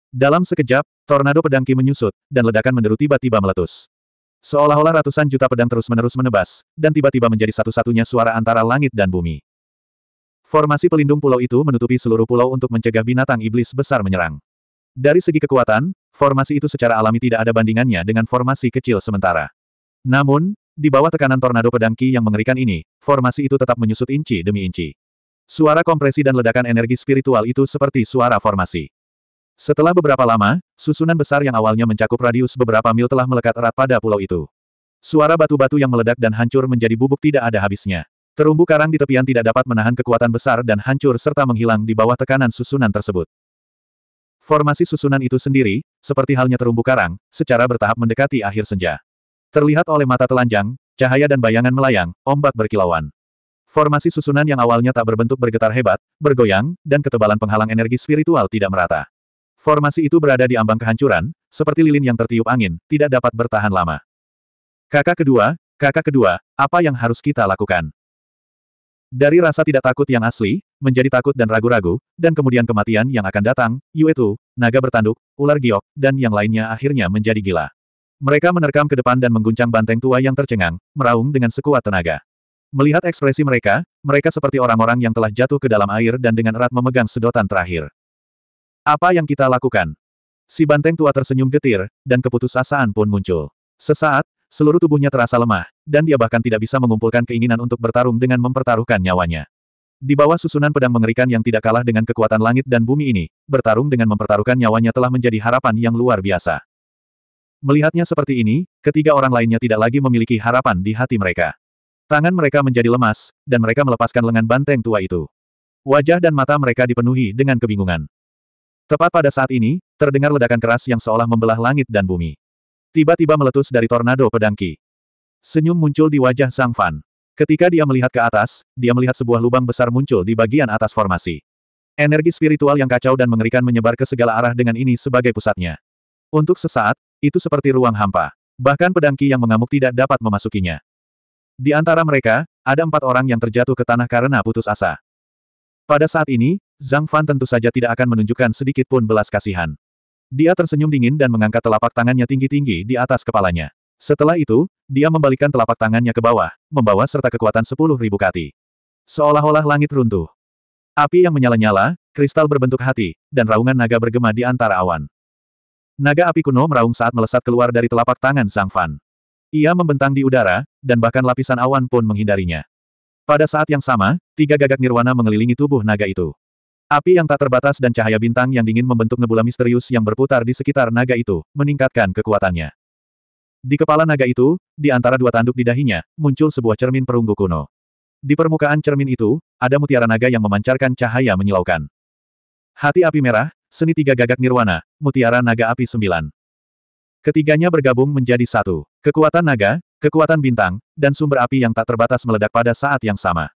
Dalam sekejap, tornado pedangki menyusut, dan ledakan menderu tiba-tiba meletus. Seolah-olah ratusan juta pedang terus-menerus menebas, dan tiba-tiba menjadi satu-satunya suara antara langit dan bumi. Formasi pelindung pulau itu menutupi seluruh pulau untuk mencegah binatang iblis besar menyerang. Dari segi kekuatan, formasi itu secara alami tidak ada bandingannya dengan formasi kecil sementara. Namun, di bawah tekanan tornado pedang Ki yang mengerikan ini, formasi itu tetap menyusut inci demi inci. Suara kompresi dan ledakan energi spiritual itu seperti suara formasi. Setelah beberapa lama, susunan besar yang awalnya mencakup radius beberapa mil telah melekat erat pada pulau itu. Suara batu-batu yang meledak dan hancur menjadi bubuk tidak ada habisnya. Terumbu karang di tepian tidak dapat menahan kekuatan besar dan hancur serta menghilang di bawah tekanan susunan tersebut. Formasi susunan itu sendiri, seperti halnya terumbu karang, secara bertahap mendekati akhir senja. Terlihat oleh mata telanjang, cahaya dan bayangan melayang, ombak berkilauan. Formasi susunan yang awalnya tak berbentuk bergetar hebat, bergoyang, dan ketebalan penghalang energi spiritual tidak merata. Formasi itu berada di ambang kehancuran, seperti lilin yang tertiup angin, tidak dapat bertahan lama. Kakak kedua, kakak kedua, apa yang harus kita lakukan? Dari rasa tidak takut yang asli, menjadi takut dan ragu-ragu, dan kemudian kematian yang akan datang, Yue Tu, naga bertanduk, ular giok, dan yang lainnya akhirnya menjadi gila. Mereka menerkam ke depan dan mengguncang banteng tua yang tercengang, meraung dengan sekuat tenaga. Melihat ekspresi mereka, mereka seperti orang-orang yang telah jatuh ke dalam air dan dengan erat memegang sedotan terakhir. Apa yang kita lakukan? Si banteng tua tersenyum getir, dan keputusasaan pun muncul. Sesaat, seluruh tubuhnya terasa lemah, dan dia bahkan tidak bisa mengumpulkan keinginan untuk bertarung dengan mempertaruhkan nyawanya. Di bawah susunan pedang mengerikan yang tidak kalah dengan kekuatan langit dan bumi ini, bertarung dengan mempertaruhkan nyawanya telah menjadi harapan yang luar biasa. Melihatnya seperti ini, ketiga orang lainnya tidak lagi memiliki harapan di hati mereka. Tangan mereka menjadi lemas, dan mereka melepaskan lengan banteng tua itu. Wajah dan mata mereka dipenuhi dengan kebingungan. Tepat pada saat ini, terdengar ledakan keras yang seolah membelah langit dan bumi. Tiba-tiba meletus dari tornado pedangki. Senyum muncul di wajah Sang Fan. Ketika dia melihat ke atas, dia melihat sebuah lubang besar muncul di bagian atas formasi. Energi spiritual yang kacau dan mengerikan menyebar ke segala arah dengan ini sebagai pusatnya. Untuk sesaat, itu seperti ruang hampa. Bahkan pedangki yang mengamuk tidak dapat memasukinya. Di antara mereka, ada empat orang yang terjatuh ke tanah karena putus asa. Pada saat ini, Zhang Fan tentu saja tidak akan menunjukkan sedikit pun belas kasihan. Dia tersenyum dingin dan mengangkat telapak tangannya tinggi-tinggi di atas kepalanya. Setelah itu, dia membalikkan telapak tangannya ke bawah, membawa serta kekuatan sepuluh ribu kati. Seolah-olah langit runtuh. Api yang menyala-nyala, kristal berbentuk hati, dan raungan naga bergema di antara awan. Naga api kuno meraung saat melesat keluar dari telapak tangan sang Fan. Ia membentang di udara, dan bahkan lapisan awan pun menghindarinya. Pada saat yang sama, tiga gagak nirwana mengelilingi tubuh naga itu. Api yang tak terbatas dan cahaya bintang yang dingin membentuk nebula misterius yang berputar di sekitar naga itu, meningkatkan kekuatannya. Di kepala naga itu, di antara dua tanduk di dahinya, muncul sebuah cermin perunggu kuno. Di permukaan cermin itu, ada mutiara naga yang memancarkan cahaya menyilaukan. Hati api merah, seni tiga gagak nirwana, mutiara naga api sembilan. Ketiganya bergabung menjadi satu. Kekuatan naga, kekuatan bintang, dan sumber api yang tak terbatas meledak pada saat yang sama.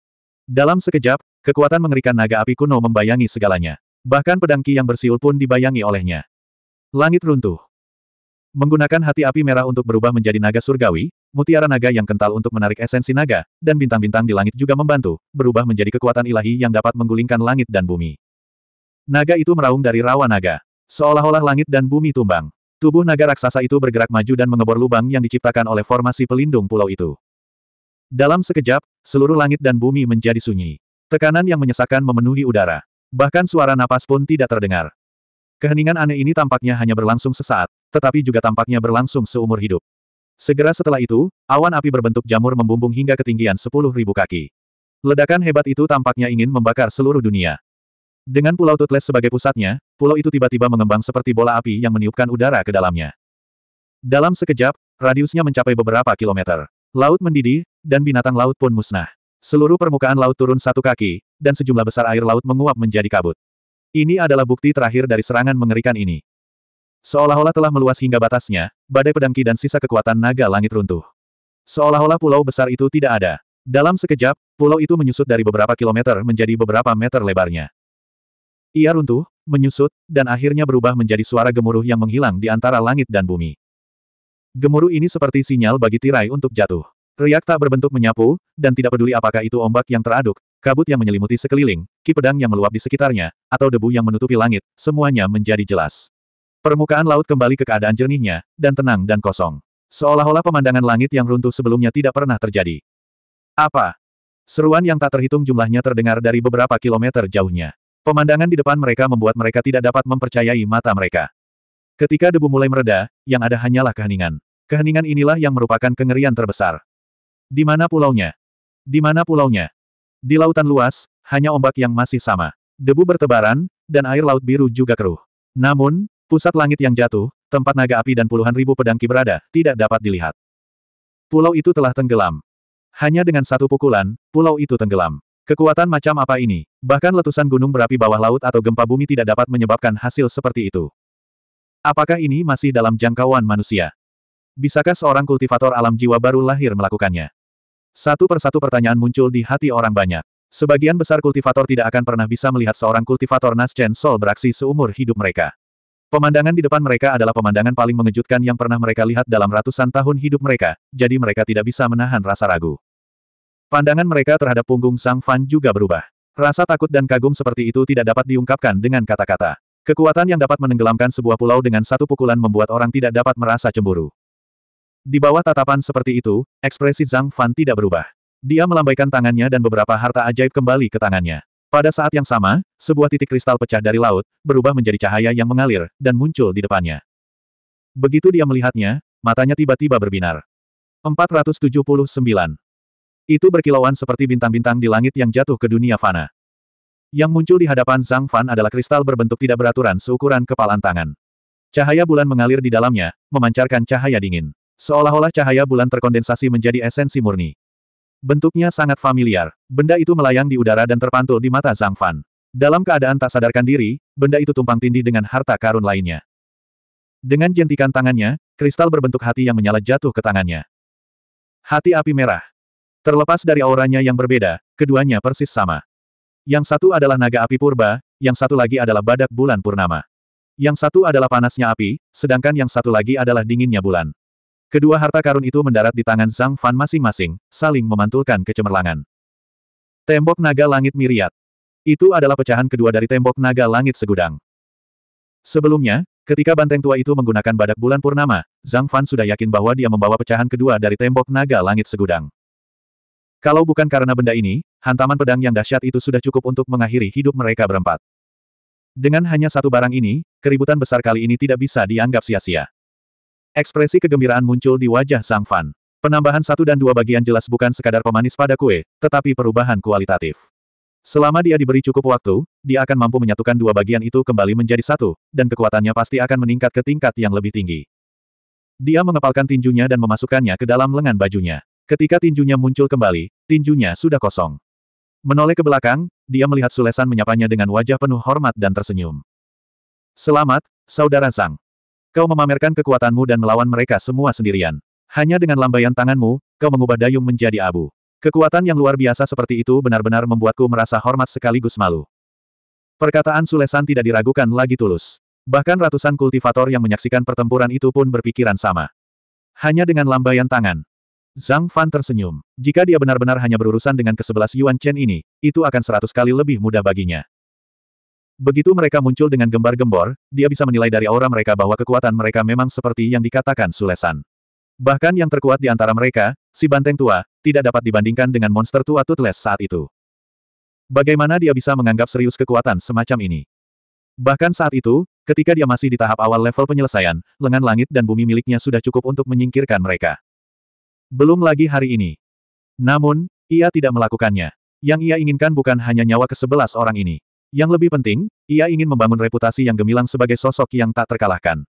Dalam sekejap, kekuatan mengerikan naga api kuno membayangi segalanya. Bahkan pedang ki yang bersiul pun dibayangi olehnya. Langit runtuh. Menggunakan hati api merah untuk berubah menjadi naga surgawi, mutiara naga yang kental untuk menarik esensi naga, dan bintang-bintang di langit juga membantu, berubah menjadi kekuatan ilahi yang dapat menggulingkan langit dan bumi. Naga itu meraung dari rawa naga. Seolah-olah langit dan bumi tumbang. Tubuh naga raksasa itu bergerak maju dan mengebor lubang yang diciptakan oleh formasi pelindung pulau itu. Dalam sekejap, seluruh langit dan bumi menjadi sunyi. Tekanan yang menyesakkan memenuhi udara. Bahkan suara napas pun tidak terdengar. Keheningan aneh ini tampaknya hanya berlangsung sesaat, tetapi juga tampaknya berlangsung seumur hidup. Segera setelah itu, awan api berbentuk jamur membumbung hingga ketinggian sepuluh ribu kaki. Ledakan hebat itu tampaknya ingin membakar seluruh dunia. Dengan Pulau Tutles sebagai pusatnya, pulau itu tiba-tiba mengembang seperti bola api yang meniupkan udara ke dalamnya. Dalam sekejap, radiusnya mencapai beberapa kilometer. Laut mendidih, dan binatang laut pun musnah. Seluruh permukaan laut turun satu kaki, dan sejumlah besar air laut menguap menjadi kabut. Ini adalah bukti terakhir dari serangan mengerikan ini. Seolah-olah telah meluas hingga batasnya, badai pedangki dan sisa kekuatan naga langit runtuh. Seolah-olah pulau besar itu tidak ada. Dalam sekejap, pulau itu menyusut dari beberapa kilometer menjadi beberapa meter lebarnya. Ia runtuh, menyusut, dan akhirnya berubah menjadi suara gemuruh yang menghilang di antara langit dan bumi. Gemuruh ini seperti sinyal bagi tirai untuk jatuh. Riak tak berbentuk menyapu, dan tidak peduli apakah itu ombak yang teraduk, Kabut yang menyelimuti sekeliling, ki pedang yang meluap di sekitarnya, atau debu yang menutupi langit, semuanya menjadi jelas. Permukaan laut kembali ke keadaan jernihnya, dan tenang dan kosong. Seolah-olah pemandangan langit yang runtuh sebelumnya tidak pernah terjadi. Apa? Seruan yang tak terhitung jumlahnya terdengar dari beberapa kilometer jauhnya. Pemandangan di depan mereka membuat mereka tidak dapat mempercayai mata mereka. Ketika debu mulai mereda, yang ada hanyalah keheningan. Keheningan inilah yang merupakan kengerian terbesar. Di mana pulaunya? Di mana pulaunya? Di lautan luas, hanya ombak yang masih sama. Debu bertebaran, dan air laut biru juga keruh. Namun, pusat langit yang jatuh, tempat naga api dan puluhan ribu pedangki berada, tidak dapat dilihat. Pulau itu telah tenggelam. Hanya dengan satu pukulan, pulau itu tenggelam. Kekuatan macam apa ini? Bahkan letusan gunung berapi bawah laut atau gempa bumi tidak dapat menyebabkan hasil seperti itu. Apakah ini masih dalam jangkauan manusia? Bisakah seorang kultivator alam jiwa baru lahir melakukannya? Satu persatu pertanyaan muncul di hati orang banyak. Sebagian besar kultivator tidak akan pernah bisa melihat seorang kultivator Nascen Sol beraksi seumur hidup mereka. Pemandangan di depan mereka adalah pemandangan paling mengejutkan yang pernah mereka lihat dalam ratusan tahun hidup mereka, jadi mereka tidak bisa menahan rasa ragu. Pandangan mereka terhadap punggung Sang Fan juga berubah. Rasa takut dan kagum seperti itu tidak dapat diungkapkan dengan kata-kata. Kekuatan yang dapat menenggelamkan sebuah pulau dengan satu pukulan membuat orang tidak dapat merasa cemburu. Di bawah tatapan seperti itu, ekspresi Zhang Fan tidak berubah. Dia melambaikan tangannya dan beberapa harta ajaib kembali ke tangannya. Pada saat yang sama, sebuah titik kristal pecah dari laut, berubah menjadi cahaya yang mengalir, dan muncul di depannya. Begitu dia melihatnya, matanya tiba-tiba berbinar. 479. Itu berkilauan seperti bintang-bintang di langit yang jatuh ke dunia fana. Yang muncul di hadapan Zhang Fan adalah kristal berbentuk tidak beraturan seukuran kepalan tangan. Cahaya bulan mengalir di dalamnya, memancarkan cahaya dingin. Seolah-olah cahaya bulan terkondensasi menjadi esensi murni. Bentuknya sangat familiar. Benda itu melayang di udara dan terpantul di mata Zhang Fan. Dalam keadaan tak sadarkan diri, benda itu tumpang tindih dengan harta karun lainnya. Dengan jentikan tangannya, kristal berbentuk hati yang menyala jatuh ke tangannya. Hati api merah. Terlepas dari auranya yang berbeda, keduanya persis sama. Yang satu adalah naga api purba, yang satu lagi adalah badak bulan purnama. Yang satu adalah panasnya api, sedangkan yang satu lagi adalah dinginnya bulan. Kedua harta karun itu mendarat di tangan Zhang Fan masing-masing, saling memantulkan kecemerlangan. Tembok naga langit miriat. Itu adalah pecahan kedua dari tembok naga langit segudang. Sebelumnya, ketika banteng tua itu menggunakan badak bulan purnama, Zhang Fan sudah yakin bahwa dia membawa pecahan kedua dari tembok naga langit segudang. Kalau bukan karena benda ini, hantaman pedang yang dahsyat itu sudah cukup untuk mengakhiri hidup mereka berempat. Dengan hanya satu barang ini, keributan besar kali ini tidak bisa dianggap sia-sia. Ekspresi kegembiraan muncul di wajah Sang Fan. Penambahan satu dan dua bagian jelas bukan sekadar pemanis pada kue, tetapi perubahan kualitatif. Selama dia diberi cukup waktu, dia akan mampu menyatukan dua bagian itu kembali menjadi satu, dan kekuatannya pasti akan meningkat ke tingkat yang lebih tinggi. Dia mengepalkan tinjunya dan memasukkannya ke dalam lengan bajunya. Ketika tinjunya muncul kembali, tinjunya sudah kosong. Menoleh ke belakang, dia melihat Sulesan menyapanya dengan wajah penuh hormat dan tersenyum. Selamat, Saudara Sang. Kau memamerkan kekuatanmu dan melawan mereka semua sendirian. Hanya dengan lambaian tanganmu, kau mengubah dayung menjadi abu. Kekuatan yang luar biasa seperti itu benar-benar membuatku merasa hormat sekaligus malu. Perkataan Sulesan tidak diragukan lagi tulus. Bahkan ratusan kultivator yang menyaksikan pertempuran itu pun berpikiran sama. Hanya dengan lambaian tangan. Zhang Fan tersenyum. Jika dia benar-benar hanya berurusan dengan kesebelas Yuan Chen ini, itu akan seratus kali lebih mudah baginya. Begitu mereka muncul dengan gembar-gembor, dia bisa menilai dari aura mereka bahwa kekuatan mereka memang seperti yang dikatakan Sulesan. Bahkan yang terkuat di antara mereka, si banteng tua, tidak dapat dibandingkan dengan monster tua Tutles saat itu. Bagaimana dia bisa menganggap serius kekuatan semacam ini? Bahkan saat itu, ketika dia masih di tahap awal level penyelesaian, lengan langit dan bumi miliknya sudah cukup untuk menyingkirkan mereka. Belum lagi hari ini. Namun, ia tidak melakukannya. Yang ia inginkan bukan hanya nyawa ke sebelas orang ini. Yang lebih penting, ia ingin membangun reputasi yang gemilang sebagai sosok yang tak terkalahkan.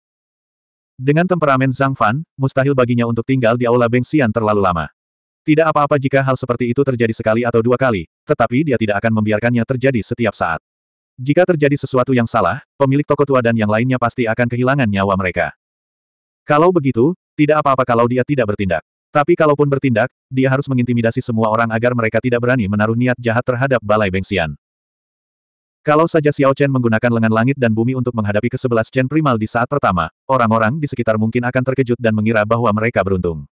Dengan temperamen Zhang Fan, mustahil baginya untuk tinggal di Aula Bengxian terlalu lama. Tidak apa-apa jika hal seperti itu terjadi sekali atau dua kali, tetapi dia tidak akan membiarkannya terjadi setiap saat. Jika terjadi sesuatu yang salah, pemilik toko tua dan yang lainnya pasti akan kehilangan nyawa mereka. Kalau begitu, tidak apa-apa kalau dia tidak bertindak. Tapi kalaupun bertindak, dia harus mengintimidasi semua orang agar mereka tidak berani menaruh niat jahat terhadap Balai Bengsian. Kalau saja Xiao Chen menggunakan lengan langit dan bumi untuk menghadapi ke-11 Chen Primal di saat pertama, orang-orang di sekitar mungkin akan terkejut dan mengira bahwa mereka beruntung.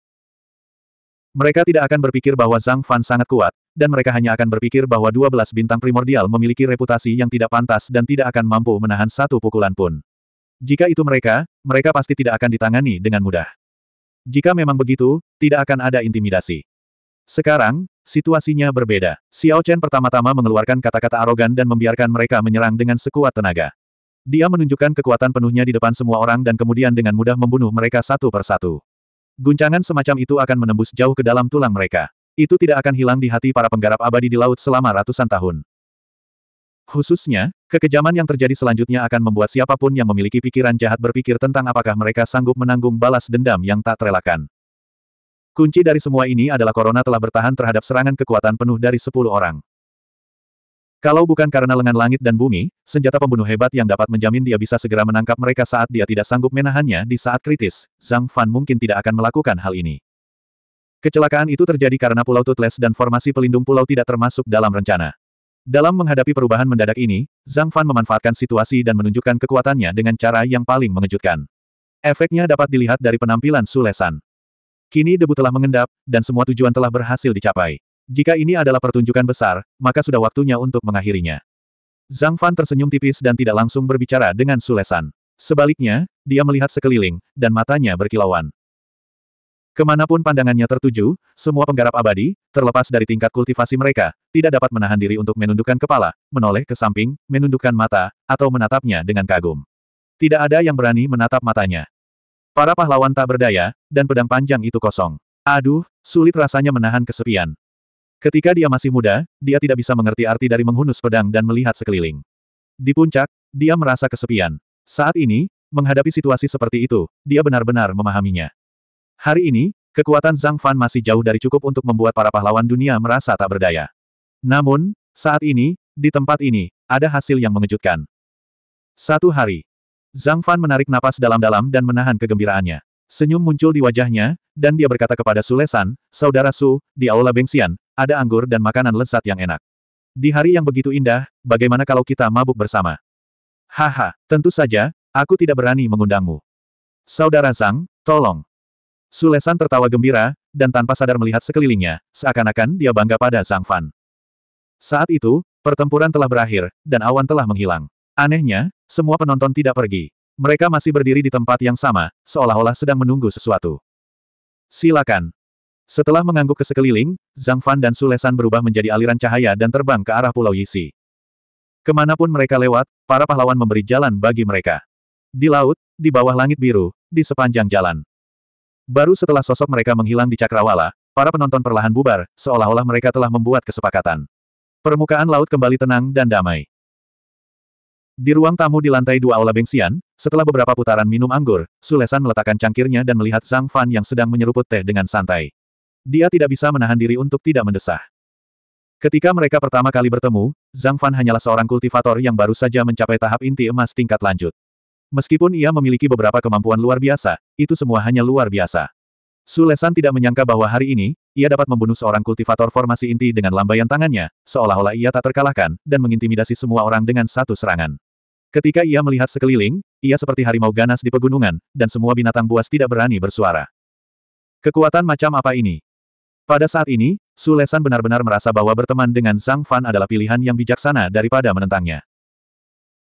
Mereka tidak akan berpikir bahwa Zhang Fan sangat kuat, dan mereka hanya akan berpikir bahwa 12 bintang primordial memiliki reputasi yang tidak pantas dan tidak akan mampu menahan satu pukulan pun. Jika itu mereka, mereka pasti tidak akan ditangani dengan mudah. Jika memang begitu, tidak akan ada intimidasi. Sekarang, situasinya berbeda. Xiao Chen pertama-tama mengeluarkan kata-kata arogan dan membiarkan mereka menyerang dengan sekuat tenaga. Dia menunjukkan kekuatan penuhnya di depan semua orang dan kemudian dengan mudah membunuh mereka satu persatu. Guncangan semacam itu akan menembus jauh ke dalam tulang mereka. Itu tidak akan hilang di hati para penggarap abadi di laut selama ratusan tahun. Khususnya, kekejaman yang terjadi selanjutnya akan membuat siapapun yang memiliki pikiran jahat berpikir tentang apakah mereka sanggup menanggung balas dendam yang tak terelakkan. Kunci dari semua ini adalah Corona telah bertahan terhadap serangan kekuatan penuh dari sepuluh orang. Kalau bukan karena lengan langit dan bumi, senjata pembunuh hebat yang dapat menjamin dia bisa segera menangkap mereka saat dia tidak sanggup menahannya di saat kritis, Zhang Fan mungkin tidak akan melakukan hal ini. Kecelakaan itu terjadi karena Pulau Tutles dan formasi pelindung pulau tidak termasuk dalam rencana. Dalam menghadapi perubahan mendadak ini, Zhang Fan memanfaatkan situasi dan menunjukkan kekuatannya dengan cara yang paling mengejutkan. Efeknya dapat dilihat dari penampilan Sulesan. Kini debu telah mengendap, dan semua tujuan telah berhasil dicapai. Jika ini adalah pertunjukan besar, maka sudah waktunya untuk mengakhirinya. Zhang Fan tersenyum tipis dan tidak langsung berbicara dengan Sulesan. Sebaliknya, dia melihat sekeliling, dan matanya berkilauan. Kemanapun pandangannya tertuju, semua penggarap abadi, terlepas dari tingkat kultivasi mereka, tidak dapat menahan diri untuk menundukkan kepala, menoleh ke samping, menundukkan mata, atau menatapnya dengan kagum. Tidak ada yang berani menatap matanya. Para pahlawan tak berdaya, dan pedang panjang itu kosong. Aduh, sulit rasanya menahan kesepian. Ketika dia masih muda, dia tidak bisa mengerti arti dari menghunus pedang dan melihat sekeliling. Di puncak, dia merasa kesepian. Saat ini, menghadapi situasi seperti itu, dia benar-benar memahaminya. Hari ini, kekuatan Zhang Fan masih jauh dari cukup untuk membuat para pahlawan dunia merasa tak berdaya. Namun, saat ini, di tempat ini, ada hasil yang mengejutkan. Satu hari, Zhang Fan menarik napas dalam-dalam dan menahan kegembiraannya. Senyum muncul di wajahnya, dan dia berkata kepada Su Lesan, Saudara Su, di Aula Bengsian, ada anggur dan makanan lezat yang enak. Di hari yang begitu indah, bagaimana kalau kita mabuk bersama? Haha, tentu saja, aku tidak berani mengundangmu. Saudara Zhang, tolong. Su Lesan tertawa gembira, dan tanpa sadar melihat sekelilingnya, seakan-akan dia bangga pada Zhang Fan. Saat itu, pertempuran telah berakhir, dan awan telah menghilang. Anehnya, semua penonton tidak pergi. Mereka masih berdiri di tempat yang sama, seolah-olah sedang menunggu sesuatu. Silakan. Setelah mengangguk ke sekeliling, Zhang Fan dan Sulesan berubah menjadi aliran cahaya dan terbang ke arah Pulau Yisi. Kemanapun mereka lewat, para pahlawan memberi jalan bagi mereka. Di laut, di bawah langit biru, di sepanjang jalan. Baru setelah sosok mereka menghilang di cakrawala, para penonton perlahan bubar, seolah-olah mereka telah membuat kesepakatan. Permukaan laut kembali tenang dan damai. Di ruang tamu di lantai dua Aula Bengsian, setelah beberapa putaran minum anggur, Sulesan meletakkan cangkirnya dan melihat Zhang Fan yang sedang menyeruput teh dengan santai. Dia tidak bisa menahan diri untuk tidak mendesah. Ketika mereka pertama kali bertemu, Zhang Fan hanyalah seorang kultivator yang baru saja mencapai tahap inti emas tingkat lanjut. Meskipun ia memiliki beberapa kemampuan luar biasa, itu semua hanya luar biasa. Sulesan tidak menyangka bahwa hari ini, ia dapat membunuh seorang kultivator formasi inti dengan lambaian tangannya, seolah-olah ia tak terkalahkan, dan mengintimidasi semua orang dengan satu serangan. Ketika ia melihat sekeliling, ia seperti harimau ganas di pegunungan, dan semua binatang buas tidak berani bersuara. Kekuatan macam apa ini? Pada saat ini, Sulesan benar-benar merasa bahwa berteman dengan Zhang Fan adalah pilihan yang bijaksana daripada menentangnya.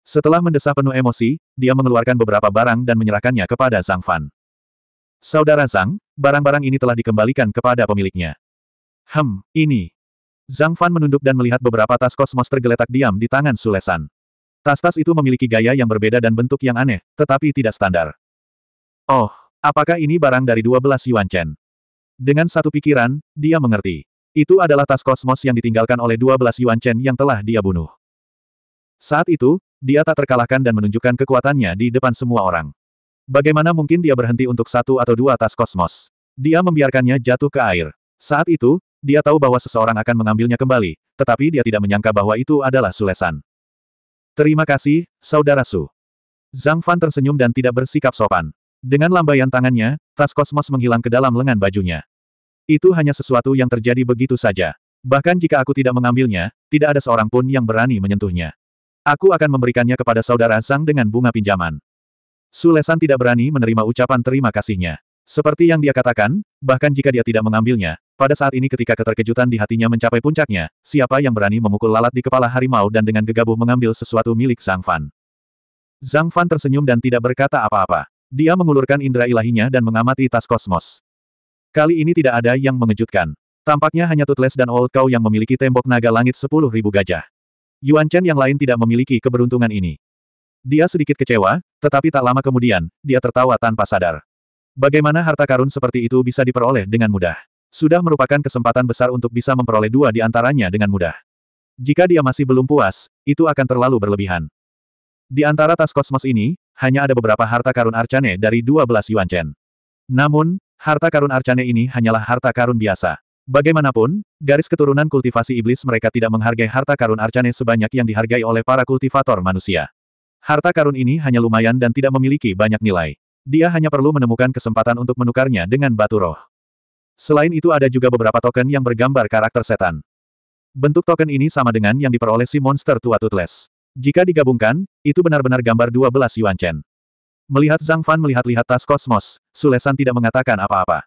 Setelah mendesah penuh emosi, dia mengeluarkan beberapa barang dan menyerahkannya kepada Zhang Fan. Saudara Zhang, barang-barang ini telah dikembalikan kepada pemiliknya. Hem, ini. Zhang Fan menunduk dan melihat beberapa tas kosmos tergeletak diam di tangan Sulesan. Tas-tas itu memiliki gaya yang berbeda dan bentuk yang aneh, tetapi tidak standar. Oh, apakah ini barang dari 12 Yuan Chen? Dengan satu pikiran, dia mengerti. Itu adalah tas kosmos yang ditinggalkan oleh 12 Yuan Chen yang telah dia bunuh. Saat itu, dia tak terkalahkan dan menunjukkan kekuatannya di depan semua orang. Bagaimana mungkin dia berhenti untuk satu atau dua tas kosmos? Dia membiarkannya jatuh ke air. Saat itu, dia tahu bahwa seseorang akan mengambilnya kembali, tetapi dia tidak menyangka bahwa itu adalah Sulesan. Terima kasih, Saudara Su. Zhang Fan tersenyum dan tidak bersikap sopan. Dengan lambaian tangannya, tas kosmos menghilang ke dalam lengan bajunya. Itu hanya sesuatu yang terjadi begitu saja. Bahkan jika aku tidak mengambilnya, tidak ada seorang pun yang berani menyentuhnya. Aku akan memberikannya kepada saudara Zhang dengan bunga pinjaman. Sulesan tidak berani menerima ucapan terima kasihnya. Seperti yang dia katakan, bahkan jika dia tidak mengambilnya, pada saat ini ketika keterkejutan di hatinya mencapai puncaknya, siapa yang berani memukul lalat di kepala harimau dan dengan gegabah mengambil sesuatu milik Zhang Fan. Zhang Fan tersenyum dan tidak berkata apa-apa. Dia mengulurkan indera ilahinya dan mengamati tas kosmos. Kali ini tidak ada yang mengejutkan. Tampaknya hanya Tutles dan Old Cow yang memiliki tembok naga langit sepuluh ribu gajah. Yuan Chen yang lain tidak memiliki keberuntungan ini. Dia sedikit kecewa, tetapi tak lama kemudian, dia tertawa tanpa sadar. Bagaimana harta karun seperti itu bisa diperoleh dengan mudah? Sudah merupakan kesempatan besar untuk bisa memperoleh dua di antaranya dengan mudah. Jika dia masih belum puas, itu akan terlalu berlebihan. Di antara tas kosmos ini, hanya ada beberapa harta karun Arcane dari 12 Yuan Chen. Namun, harta karun Arcane ini hanyalah harta karun biasa. Bagaimanapun, garis keturunan kultivasi iblis mereka tidak menghargai harta karun Arcane sebanyak yang dihargai oleh para kultivator manusia. Harta karun ini hanya lumayan dan tidak memiliki banyak nilai. Dia hanya perlu menemukan kesempatan untuk menukarnya dengan batu roh. Selain itu ada juga beberapa token yang bergambar karakter setan. Bentuk token ini sama dengan yang diperoleh si monster tua Tutles. Jika digabungkan, itu benar-benar gambar 12 Yuan Chen. Melihat Zhang Fan melihat-lihat tas kosmos, Sulesan tidak mengatakan apa-apa.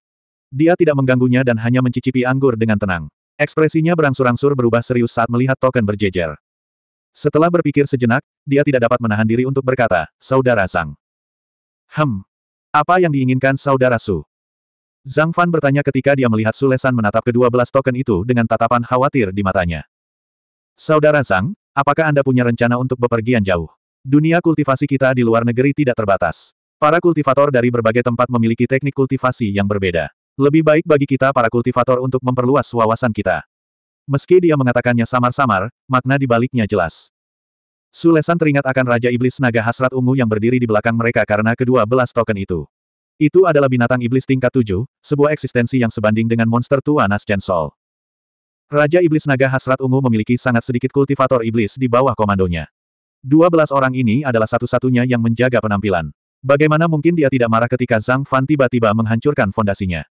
Dia tidak mengganggunya dan hanya mencicipi anggur dengan tenang. Ekspresinya berangsur-angsur berubah serius saat melihat token berjejer. Setelah berpikir sejenak, dia tidak dapat menahan diri untuk berkata, Saudara Zhang. Hmm. Apa yang diinginkan saudara Su? Zhang Fan bertanya ketika dia melihat Sulesan menatap kedua belas token itu dengan tatapan khawatir di matanya. Saudara Zhang, apakah Anda punya rencana untuk bepergian jauh? Dunia kultivasi kita di luar negeri tidak terbatas. Para kultivator dari berbagai tempat memiliki teknik kultivasi yang berbeda. Lebih baik bagi kita para kultivator untuk memperluas wawasan kita. Meski dia mengatakannya samar-samar, makna di baliknya jelas. Sulesan teringat akan Raja Iblis Naga Hasrat Ungu yang berdiri di belakang mereka karena kedua belas token itu. Itu adalah binatang iblis tingkat tujuh, sebuah eksistensi yang sebanding dengan monster tua Nasjen Sol. Raja Iblis Naga Hasrat Ungu memiliki sangat sedikit kultivator iblis di bawah komandonya. Dua belas orang ini adalah satu-satunya yang menjaga penampilan. Bagaimana mungkin dia tidak marah ketika Zhang Fan tiba-tiba menghancurkan fondasinya?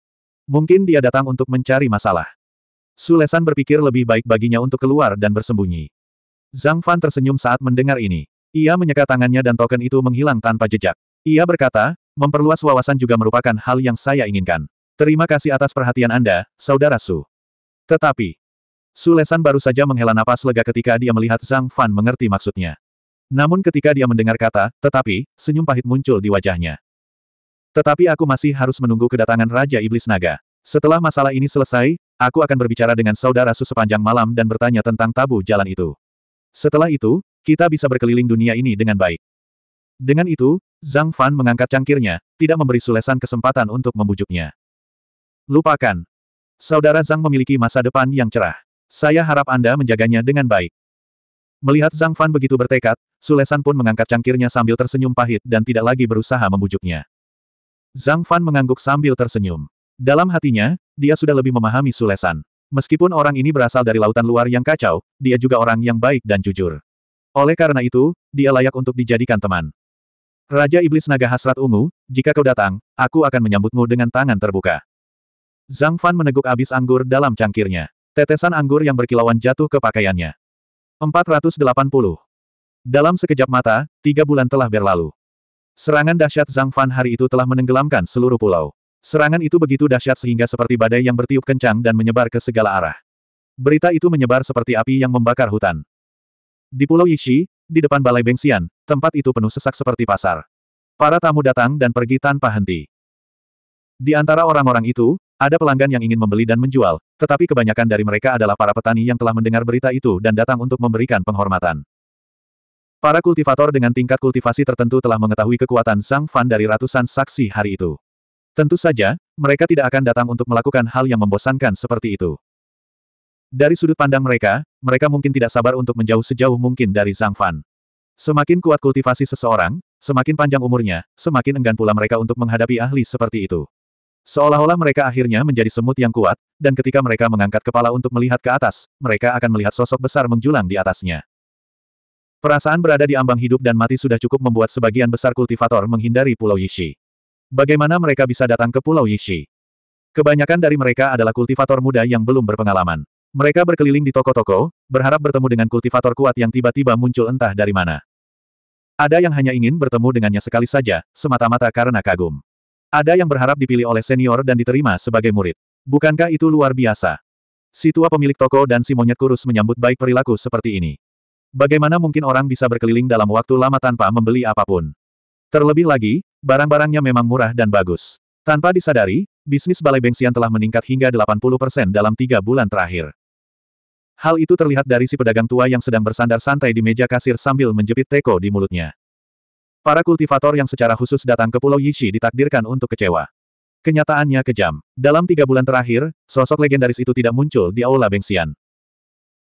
Mungkin dia datang untuk mencari masalah. Sulesan berpikir lebih baik baginya untuk keluar dan bersembunyi. Zhang Fan tersenyum saat mendengar ini. Ia menyeka tangannya dan token itu menghilang tanpa jejak. Ia berkata, memperluas wawasan juga merupakan hal yang saya inginkan. Terima kasih atas perhatian Anda, Saudara Su. Tetapi, Su Lesan baru saja menghela napas lega ketika dia melihat Zhang Fan mengerti maksudnya. Namun ketika dia mendengar kata, tetapi, senyum pahit muncul di wajahnya. Tetapi aku masih harus menunggu kedatangan Raja Iblis Naga. Setelah masalah ini selesai, aku akan berbicara dengan Saudara Su sepanjang malam dan bertanya tentang tabu jalan itu. Setelah itu, kita bisa berkeliling dunia ini dengan baik. Dengan itu, Zhang Fan mengangkat cangkirnya, tidak memberi Sulesan kesempatan untuk membujuknya. Lupakan. Saudara Zhang memiliki masa depan yang cerah. Saya harap Anda menjaganya dengan baik. Melihat Zhang Fan begitu bertekad, Sulesan pun mengangkat cangkirnya sambil tersenyum pahit dan tidak lagi berusaha membujuknya. Zhang Fan mengangguk sambil tersenyum. Dalam hatinya, dia sudah lebih memahami Sulesan. Meskipun orang ini berasal dari lautan luar yang kacau, dia juga orang yang baik dan jujur. Oleh karena itu, dia layak untuk dijadikan teman. Raja Iblis Naga Hasrat Ungu, jika kau datang, aku akan menyambutmu dengan tangan terbuka. Zhang Fan meneguk abis anggur dalam cangkirnya. Tetesan anggur yang berkilauan jatuh ke pakaiannya. 480. Dalam sekejap mata, tiga bulan telah berlalu. Serangan dahsyat Zhang Fan hari itu telah menenggelamkan seluruh pulau. Serangan itu begitu dahsyat sehingga seperti badai yang bertiup kencang dan menyebar ke segala arah. Berita itu menyebar seperti api yang membakar hutan. Di Pulau Yishi, di depan Balai Bengsian, tempat itu penuh sesak seperti pasar. Para tamu datang dan pergi tanpa henti. Di antara orang-orang itu, ada pelanggan yang ingin membeli dan menjual, tetapi kebanyakan dari mereka adalah para petani yang telah mendengar berita itu dan datang untuk memberikan penghormatan. Para kultivator dengan tingkat kultivasi tertentu telah mengetahui kekuatan Sang Fan dari ratusan saksi hari itu. Tentu saja, mereka tidak akan datang untuk melakukan hal yang membosankan seperti itu. Dari sudut pandang mereka, mereka mungkin tidak sabar untuk menjauh sejauh mungkin dari Zhang Fan. Semakin kuat kultivasi seseorang, semakin panjang umurnya, semakin enggan pula mereka untuk menghadapi ahli seperti itu. Seolah-olah mereka akhirnya menjadi semut yang kuat, dan ketika mereka mengangkat kepala untuk melihat ke atas, mereka akan melihat sosok besar menjulang di atasnya. Perasaan berada di ambang hidup dan mati sudah cukup membuat sebagian besar kultivator menghindari Pulau Yishi. Bagaimana mereka bisa datang ke Pulau Yishi? Kebanyakan dari mereka adalah kultivator muda yang belum berpengalaman. Mereka berkeliling di toko-toko, berharap bertemu dengan kultivator kuat yang tiba-tiba muncul entah dari mana. Ada yang hanya ingin bertemu dengannya sekali saja, semata-mata karena kagum. Ada yang berharap dipilih oleh senior dan diterima sebagai murid. Bukankah itu luar biasa? Si tua pemilik toko dan si monyet kurus menyambut baik perilaku seperti ini. Bagaimana mungkin orang bisa berkeliling dalam waktu lama tanpa membeli apapun? Terlebih lagi, barang-barangnya memang murah dan bagus. Tanpa disadari, bisnis Balai Bengsian telah meningkat hingga 80% dalam tiga bulan terakhir. Hal itu terlihat dari si pedagang tua yang sedang bersandar santai di meja kasir sambil menjepit teko di mulutnya. Para kultivator yang secara khusus datang ke Pulau Yishi ditakdirkan untuk kecewa. Kenyataannya kejam. Dalam tiga bulan terakhir, sosok legendaris itu tidak muncul di Aula Bengsian.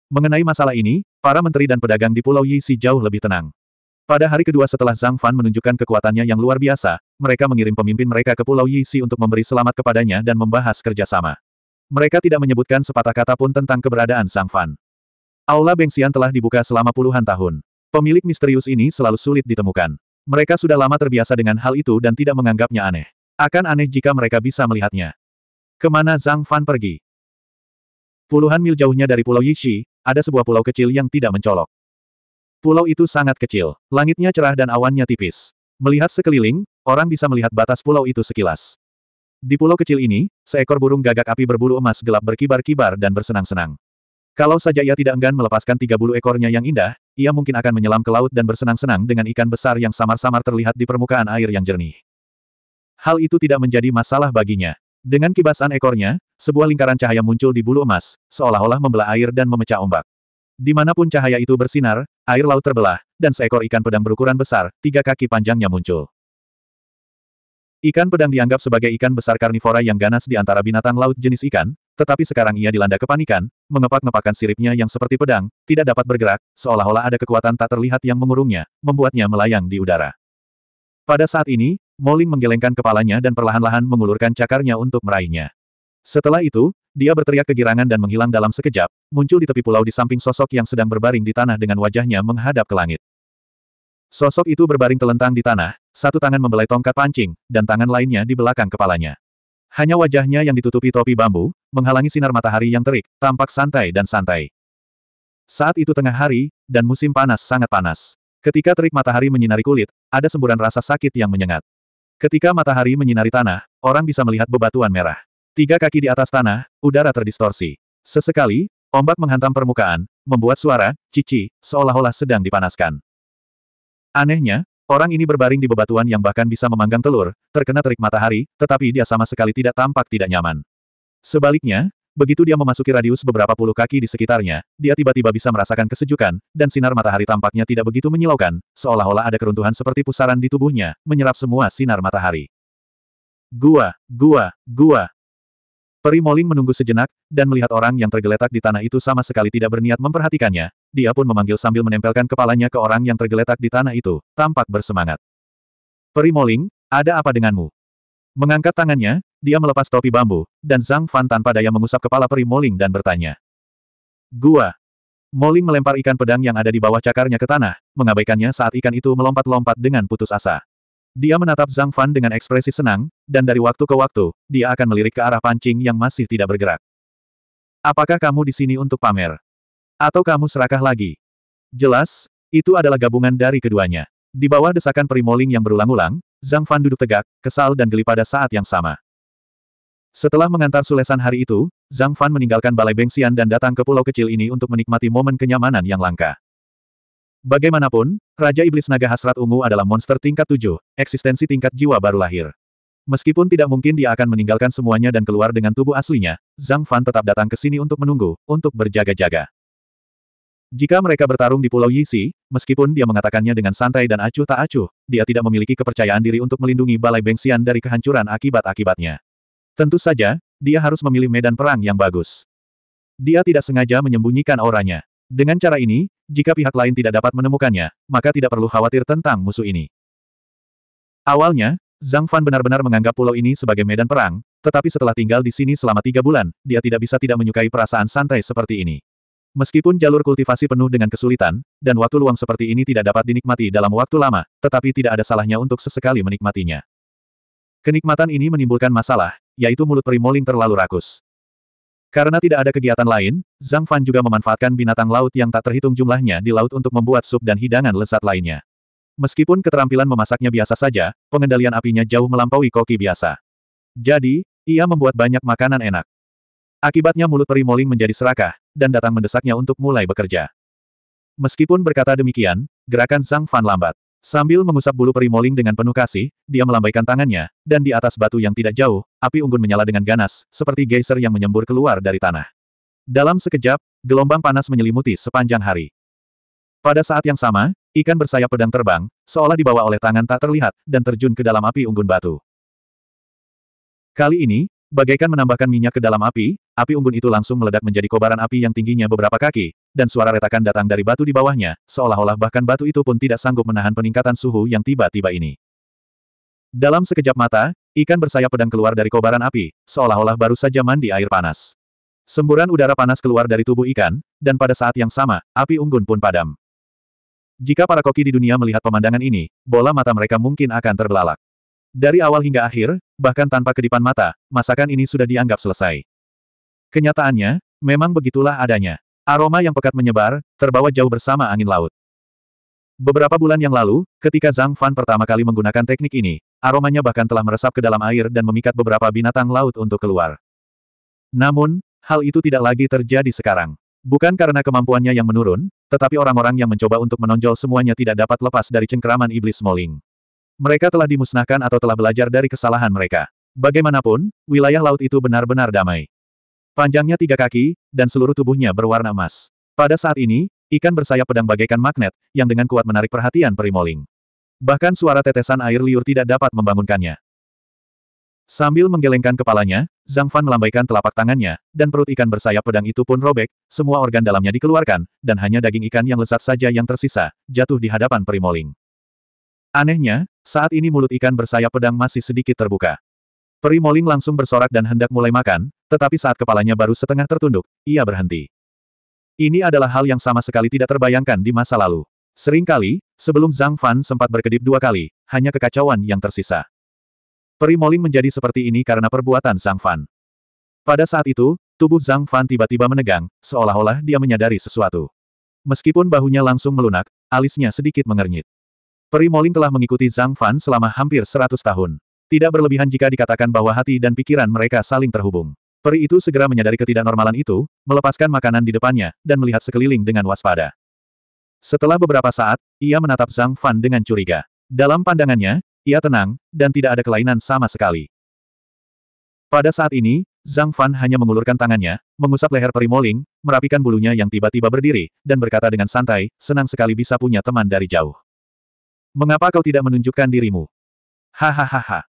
Mengenai masalah ini, para menteri dan pedagang di Pulau Yishi jauh lebih tenang. Pada hari kedua setelah Zhang Fan menunjukkan kekuatannya yang luar biasa, mereka mengirim pemimpin mereka ke Pulau Yixi untuk memberi selamat kepadanya dan membahas kerjasama. Mereka tidak menyebutkan sepatah kata pun tentang keberadaan Zhang Fan. Aula Bengxian telah dibuka selama puluhan tahun. Pemilik misterius ini selalu sulit ditemukan. Mereka sudah lama terbiasa dengan hal itu dan tidak menganggapnya aneh. Akan aneh jika mereka bisa melihatnya. Kemana Zhang Fan pergi? Puluhan mil jauhnya dari Pulau Yixi, ada sebuah pulau kecil yang tidak mencolok. Pulau itu sangat kecil, langitnya cerah dan awannya tipis. Melihat sekeliling, orang bisa melihat batas pulau itu sekilas. Di pulau kecil ini, seekor burung gagak api berbulu emas gelap berkibar-kibar dan bersenang-senang. Kalau saja ia tidak enggan melepaskan tiga bulu ekornya yang indah, ia mungkin akan menyelam ke laut dan bersenang-senang dengan ikan besar yang samar-samar terlihat di permukaan air yang jernih. Hal itu tidak menjadi masalah baginya. Dengan kibasan ekornya, sebuah lingkaran cahaya muncul di bulu emas, seolah-olah membelah air dan memecah ombak. Dimanapun cahaya itu bersinar, air laut terbelah, dan seekor ikan pedang berukuran besar, tiga kaki panjangnya muncul. Ikan pedang dianggap sebagai ikan besar karnivora yang ganas di antara binatang laut jenis ikan, tetapi sekarang ia dilanda kepanikan, mengepak-ngepakkan siripnya yang seperti pedang, tidak dapat bergerak, seolah-olah ada kekuatan tak terlihat yang mengurungnya, membuatnya melayang di udara. Pada saat ini, Moling menggelengkan kepalanya dan perlahan-lahan mengulurkan cakarnya untuk meraihnya. Setelah itu, dia berteriak kegirangan dan menghilang dalam sekejap, muncul di tepi pulau di samping sosok yang sedang berbaring di tanah dengan wajahnya menghadap ke langit. Sosok itu berbaring telentang di tanah, satu tangan membelai tongkat pancing, dan tangan lainnya di belakang kepalanya. Hanya wajahnya yang ditutupi topi bambu, menghalangi sinar matahari yang terik, tampak santai dan santai. Saat itu tengah hari, dan musim panas sangat panas. Ketika terik matahari menyinari kulit, ada semburan rasa sakit yang menyengat. Ketika matahari menyinari tanah, orang bisa melihat bebatuan merah. Tiga kaki di atas tanah, udara terdistorsi. Sesekali, ombak menghantam permukaan, membuat suara, cici, seolah-olah sedang dipanaskan. Anehnya, orang ini berbaring di bebatuan yang bahkan bisa memanggang telur, terkena terik matahari, tetapi dia sama sekali tidak tampak tidak nyaman. Sebaliknya, Begitu dia memasuki radius beberapa puluh kaki di sekitarnya, dia tiba-tiba bisa merasakan kesejukan, dan sinar matahari tampaknya tidak begitu menyilaukan, seolah-olah ada keruntuhan seperti pusaran di tubuhnya, menyerap semua sinar matahari. Gua, gua, gua, Peri Moling menunggu sejenak, dan melihat orang yang tergeletak di tanah itu sama sekali tidak berniat memperhatikannya, dia pun memanggil sambil menempelkan kepalanya ke orang yang tergeletak di tanah itu, tampak bersemangat. Peri Moling, ada apa denganmu? Mengangkat tangannya, dia melepas topi bambu, dan Zhang Fan tanpa daya mengusap kepala Peri Moling dan bertanya. Gua. Moling melempar ikan pedang yang ada di bawah cakarnya ke tanah, mengabaikannya saat ikan itu melompat-lompat dengan putus asa. Dia menatap Zhang Fan dengan ekspresi senang, dan dari waktu ke waktu, dia akan melirik ke arah pancing yang masih tidak bergerak. Apakah kamu di sini untuk pamer? Atau kamu serakah lagi? Jelas, itu adalah gabungan dari keduanya. Di bawah desakan perimoling yang berulang-ulang, Zhang Fan duduk tegak, kesal dan geli pada saat yang sama. Setelah mengantar Sulesan hari itu, Zhang Fan meninggalkan Balai Bengsian dan datang ke pulau kecil ini untuk menikmati momen kenyamanan yang langka. Bagaimanapun, Raja Iblis Naga Hasrat Ungu adalah monster tingkat tujuh, eksistensi tingkat jiwa baru lahir. Meskipun tidak mungkin dia akan meninggalkan semuanya dan keluar dengan tubuh aslinya, Zhang Fan tetap datang ke sini untuk menunggu, untuk berjaga-jaga. Jika mereka bertarung di Pulau Yisi, meskipun dia mengatakannya dengan santai dan acuh tak acuh, dia tidak memiliki kepercayaan diri untuk melindungi Balai Bengsian dari kehancuran akibat-akibatnya. Tentu saja, dia harus memilih medan perang yang bagus. Dia tidak sengaja menyembunyikan auranya. Dengan cara ini, jika pihak lain tidak dapat menemukannya, maka tidak perlu khawatir tentang musuh ini. Awalnya, Zhang Fan benar-benar menganggap pulau ini sebagai medan perang, tetapi setelah tinggal di sini selama tiga bulan, dia tidak bisa tidak menyukai perasaan santai seperti ini. Meskipun jalur kultivasi penuh dengan kesulitan, dan waktu luang seperti ini tidak dapat dinikmati dalam waktu lama, tetapi tidak ada salahnya untuk sesekali menikmatinya. Kenikmatan ini menimbulkan masalah, yaitu mulut Primoling terlalu rakus. Karena tidak ada kegiatan lain, Zhang Fan juga memanfaatkan binatang laut yang tak terhitung jumlahnya di laut untuk membuat sup dan hidangan lezat lainnya. Meskipun keterampilan memasaknya biasa saja, pengendalian apinya jauh melampaui koki biasa. Jadi, ia membuat banyak makanan enak. Akibatnya mulut peri Moling menjadi serakah, dan datang mendesaknya untuk mulai bekerja. Meskipun berkata demikian, gerakan Zhang Fan lambat. Sambil mengusap bulu peri moling dengan penuh kasih, dia melambaikan tangannya, dan di atas batu yang tidak jauh, api unggun menyala dengan ganas, seperti geyser yang menyembur keluar dari tanah. Dalam sekejap, gelombang panas menyelimuti sepanjang hari. Pada saat yang sama, ikan bersayap pedang terbang, seolah dibawa oleh tangan tak terlihat, dan terjun ke dalam api unggun batu. Kali ini, Bagaikan menambahkan minyak ke dalam api, api unggun itu langsung meledak menjadi kobaran api yang tingginya beberapa kaki, dan suara retakan datang dari batu di bawahnya, seolah-olah bahkan batu itu pun tidak sanggup menahan peningkatan suhu yang tiba-tiba ini. Dalam sekejap mata, ikan bersayap pedang keluar dari kobaran api, seolah-olah baru saja mandi air panas. Semburan udara panas keluar dari tubuh ikan, dan pada saat yang sama, api unggun pun padam. Jika para koki di dunia melihat pemandangan ini, bola mata mereka mungkin akan terbelalak. Dari awal hingga akhir, bahkan tanpa kedipan mata, masakan ini sudah dianggap selesai. Kenyataannya, memang begitulah adanya. Aroma yang pekat menyebar, terbawa jauh bersama angin laut. Beberapa bulan yang lalu, ketika Zhang Fan pertama kali menggunakan teknik ini, aromanya bahkan telah meresap ke dalam air dan memikat beberapa binatang laut untuk keluar. Namun, hal itu tidak lagi terjadi sekarang. Bukan karena kemampuannya yang menurun, tetapi orang-orang yang mencoba untuk menonjol semuanya tidak dapat lepas dari cengkeraman iblis Moling. Mereka telah dimusnahkan atau telah belajar dari kesalahan mereka. Bagaimanapun, wilayah laut itu benar-benar damai. Panjangnya tiga kaki, dan seluruh tubuhnya berwarna emas. Pada saat ini, ikan bersayap pedang bagaikan magnet, yang dengan kuat menarik perhatian Primoling. Bahkan suara tetesan air liur tidak dapat membangunkannya. Sambil menggelengkan kepalanya, Zhang Fan melambaikan telapak tangannya, dan perut ikan bersayap pedang itu pun robek, semua organ dalamnya dikeluarkan, dan hanya daging ikan yang lesat saja yang tersisa, jatuh di hadapan Primoling. Anehnya, saat ini mulut ikan bersayap pedang masih sedikit terbuka. Peri Moling langsung bersorak dan hendak mulai makan, tetapi saat kepalanya baru setengah tertunduk, ia berhenti. Ini adalah hal yang sama sekali tidak terbayangkan di masa lalu. Seringkali, sebelum Zhang Fan sempat berkedip dua kali, hanya kekacauan yang tersisa. Peri Moling menjadi seperti ini karena perbuatan Zhang Fan. Pada saat itu, tubuh Zhang Fan tiba-tiba menegang, seolah-olah dia menyadari sesuatu. Meskipun bahunya langsung melunak, alisnya sedikit mengernyit. Peri Moling telah mengikuti Zhang Fan selama hampir seratus tahun. Tidak berlebihan jika dikatakan bahwa hati dan pikiran mereka saling terhubung. Peri itu segera menyadari ketidaknormalan itu, melepaskan makanan di depannya, dan melihat sekeliling dengan waspada. Setelah beberapa saat, ia menatap Zhang Fan dengan curiga. Dalam pandangannya, ia tenang, dan tidak ada kelainan sama sekali. Pada saat ini, Zhang Fan hanya mengulurkan tangannya, mengusap leher Peri Moling, merapikan bulunya yang tiba-tiba berdiri, dan berkata dengan santai, senang sekali bisa punya teman dari jauh. Mengapa kau tidak menunjukkan dirimu? Hahaha.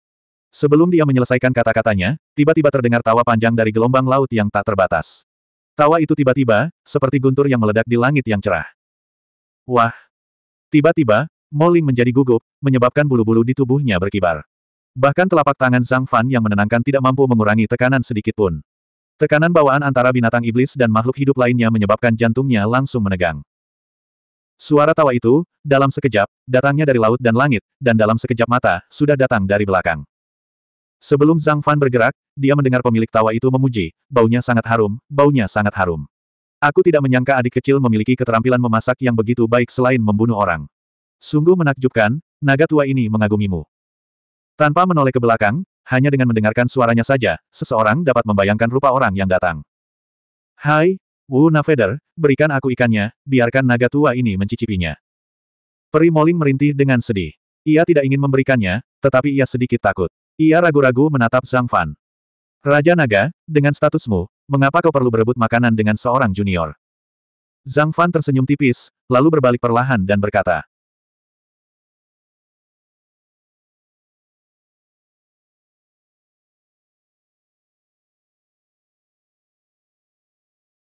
Sebelum dia menyelesaikan kata-katanya, tiba-tiba terdengar tawa panjang dari gelombang laut yang tak terbatas. Tawa itu tiba-tiba, seperti guntur yang meledak di langit yang cerah. Wah! Tiba-tiba, Moling menjadi gugup, menyebabkan bulu-bulu di tubuhnya berkibar. Bahkan telapak tangan Zhang Fan yang menenangkan tidak mampu mengurangi tekanan sedikit pun. Tekanan bawaan antara binatang iblis dan makhluk hidup lainnya menyebabkan jantungnya langsung menegang. Suara tawa itu, dalam sekejap, datangnya dari laut dan langit, dan dalam sekejap mata, sudah datang dari belakang. Sebelum Zhang Fan bergerak, dia mendengar pemilik tawa itu memuji, baunya sangat harum, baunya sangat harum. Aku tidak menyangka adik kecil memiliki keterampilan memasak yang begitu baik selain membunuh orang. Sungguh menakjubkan, naga tua ini mengagumimu. Tanpa menoleh ke belakang, hanya dengan mendengarkan suaranya saja, seseorang dapat membayangkan rupa orang yang datang. Hai, Wu Nafeder, berikan aku ikannya, biarkan naga tua ini mencicipinya. Peri Moling merintih dengan sedih. Ia tidak ingin memberikannya, tetapi ia sedikit takut. Ia ragu-ragu menatap Zhang Fan. Raja Naga, dengan statusmu, mengapa kau perlu berebut makanan dengan seorang junior? Zhang Fan tersenyum tipis, lalu berbalik perlahan dan berkata,